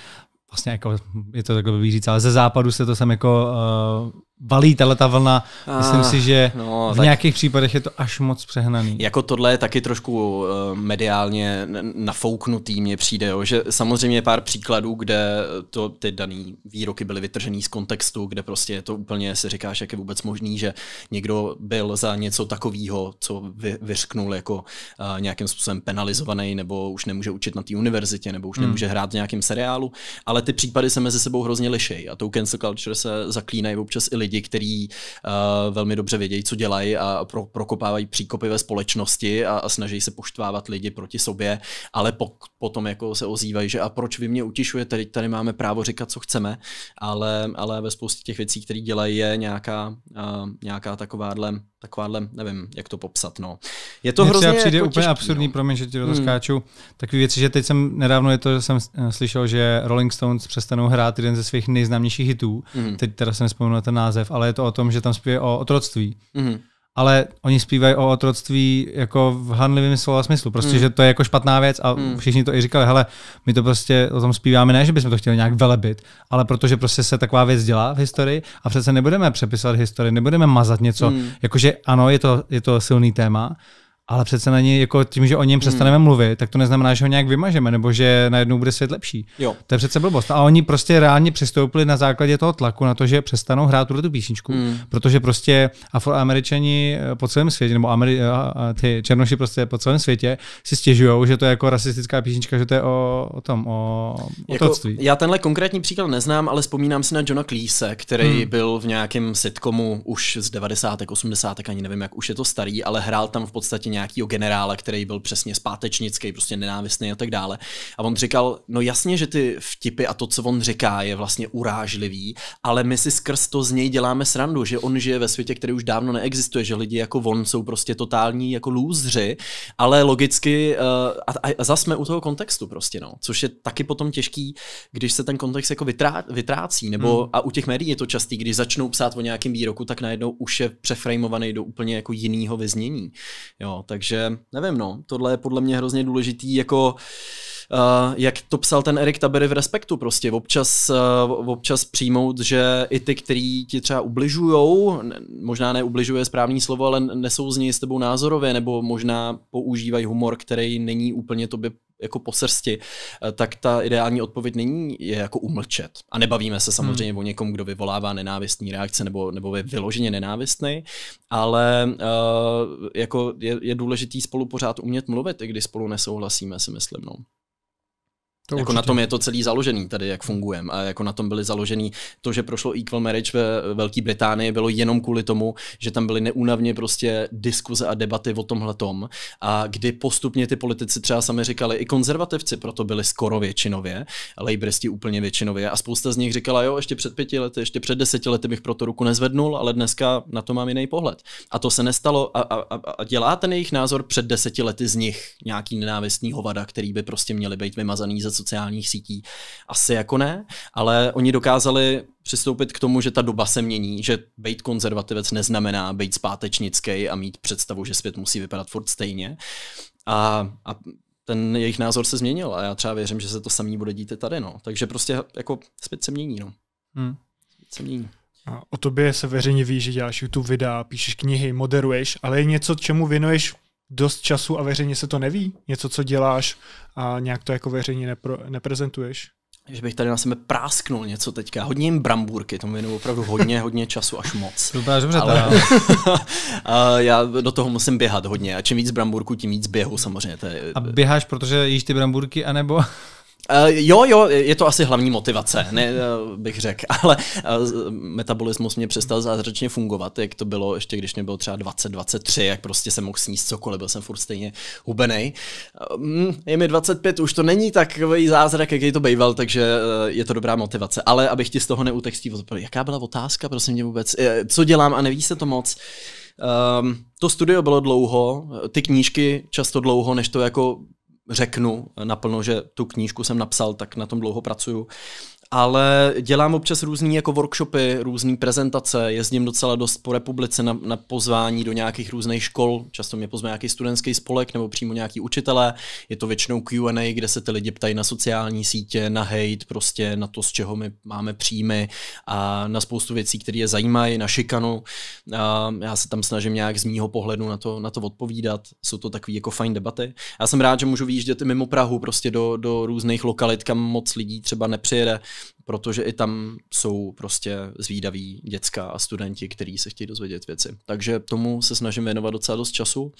vlastně jako, je to takhle říct, ale ze západu se to sem jako eh, valí ta vlna. A, Myslím ah, si, že no, v tak... nějakých případech je to až moc přehnaný. Jako tohle je taky trošku eh, mediálně nafouknutý, mně přijde, jo, že samozřejmě je pár příkladů, kde to, ty dané výroky byly vytržený z kontextu, kde prostě je to úplně, si říkáš, jak je vůbec možný, že někdo byl za něco takového, co vy, vyřknul jako uh, nějakým způsobem penalizovaný, nebo už nemůže učit na té univerzitě, nebo už mm. nemůže hrát v nějakém seriálu, ale ty případy se mezi sebou hrozně liší a tou cancel culture se zaklínají občas i lidi lidi, kteří uh, velmi dobře vědějí, co dělají a pro, prokopávají příkopy ve společnosti a, a snaží se poštvávat lidi proti sobě, ale po, potom jako se ozývají, že a proč vy mě utišujete, teď tady máme právo říkat, co chceme, ale, ale ve spoustě těch věcí, které dělají, je nějaká, uh, nějaká takováhle takováhle, nevím, jak to popsat. No. Je to Mě hrozně přijde jako úplně těžký, absurdní, no. promiň, že ti hmm. skáču. Hmm. Takový věci, že teď jsem nedávno je to, že jsem eh, slyšel, že Rolling Stones přestanou hrát jeden ze svých nejznámějších hitů. Hmm. Teď teda jsem na ten název, ale je to o tom, že tam zpěje o otroctví. Hmm ale oni zpívají o otroctví jako v hanlivém slova smyslu. Prostě, hmm. že to je jako špatná věc a hmm. všichni to i říkali, hele, my to prostě o tom zpíváme, ne, že bychom to chtěli nějak velebit, ale protože prostě se taková věc dělá v historii a přece nebudeme přepisovat historii, nebudeme mazat něco. Hmm. Jakože ano, je to, je to silný téma, ale přece na něj jako tím, že o něm přestaneme hmm. mluvit, tak to neznamená, že ho nějak vymažeme, nebo že najednou bude svět lepší. Jo. To je přece blbost. A oni prostě reálně přistoupili na základě toho tlaku na to, že přestanou hrát tuhle tu písničku, hmm. protože prostě afroameričani eh, po celém světě, nebo Ameri- eh, a, a ty černoši prostě po celém světě si stěžují, že to je jako rasistická písnička, že to je o, o tom, o, o jako, toctví. Já tenhle konkrétní příklad neznám, ale vzpomínám si na Johna Cleese, který hmm. byl v nějakém sitcomu už z 90. 80. ani nevím, jak už je to starý, ale hrál tam v podstatě nějakého generála, který byl přesně zpátečnický, prostě nenávistný a tak dále. A on říkal, no jasně, že ty vtipy a to, co on říká, je vlastně urážlivý, ale my si skrz to z něj děláme srandu, že on žije ve světě, který už dávno neexistuje, že lidi jako on jsou prostě totální jako lůzři, ale logicky uh, a, a zase jsme u toho kontextu prostě, no, což je taky potom těžký, když se ten kontext jako vytrá, vytrácí, nebo hmm. a u těch médií je to častý, když začnou psát o nějakém výroku, tak najednou už je přeframovaný do úplně jako jiného vyznění. Jo, takže nevím, no. Tohle je podle mě hrozně důležitý jako Uh, jak to psal ten Erik Tabery v Respektu prostě, občas, uh, občas přijmout, že i ty, který ti třeba ubližujou, ne, možná neubližuje správný slovo, ale nesou z něj s tebou názorově, nebo možná používají humor, který není úplně tobě jako po srsti, eh, tak ta ideální odpověď není je jako umlčet. A nebavíme se samozřejmě hmm. o někom, kdo vyvolává nenávistní reakce nebo, nebo je vyloženě nenávistný, ale uh, jako je, je důležitý spolu pořád umět mluvit, i když spolu nesouhlasíme, si myslím. No. To jako na tom je to celý založený tady, jak fungujeme. A jako na tom byly založený to, že prošlo equal marriage ve Velké Británii, bylo jenom kvůli tomu, že tam byly neúnavně prostě diskuze a debaty o tom. A kdy postupně ty politici třeba sami říkali, i konzervativci proto byli skoro většinově, lejbristi úplně většinově. A spousta z nich říkala, jo, ještě před pěti lety, ještě před deseti lety bych proto ruku nezvednul, ale dneska na to mám jiný pohled. A to se nestalo a, a, a dělá ten jejich názor před deseti lety z nich nějaký nenávistný hovada, který by prostě měli být vymazaný ze sociálních sítí? Asi jako ne, ale oni dokázali přistoupit k tomu, že ta doba se mění, že být konzervativec neznamená být zpátečnický a mít představu, že svět musí vypadat furt stejně. A, a ten jejich názor se změnil a já třeba věřím, že se to samý bude dít i tady. No. Takže prostě jako svět se mění. No. Hmm. Svět se mění. A o tobě se veřejně ví, že děláš YouTube videa, píšeš knihy, moderuješ, ale je něco, čemu věnuješ dost času a veřejně se to neví, něco, co děláš a nějak to jako veřejně nepro, neprezentuješ? Že bych tady na sebe prásknul něco teďka. Hodně jim brambůrky, tomu věnuju opravdu hodně, hodně času, až moc. Dobrá, dobře, Ale já do toho musím běhat hodně a čím víc bramburku tím víc běhu samozřejmě. To je... A běháš, protože jíš ty brambůrky, anebo... Uh, jo, jo, je to asi hlavní motivace, ne, uh, bych řekl, ale uh, metabolismus mě přestal zázračně fungovat, jak to bylo ještě, když mě bylo třeba 20, 23, jak prostě jsem mohl sníst cokoliv, byl jsem furt stejně hubenej. Um, je mi 25, už to není takový zázrak, jaký to býval, takže uh, je to dobrá motivace, ale abych ti z toho neutekl, jaká byla otázka, prosím mě vůbec, co dělám a neví se to moc. Um, to studio bylo dlouho, ty knížky často dlouho, než to jako řeknu naplno, že tu knížku jsem napsal, tak na tom dlouho pracuju ale dělám občas různé jako workshopy, různé prezentace, jezdím docela dost po republice na, na pozvání do nějakých různých škol, často mě pozve nějaký studentský spolek nebo přímo nějaký učitelé, je to většinou Q&A, kde se ty lidi ptají na sociální sítě, na hate, prostě na to, z čeho my máme příjmy a na spoustu věcí, které je zajímají, na šikanu. A já se tam snažím nějak z mýho pohledu na to, na to odpovídat, jsou to takové jako fajn debaty. Já jsem rád, že můžu vyjíždět i mimo Prahu, prostě do, do různých lokalit, kam moc lidí třeba nepřijede protože i tam jsou prostě zvídaví děcka a studenti, kteří se chtějí dozvědět věci. Takže tomu se snažím věnovat docela dost času.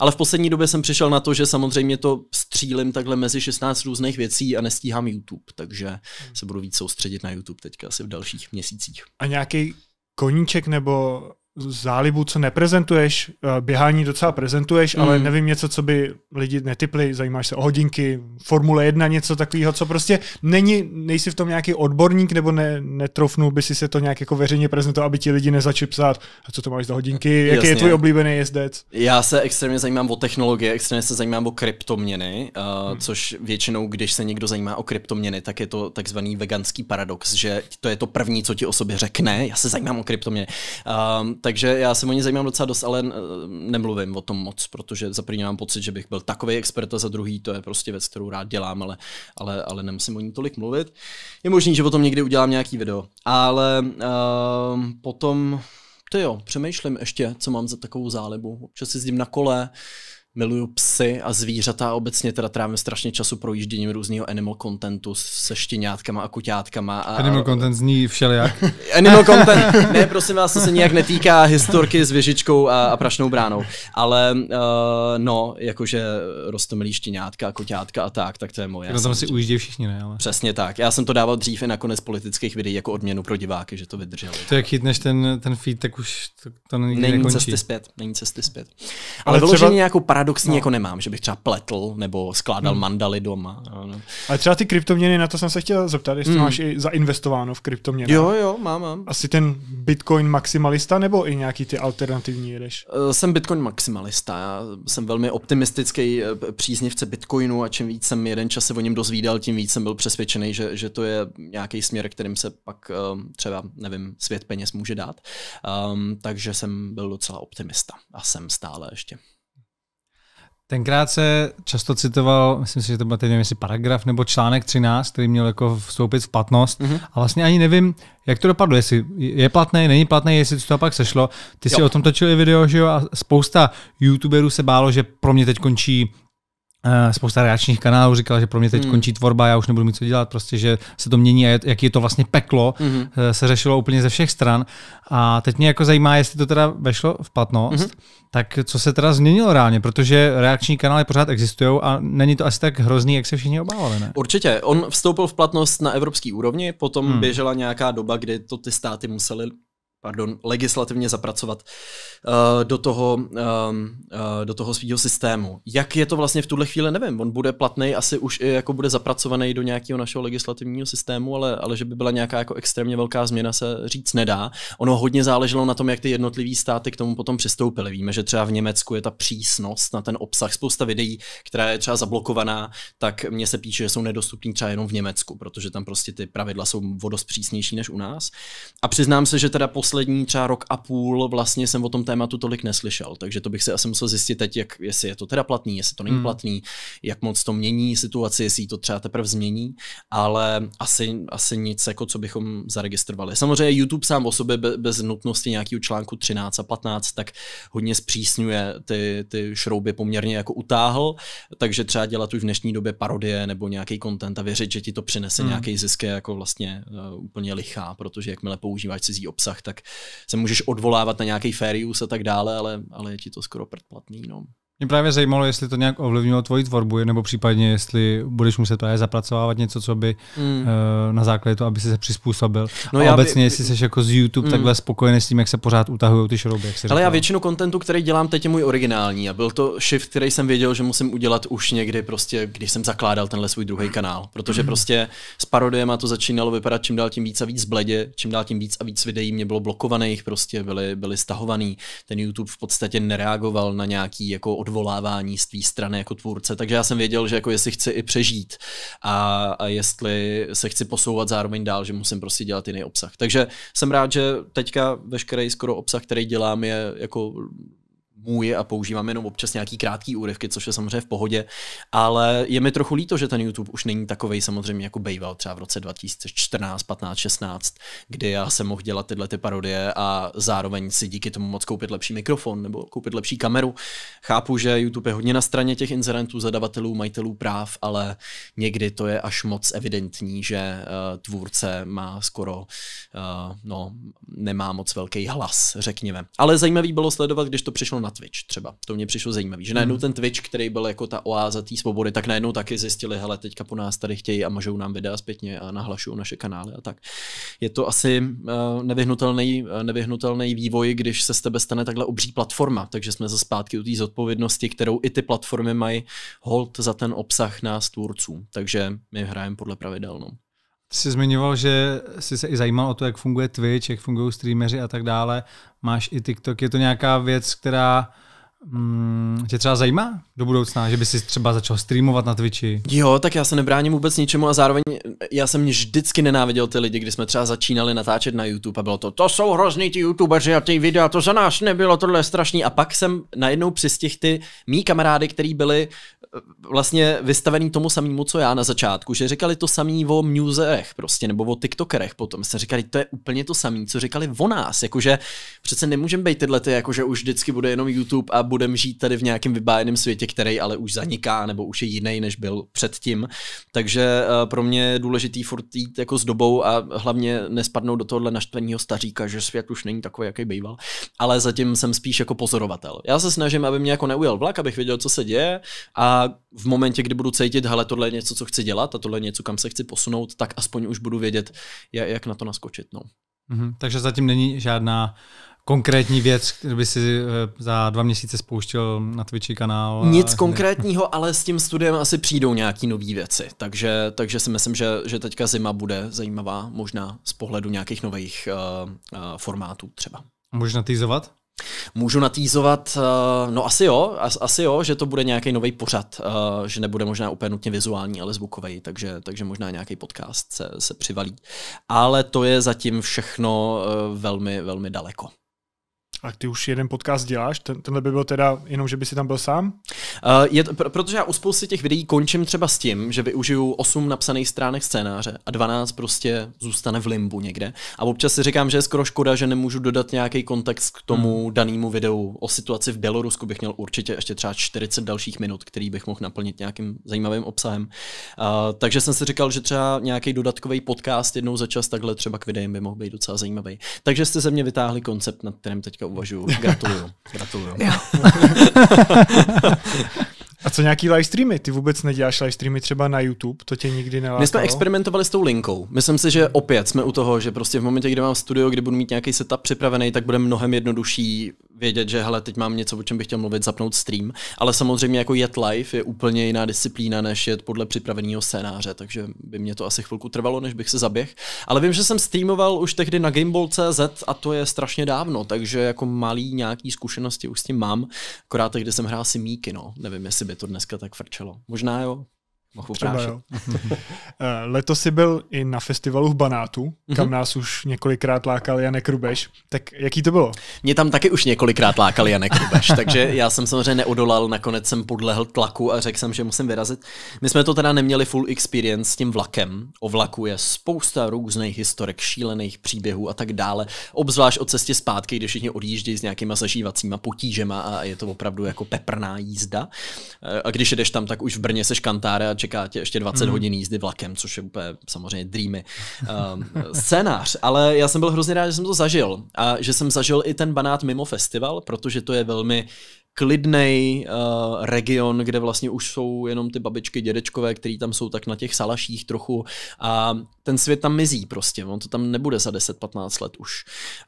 Ale v poslední době jsem přišel na to, že samozřejmě to střílim takhle mezi 16 různých věcí a nestíhám YouTube, takže hmm. se budu víc soustředit na YouTube teďka asi v dalších měsících. A nějaký koníček nebo zálibu, co neprezentuješ, eh, běhání docela prezentuješ, mm. ale nevím něco, co by lidi netypli, zajímáš se o hodinky, Formule 1, něco takového, co prostě není, nejsi v tom nějaký odborník, nebo ne, netrofnul by si se to nějak jako veřejně prezentoval aby ti lidi nezačali psát, a co to máš za hodinky, jaký Jasně. je tvůj oblíbený jezdec. Já se extrémně zajímám o technologie, extrémně se zajímám o kryptoměny, uh, mm. což většinou, když se někdo zajímá o kryptoměny, tak je to takzvaný veganský paradox, že to je to první, co ti o sobě řekne, já se zajímám o kryptoměny. Um, takže já se o ní zajímám docela dost, ale eh, nemluvím o tom moc, protože za první mám pocit, že bych byl takový expert a za druhý to je prostě věc, kterou rád dělám, ale, ale, ale nemusím o ní tolik mluvit. Je možný, že o tom někdy udělám nějaký video, ale uh, potom, to jo, přemýšlím ještě, co mám za takovou zálibu. Občas jezdím na kole, uh, miluju psy a zvířata a obecně teda trávím strašně času projížděním různého animal contentu se štěňátkama a kuťátkama. A, animal content zní všelijak. animal content, ne prosím vás, to se nijak netýká historky s věžičkou a, a prašnou bránou, ale uh, no, jakože rostomilý štěňátka a kuťátka a tak, tak to je moje. No tam si ujíždí všichni, ne? Ale... Přesně tak. Já jsem to dával dřív i konec politických videí jako odměnu pro diváky, že to vydrželo. To jak chytneš ten, ten feed, tak už to, to není nekončí. cesty zpět, není cesty zpět. Ale, ale třeba... nějakou paradoxní no. jako nemám, že bych třeba pletl nebo skládal hmm. mandaly doma. A Ale třeba ty kryptoměny, na to jsem se chtěl zeptat, jestli hmm. máš i zainvestováno v kryptoměny. Jo, jo, mám, mám. Asi ten Bitcoin maximalista nebo i nějaký ty alternativní jedeš? Eh, jsem Bitcoin maximalista, já jsem velmi optimistický eh, příznivce Bitcoinu a čím víc jsem jeden čas se o něm dozvídal, tím víc jsem byl přesvědčený, že, že to je nějaký směr, kterým se pak eh, třeba, nevím, svět peněz může dát. Um, takže jsem byl docela optimista a jsem stále ještě. Tenkrát se často citoval, myslím si, že to byl teď nevím, paragraf nebo článek 13, který měl jako vstoupit v platnost. Mm-hmm. A vlastně ani nevím, jak to dopadlo, jestli je platné, není platné, jestli to pak sešlo. Ty jo. si o tom točil i video, že jo, a spousta youtuberů se bálo, že pro mě teď končí Eh, spousta reakčních kanálů říkala, že pro mě teď hmm. končí tvorba, já už nebudu mít co dělat, prostě, že se to mění a jaký je to vlastně peklo, hmm. Eh, se řešilo úplně ze všech stran. A teď mě jako zajímá, jestli to teda vešlo v platnost, hmm. tak co se teda změnilo reálně, protože reakční kanály pořád existují a není to asi tak hrozný, jak se všichni obávali, ne? Určitě. On vstoupil v platnost na evropský úrovni, potom hmm. běžela nějaká doba, kdy to ty státy museli pardon, legislativně zapracovat uh, do toho, uh, do toho svého systému. Jak je to vlastně v tuhle chvíli, nevím. On bude platný asi už i jako bude zapracovaný do nějakého našeho legislativního systému, ale, ale že by byla nějaká jako extrémně velká změna se říct nedá. Ono hodně záleželo na tom, jak ty jednotlivý státy k tomu potom přistoupily. Víme, že třeba v Německu je ta přísnost na ten obsah. Spousta videí, která je třeba zablokovaná, tak mně se píše, že jsou nedostupní třeba jenom v Německu, protože tam prostě ty pravidla jsou vodost přísnější než u nás. A přiznám se, že teda po poslední třeba rok a půl vlastně jsem o tom tématu tolik neslyšel, takže to bych si asi musel zjistit teď, jak, jestli je to teda platný, jestli to není hmm. platný, jak moc to mění situaci, jestli to třeba teprve změní, ale asi, asi nic, jako co bychom zaregistrovali. Samozřejmě YouTube sám o sobě bez nutnosti nějakého článku 13 a 15 tak hodně zpřísňuje ty, ty šrouby poměrně jako utáhl, takže třeba dělat už v dnešní době parodie nebo nějaký content a věřit, že ti to přinese hmm. nějaký zisk je jako vlastně uh, úplně lichá, protože jakmile používáš cizí obsah, tak tak se můžeš odvolávat na nějaký fair use a tak dále, ale, ale je ti to skoro předplatný. No. Mě právě zajímalo, jestli to nějak ovlivnilo tvoji tvorbu, nebo případně, jestli budeš muset právě zapracovávat něco, co by mm. uh, na základě toho, aby si se přizpůsobil. No a já obecně, by... jestli jsi jako z YouTube mm. takhle spokojený s tím, jak se pořád utahují ty šrouby. Jak Ale já většinu kontentu, který dělám teď, je můj originální a byl to shift, který jsem věděl, že musím udělat už někdy, prostě, když jsem zakládal tenhle svůj druhý kanál, protože mm. prostě s parodiem to začínalo vypadat čím dál tím víc a víc bledě, čím dál tím víc a víc videí mě bylo blokovaných, prostě byly, byly stahovaný. Ten YouTube v podstatě nereagoval na nějaký jako odvolávání z té strany jako tvůrce, takže já jsem věděl, že jako jestli chci i přežít a, a jestli se chci posouvat zároveň dál, že musím prostě dělat jiný obsah. Takže jsem rád, že teďka veškerý skoro obsah, který dělám, je jako můj a používám jenom občas nějaký krátký úryvky, což je samozřejmě v pohodě, ale je mi trochu líto, že ten YouTube už není takový samozřejmě jako bejval třeba v roce 2014, 15, 16, kdy já jsem mohl dělat tyhle ty parodie a zároveň si díky tomu moc koupit lepší mikrofon nebo koupit lepší kameru. Chápu, že YouTube je hodně na straně těch inzerentů, zadavatelů, majitelů práv, ale někdy to je až moc evidentní, že uh, tvůrce má skoro, uh, no, nemá moc velký hlas, řekněme. Ale zajímavý bylo sledovat, když to přišlo na Twitch třeba. To mě přišlo zajímavé, že najednou mhm. ten Twitch, který byl jako ta oáza té svobody, tak najednou taky zjistili, hele, teďka po nás tady chtějí a mažou nám videa zpětně a nahlašují naše kanály a tak. Je to asi nevyhnutelný, nevyhnutelný eh, vývoj, když se z tebe stane takhle obří platforma, takže jsme zase zpátky u té zodpovědnosti, kterou i ty platformy mají hold za ten obsah nás tvůrců. Takže my hrajeme podle pravidelnou jsi zmiňoval, že jsi se i zajímal o to, jak funguje Twitch, jak fungují streameři a tak dále. Máš i TikTok. Je to nějaká věc, která Hmm, tě třeba zajímá do budoucna, že by si třeba začal streamovat na Twitchi? Jo, tak já se nebráním vůbec ničemu a zároveň já jsem vždycky nenáviděl ty lidi, když jsme třeba začínali natáčet na YouTube a bylo to, to jsou hrozný ty YouTubeři a ty videa, to za nás nebylo, tohle je strašný. A pak jsem najednou přistihl ty mý kamarády, který byli vlastně vystavený tomu samému, co já na začátku, že říkali to samý o newserech, prostě, nebo o tiktokerech potom. Se říkali, to je úplně to samé, co říkali o nás, jakože přece nemůžeme být tyhle ty, jakože už vždycky bude jenom YouTube a budeme žít tady v nějakém vybájeném světě, který ale už zaniká, nebo už je jiný, než byl předtím. Takže eh, pro mě je důležitý furt jít jako s dobou a hlavně nespadnout do tohohle naštveného staříka, že svět už není takový, jaký býval. Ale zatím jsem spíš jako pozorovatel. Já se snažím, aby mě jako neujel vlak, abych věděl, co se děje a v momentě, kdy budu cítit, hele, tohle je něco, co chci dělat a tohle je něco, kam se chci posunout, tak aspoň už budu vědět, jak na to naskočit. No. Mm-hmm. Takže zatím není žádná konkrétní věc, kdyby si eh, za dva měsíce spouštěl na Twitchi kanál? Nic konkrétního, ale s tím studiem asi přijdou nějaký nové věci. Takže, takže si myslím, že, že teďka zima bude zajímavá, možná z pohledu nějakých nových uh, uh, formátů třeba. Můžeš natýzovat? Můžu natýzovat, eh, no asi jo, asi jo, že to bude nějaký nový pořad, eh, že nebude možná úplně nutně vizuální, ale zvukový, takže, takže možná nějaký podcast se, se přivalí. Ale to je zatím všechno eh, velmi, velmi daleko. A ty už jeden podcast děláš? Ten, tenhle by byl teda jenom, že by si tam byl sám? Uh, je to, pr- protože já u spousty těch videí končím třeba s tím, že využiju 8 napsaných stránek scénáře a 12 prostě zůstane v limbu někde. A občas si říkám, že je skoro škoda, že nemůžu dodat nějaký kontext k tomu hmm. danému videu. O situaci v Bělorusku bych měl určitě ještě třeba 40 dalších minut, který bych mohl naplnit nějakým zajímavým obsahem. Uh, takže jsem si říkal, že třeba nějaký dodatkový podcast jednou za čas takhle třeba k videím by mohl být docela zajímavý. Takže jste ze mě vytáhli koncept, nad kterým teďka jobba, Tjo. Gratulerer. Gratulerer. Ja. A co nějaký live streamy? Ty vůbec neděláš live streamy třeba na YouTube? To tě nikdy nelákalo? My jsme experimentovali s tou linkou. Myslím si, že opět jsme u toho, že prostě v momentě, kdy mám studio, kdy budu mít nějaký setup připravený, tak bude mnohem jednodušší vědět, že hele, teď mám něco, o čem bych chtěl mluvit, zapnout stream. Ale samozřejmě jako jet live je úplně jiná disciplína, než jet podle připraveného scénáře, takže by mě to asi chvilku trvalo, než bych se zaběh. Ale vím, že jsem streamoval už tehdy na Gameball.cz a to je strašně dávno, takže jako malý nějaký zkušenosti už s tím mám, akorát tehdy jsem hrál si míky, no. Nevím, jestli by to dneska tak frčelo. Možná jo, Mohu Třeba jo. Eh, letos jsi byl i na festivalu v Banátu, mm-hmm. kam mhm. nás už několikrát lákal Janek Rubeš. Tak jaký to bylo? Mě tam taky už několikrát lákal Janek Rubeš, takže já jsem samozřejmě neodolal, nakonec jsem podlehl tlaku a řekl jsem, že musím vyrazit. My jsme to teda neměli full experience s tím vlakem. O vlaku je spousta různých historek, šílených příběhů a tak dále. Obzvlášť o cestě zpátky, když všichni odjíždějí s nějakýma zažívacíma potížema a je to opravdu jako peprná jízda. Eh, a když jedeš tam, tak už v Brně seš a čeká tě ještě 20 hmm. hodin jízdy vlakem, což je úplně samozřejmě dreamy. Um, scénář, ale já jsem byl hrozně rád, že jsem to zažil a že jsem zažil i ten banát mimo festival, protože to je velmi klidný uh, eh, region, kde vlastně už jsou jenom ty babičky, dědečkové, který tam jsou tak na těch salaších trochu a ten svět tam mizí prostě, on to tam nebude za 10-15 let už.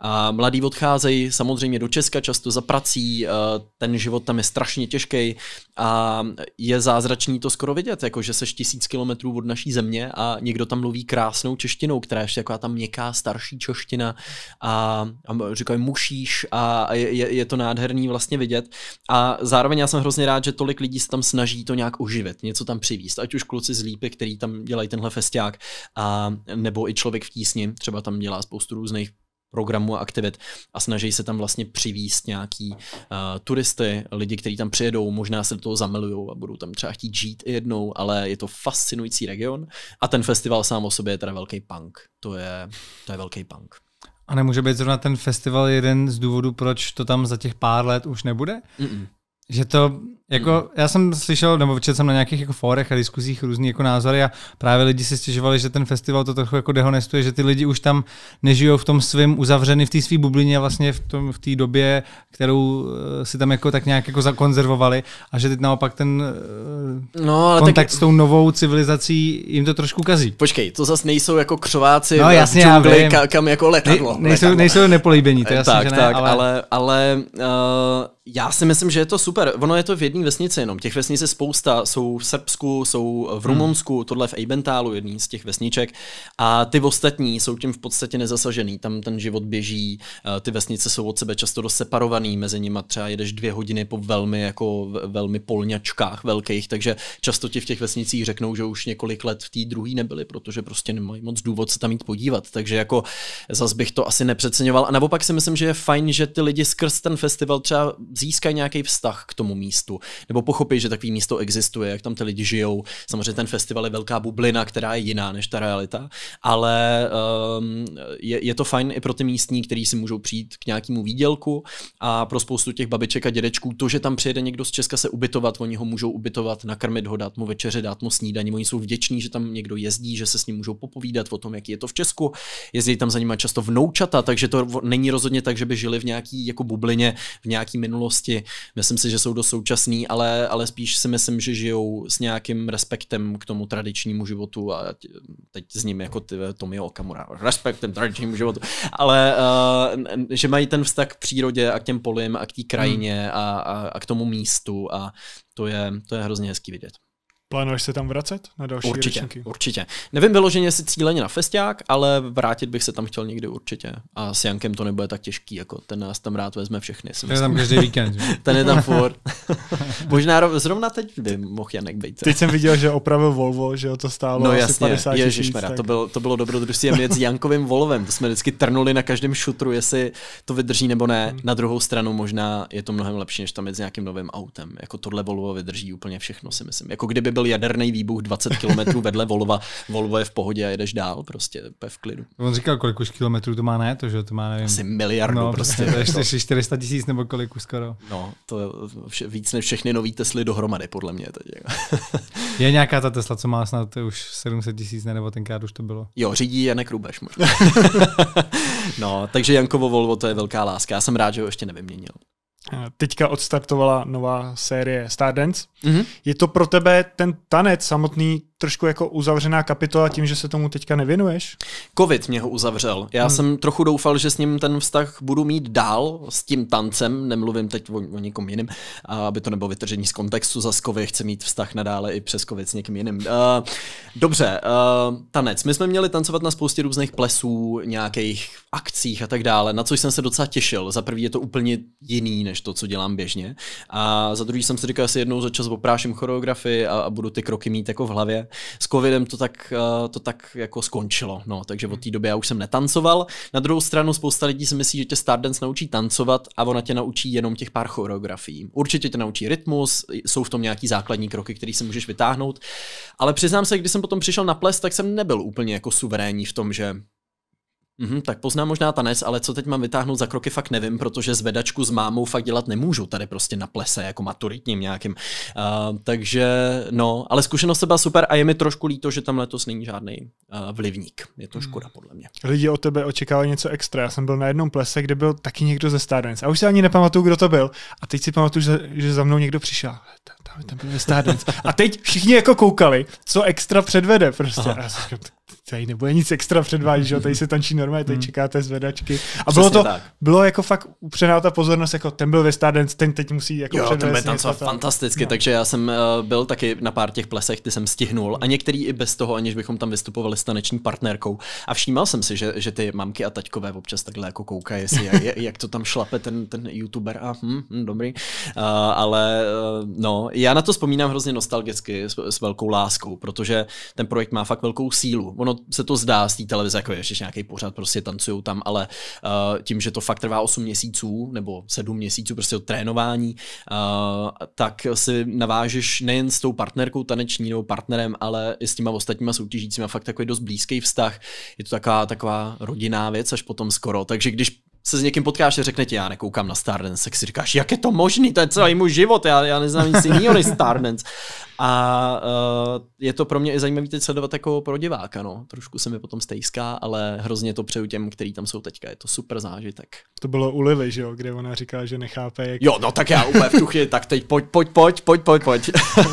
A mladí odcházejí samozřejmě do Česka, často za prací, uh, ten život tam je strašně těžký a je zázračný to skoro vidět, jako že seš tisíc kilometrů od naší země a někdo tam mluví krásnou češtinou, která je ještě taková ta měkká starší čeština a, a říkají mušíš a je, je to nádherný vlastně vidět a zároveň já jsem hrozně rád, že tolik lidí se tam snaží to nějak uživit, něco tam přivíst. Ať už kluci z Lípy, který tam dělají tenhle festiák, a, nebo i člověk v tísni, třeba tam dělá spoustu různých programů a aktivit a snaží se tam vlastně přivíst nějaký uh, turisty, lidi, kteří tam přijedou, možná se do toho zamilují a budou tam třeba chtít žít i jednou, ale je to fascinující region a ten festival sám o sobě je teda velký punk. To je, to je velký punk. A nemůže být zrovna ten festival jeden z důvodů, proč to tam za těch pár let už nebude? Mm-mm. Že to jako, hmm. já jsem slyšel, nebo četl jsem na nějakých jako fórech a diskuzích různý jako názory a právě lidi si stěžovali, že ten festival to trochu jako dehonestuje, že ty lidi už tam nežijou v tom svém uzavřený v té své bublině vlastně v tom v té době, kterou eh, si tam jako tak nějak jako zakonzervovali a že teď naopak ten eh, no, ale kontakt tak... s tou novou civilizací jim to trošku kazí. Počkej, to zase nejsou jako křováci no, jasně, v džungli, ka, kam jako letadlo. Ne, nejsou, letadlo. nejsou nepolíbení, to eh, jasný, tak, že ne, tak, ale... ale, ale uh, já si myslím, že je to super. Ono je to v jedné jedné vesnice jenom. Těch vesnic je spousta. Jsou v Srbsku, jsou v Rumunsku, hmm. tohle v Eibentálu, jedný z těch vesniček. A ty ostatní jsou tím v podstatě nezasažený. Tam ten život běží, eh, ty vesnice jsou od sebe často dost separovaný, mezi nimi třeba jedeš dvě hodiny po velmi, jako velmi polňačkách velkých, takže často ti v těch vesnicích řeknou, že už několik let v té druhé nebyli, protože prostě nemají moc důvod se tam jít podívat. Takže jako zas bych to asi nepřeceňoval. A naopak si myslím, že je fajn, že ty lidi skrz ten festival třeba získají nějaký vztah k tomu místu nebo pochopí, že takový místo existuje, jak tam ty lidi žijou. Samozřejmě ten festival je velká bublina, která je jiná než ta realita, ale um, je, je to fajn i pro ty místní, kteří si můžou přijít k nějakému výdělku a pro spoustu těch babiček a dědečků to, že tam přijede někdo z Česka se ubytovat, oni ho můžou ubytovat, nakrmit ho, dát mu večeře, dát mu snídaní, oni jsou vděční, že tam někdo jezdí, že se s ním můžou popovídat o tom, jaký je to v Česku. Jezdí tam za nimi často vnoučata, takže to není rozhodně tak, že by žili v nějaký jako bublině, v nějaký minulosti. Myslím si, že jsou do současné jasný, ale, ale spíš si myslím, že žijou s nějakým respektem k tomu tradičnímu životu a teď s ním jako ty, Tomi Okamura, respektem tradičnímu životu, ale uh, že mají ten vztah k přírodě a k těm polím a k té krajině hmm. a, a, a k tomu místu a to je, to je hrozně hezký vidět. Plánuješ se tam vracet na další určitě, ročníky? Určitě. Nevím vyloženě, jestli cíleně na festiák, ale vrátit bych se tam chtěl někdy určitě. A s Jankem to nebude tak těžký, jako ten nás tam rád vezme všechny. Ten je tam každý víkend. ten je tam furt. Možná zrovna teď by mohl Janek být. Teď jsem viděl, že opravil Volvo, že to stálo no, asi jasně, 50 tisíc. Ježišmera, tak... to, bylo, to bylo dobrodružství a s Jankovým Volvem. To jsme vždycky trnuli na každém šutru, jestli to vydrží nebo ne. Hmm. Na druhou stranu možná je to mnohem lepší, než tam jet s nějakým novým autem. Jako tohle Volvo vydrží úplně všechno, si myslím. Jako kdyby byl byl jaderný výbuch 20 km vedle Volva. Volvo je v pohodě a jedeš dál, prostě v klidu. On říkal, kolik už kilometrů to má ne, to, že to má nevím. Asi miliardu no, prostě. To ještě 400 tisíc nebo kolik už skoro. No, to je víc než všechny nový Tesly dohromady, podle mě. Teď. Jako. je nějaká ta Tesla, co má snad už 700 tisíc, ne, nebo tenkrát už to bylo? Jo, řídí Janek Rubeš možná. no, takže Jankovo Volvo to je velká láska. Já jsem rád, že ho ještě nevyměnil teďka odstartovala nová série Stardance. Mm-hmm. Je to pro tebe ten tanec samotný trošku jako uzavřená kapitola tím, že se tomu teďka nevěnuješ? Covid mě ho uzavřel. Já hmm. jsem trochu doufal, že s ním ten vztah budu mít dál s tím tancem, nemluvím teď o, o někom jiným, aby to nebylo vytržení z kontextu za kovy, chci mít vztah nadále i přes covid s někým jiným. Uh, dobře, uh, tanec. My jsme měli tancovat na spoustě různých plesů, nějakých akcích a tak dále, na což jsem se docela těšil. Za prvý je to úplně jiný, než to, co dělám běžně. A za druhý jsem si říkal, že si jednou za čas opráším choreografii a, a budu ty kroky mít jako v hlavě s covidem to tak, eh, to tak jako skončilo. No, takže od té doby já už jsem netancoval. Na druhou stranu spousta lidí si myslí, že tě Stardance naučí tancovat a ona tě naučí jenom těch pár choreografií. Určitě tě naučí rytmus, jsou v tom nějaký základní kroky, které si můžeš vytáhnout. Ale přiznám se, když jsem potom přišel na ples, tak jsem nebyl úplně jako suverénní v tom, že Mm-hmm, tak poznám možná tanec, ale co teď mám vytáhnout za kroky, fakt nevím, protože zvedačku s mámou fakt dělat nemůžu tady prostě na plese, jako maturitním nějakým. Uh, takže no, ale zkušenost byla super a je mi trošku líto, že tam letos není žádný uh, vlivník. Je to hmm. škoda mm. podle mě. Lidi od tebe očekávali něco extra. Já jsem byl na jednom plese, kde byl taky někdo ze Stardance. A už si ani nepamatuju, kdo to byl. A teď si pamatuju, že, za mnou někdo přišel. Tam, byl Stardance. A teď všichni jako koukali, co extra předvede prostě tady nebude nic extra předvádět, že tady se tančí normálně, tady hmm. čekáte zvedačky. A Přesně bylo to, tak. bylo jako fakt upřená ta pozornost, jako ten byl ve Stardance, ten teď musí jako Jo, ten byl tancoval fantasticky, no. takže já jsem uh, byl taky na pár těch plesech, ty jsem stihnul a některý i bez toho, aniž bychom tam vystupovali s taneční partnerkou. A všímal jsem si, že, že ty mamky a taťkové občas takhle jako koukají, jestli, jak, jak, to tam šlape ten, ten youtuber a hm, hm dobrý. Uh, ale uh, no, já na to vzpomínám hrozně nostalgicky s, s velkou láskou, protože ten projekt má fakt velkou sílu ono se to zdá z té televize, jako ještě nějaký pořád, prostě tancují tam, ale uh, tím, že to fakt trvá 8 měsíců nebo 7 měsíců prostě od trénování, uh, tak si navážeš nejen s tou partnerkou taneční nebo partnerem, ale i s těma ostatníma soutěžícíma fakt takový dost blízký vztah. Je to taková, taková rodinná věc až potom skoro. Takže když se s někým potkáš a řekne ti, já nekoukám na Stardance, tak si říkáš, jak je to možný, to je celý můj život, já, já neznám nic jiného než Stardance. A uh, je to pro mě i zajímavý teď sledovat jako pro diváka, no. Trošku se mi potom stejská, ale hrozně to přeju těm, kteří tam jsou teďka, je to super zážitek. To bylo u Lily, že jo, kde ona říká, že nechápe, jak... Jo, no tak já úplně v tuchy, tak teď pojď, pojď, pojď, pojď, pojď, pojď. uh,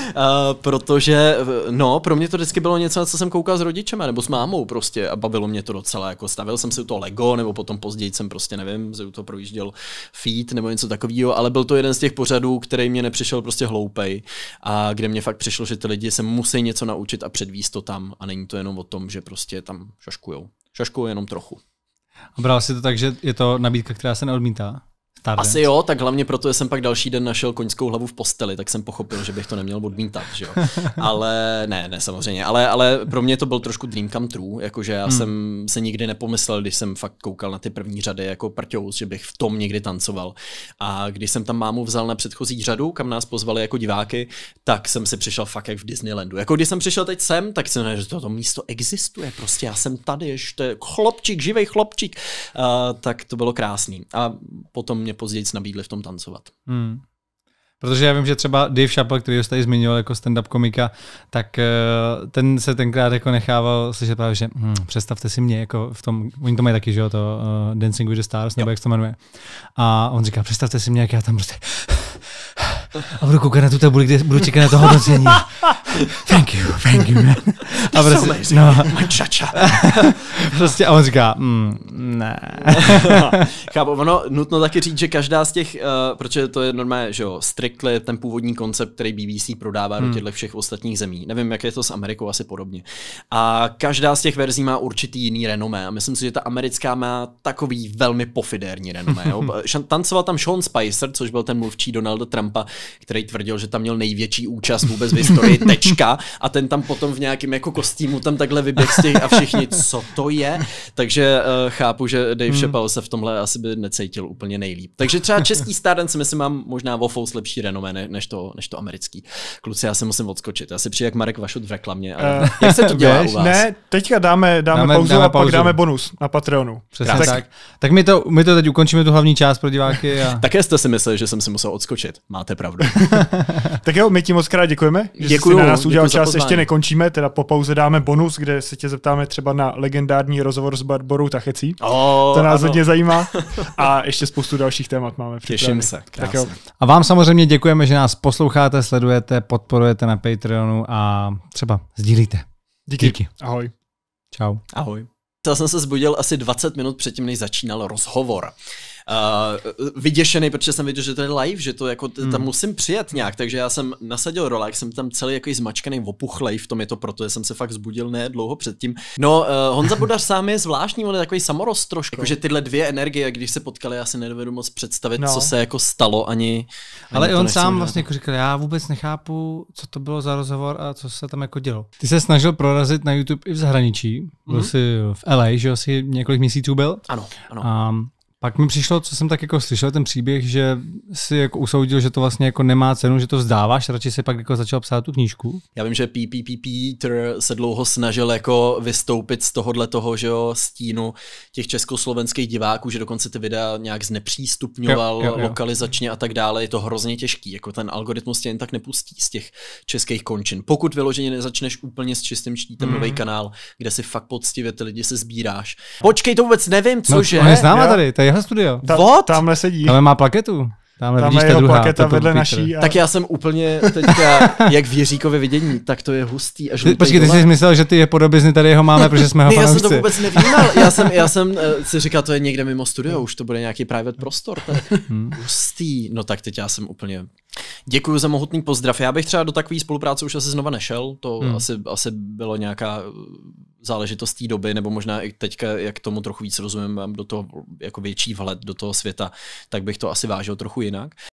protože, eh, no, pro mě to vždycky bylo něco, na co jsem koukal s rodičem nebo s mámou prostě a bavilo mě to docela, jako stavil jsem si to Lego, nebo potom později jsem prostě nevím, že to projížděl feed nebo něco takového, ale byl to jeden z těch pořadů, který mě nepřišel prostě hloupej a kde mě fakt přišlo, že ty lidi se musí něco naučit a předvíst to tam a není to jenom o tom, že prostě tam šaškujou. Šaškujou jenom trochu. A bral si to tak, že je to nabídka, která se neodmítá? Stardance. Asi jo, tak hlavně proto, že jsem pak další den našel koňskou hlavu v posteli, tak jsem pochopil, že bych to neměl odmítat, že jo. Ale ne, ne, samozřejmě, ale, ale pro mě to byl trošku dream come true, jakože já hmm. jsem se nikdy nepomyslel, když jsem fakt koukal na ty první řady jako prťous, že bych v tom někdy tancoval. A když jsem tam mámu vzal na předchozí řadu, kam nás pozvali jako diváky, tak jsem si přišel fakt jak v Disneylandu. Jako když jsem přišel teď sem, tak jsem ne, že toto místo existuje, prostě já jsem tady, ještě chlopčík, živý chlopčík. Uh, tak to bylo krásný. A potom mě později nabídli v tom tancovat. Hmm. Protože já vím, že třeba Dave Chappell, který jste tady zmiňoval jako stand-up komika, tak eh, ten se tenkrát jako nechával slyšet právě, že hm, představte si mě jako v tom, oni to mají taky, že jo, to uh, Dancing with the Stars, nebo jo. jak se to jmenuje. A on říká, představte si mě, jak já tam prostě a budu koukat na tu tabuli, kde budu čekat na to hodnocení. thank you, thank you, man. A prostě, so no. My čača. prostě a on říká, mm, ne. Chápu, ono nutno taky říct, že každá z těch, uh, protože to je normálně, že jo, strictly ten původní koncept, který BBC prodává hmm. do těchto všech ostatních zemí. Nevím, jak je to s Amerikou, asi podobně. A každá z těch verzí má určitý jiný renomé a myslím si, že ta americká má takový velmi pofidérní renomé. Jo. Tancoval tam Sean Spicer, což byl ten mluvčí Donalda Trumpa, který tvrdil, že tam měl největší účast vůbec v historii Čka a ten tam potom v nějakém jako kostýmu tam takhle vyběh z těch a všichni, co to je. Takže uh, chápu, že Dave hmm. Chappelle se v tomhle asi by necítil úplně nejlíp. Takže třeba český Stardance si myslím, mám možná fous lepší renomé než, to, než to americký. Kluci, já se musím odskočit. Já si přijde jak Marek Vašut v reklamě. Ale uh, jak se to dělá věž, u vás? Ne, teďka dáme, dáme, dáme pauzu dáme a pak dáme bonus na Patreonu. Přesně tak. tak. Tak my to, my to teď ukončíme, tu hlavní část pro diváky. A... Také jste si mysleli, že jsem si musel odskočit. Máte pravdu. tak jo, my ti moc krát děkujeme. Děkuju, nás udělal čas, ještě nekončíme, teda po pauze dáme bonus, kde se tě zeptáme třeba na legendární rozhovor s Barborou Tachecí. Oh, to nás hodně zajímá. A ještě spoustu dalších témat máme. Těším se. Tak jo. A vám samozřejmě děkujeme, že nás posloucháte, sledujete, podporujete na Patreonu a třeba sdílíte. Díky. Díky. Ahoj. Čau. Ahoj. Já jsem se zbudil asi 20 minut předtím, než začínal rozhovor. Eh, vyděšený, protože jsem viděl, že to je live, že to jako tam hmm. musím přijet nějak, takže já jsem nasadil rolák, jsem tam celý jako zmačkaný, opuchlej, v tom je to proto, že jsem se fakt zbudil ne dlouho předtím. No, uh, Honza Budař sám je zvláštní, on je takový samorost trošku, jako, že tyhle dvě energie, když se potkali, já si nedovedu moc představit, no. co se jako stalo ani. Ale ani on sám dělat. vlastně jako říkal, já vůbec nechápu, co to bylo za rozhovor a co se tam jako dělo. Ty se snažil prorazit na YouTube i v zahraničí, byl mm-hmm. jsi v LA, že jsi několik měsíců byl. Ano, ano. Um, pak mi přišlo, co jsem tak jako slyšel, ten příběh, že si jako usoudil, že to vlastně jako nemá cenu, že to vzdáváš, radši si pak jako začal psát tu knížku. Já vím, že PPP Peter se dlouho snažil jako vystoupit z tohohle toho, že jo, stínu těch československých diváků, že dokonce ty videa nějak znepřístupňoval jo, jo, jo. lokalizačně a tak dále. Je to hrozně těžký, jako ten algoritmus tě jen tak nepustí z těch českých končin. Pokud vyloženě nezačneš úplně s čistým štítem mm. nový mhm. kanál, kde si fakt poctivě ty lidi se sbíráš. Počkej, to vůbec nevím, no, cože. No, je známa tady, tady jeho studio. Ta, What? Tamhle sedí. Tamhle má plaketu. Tamhle, Tam vidíš, je jeho druhá, plaketa vedle naší. A... Tak já jsem úplně teďka, jak v Jiříkově vidění, tak to je hustý a žlutý. Ty, počkej, ty jsi myslel, že ty je podobizny tady jeho máme, protože jsme ho ne, Já jsem to vůbec nevnímal. Já jsem, já jsem eh, si říkal, to je někde mimo studio, už to bude nějaký private prostor. Tak. Hmm. Hustý. No tak teď já jsem úplně Děkuji za mohutný pozdrav. Já bych třeba do takové spolupráce už asi znova nešel, to hmm. asi, asi bylo nějaká uh, záležitost té doby, nebo možná i teďka, jak tomu trochu víc rozumím, mám do toho jako větší vhled do toho světa, tak bych to asi vážil trochu jinak.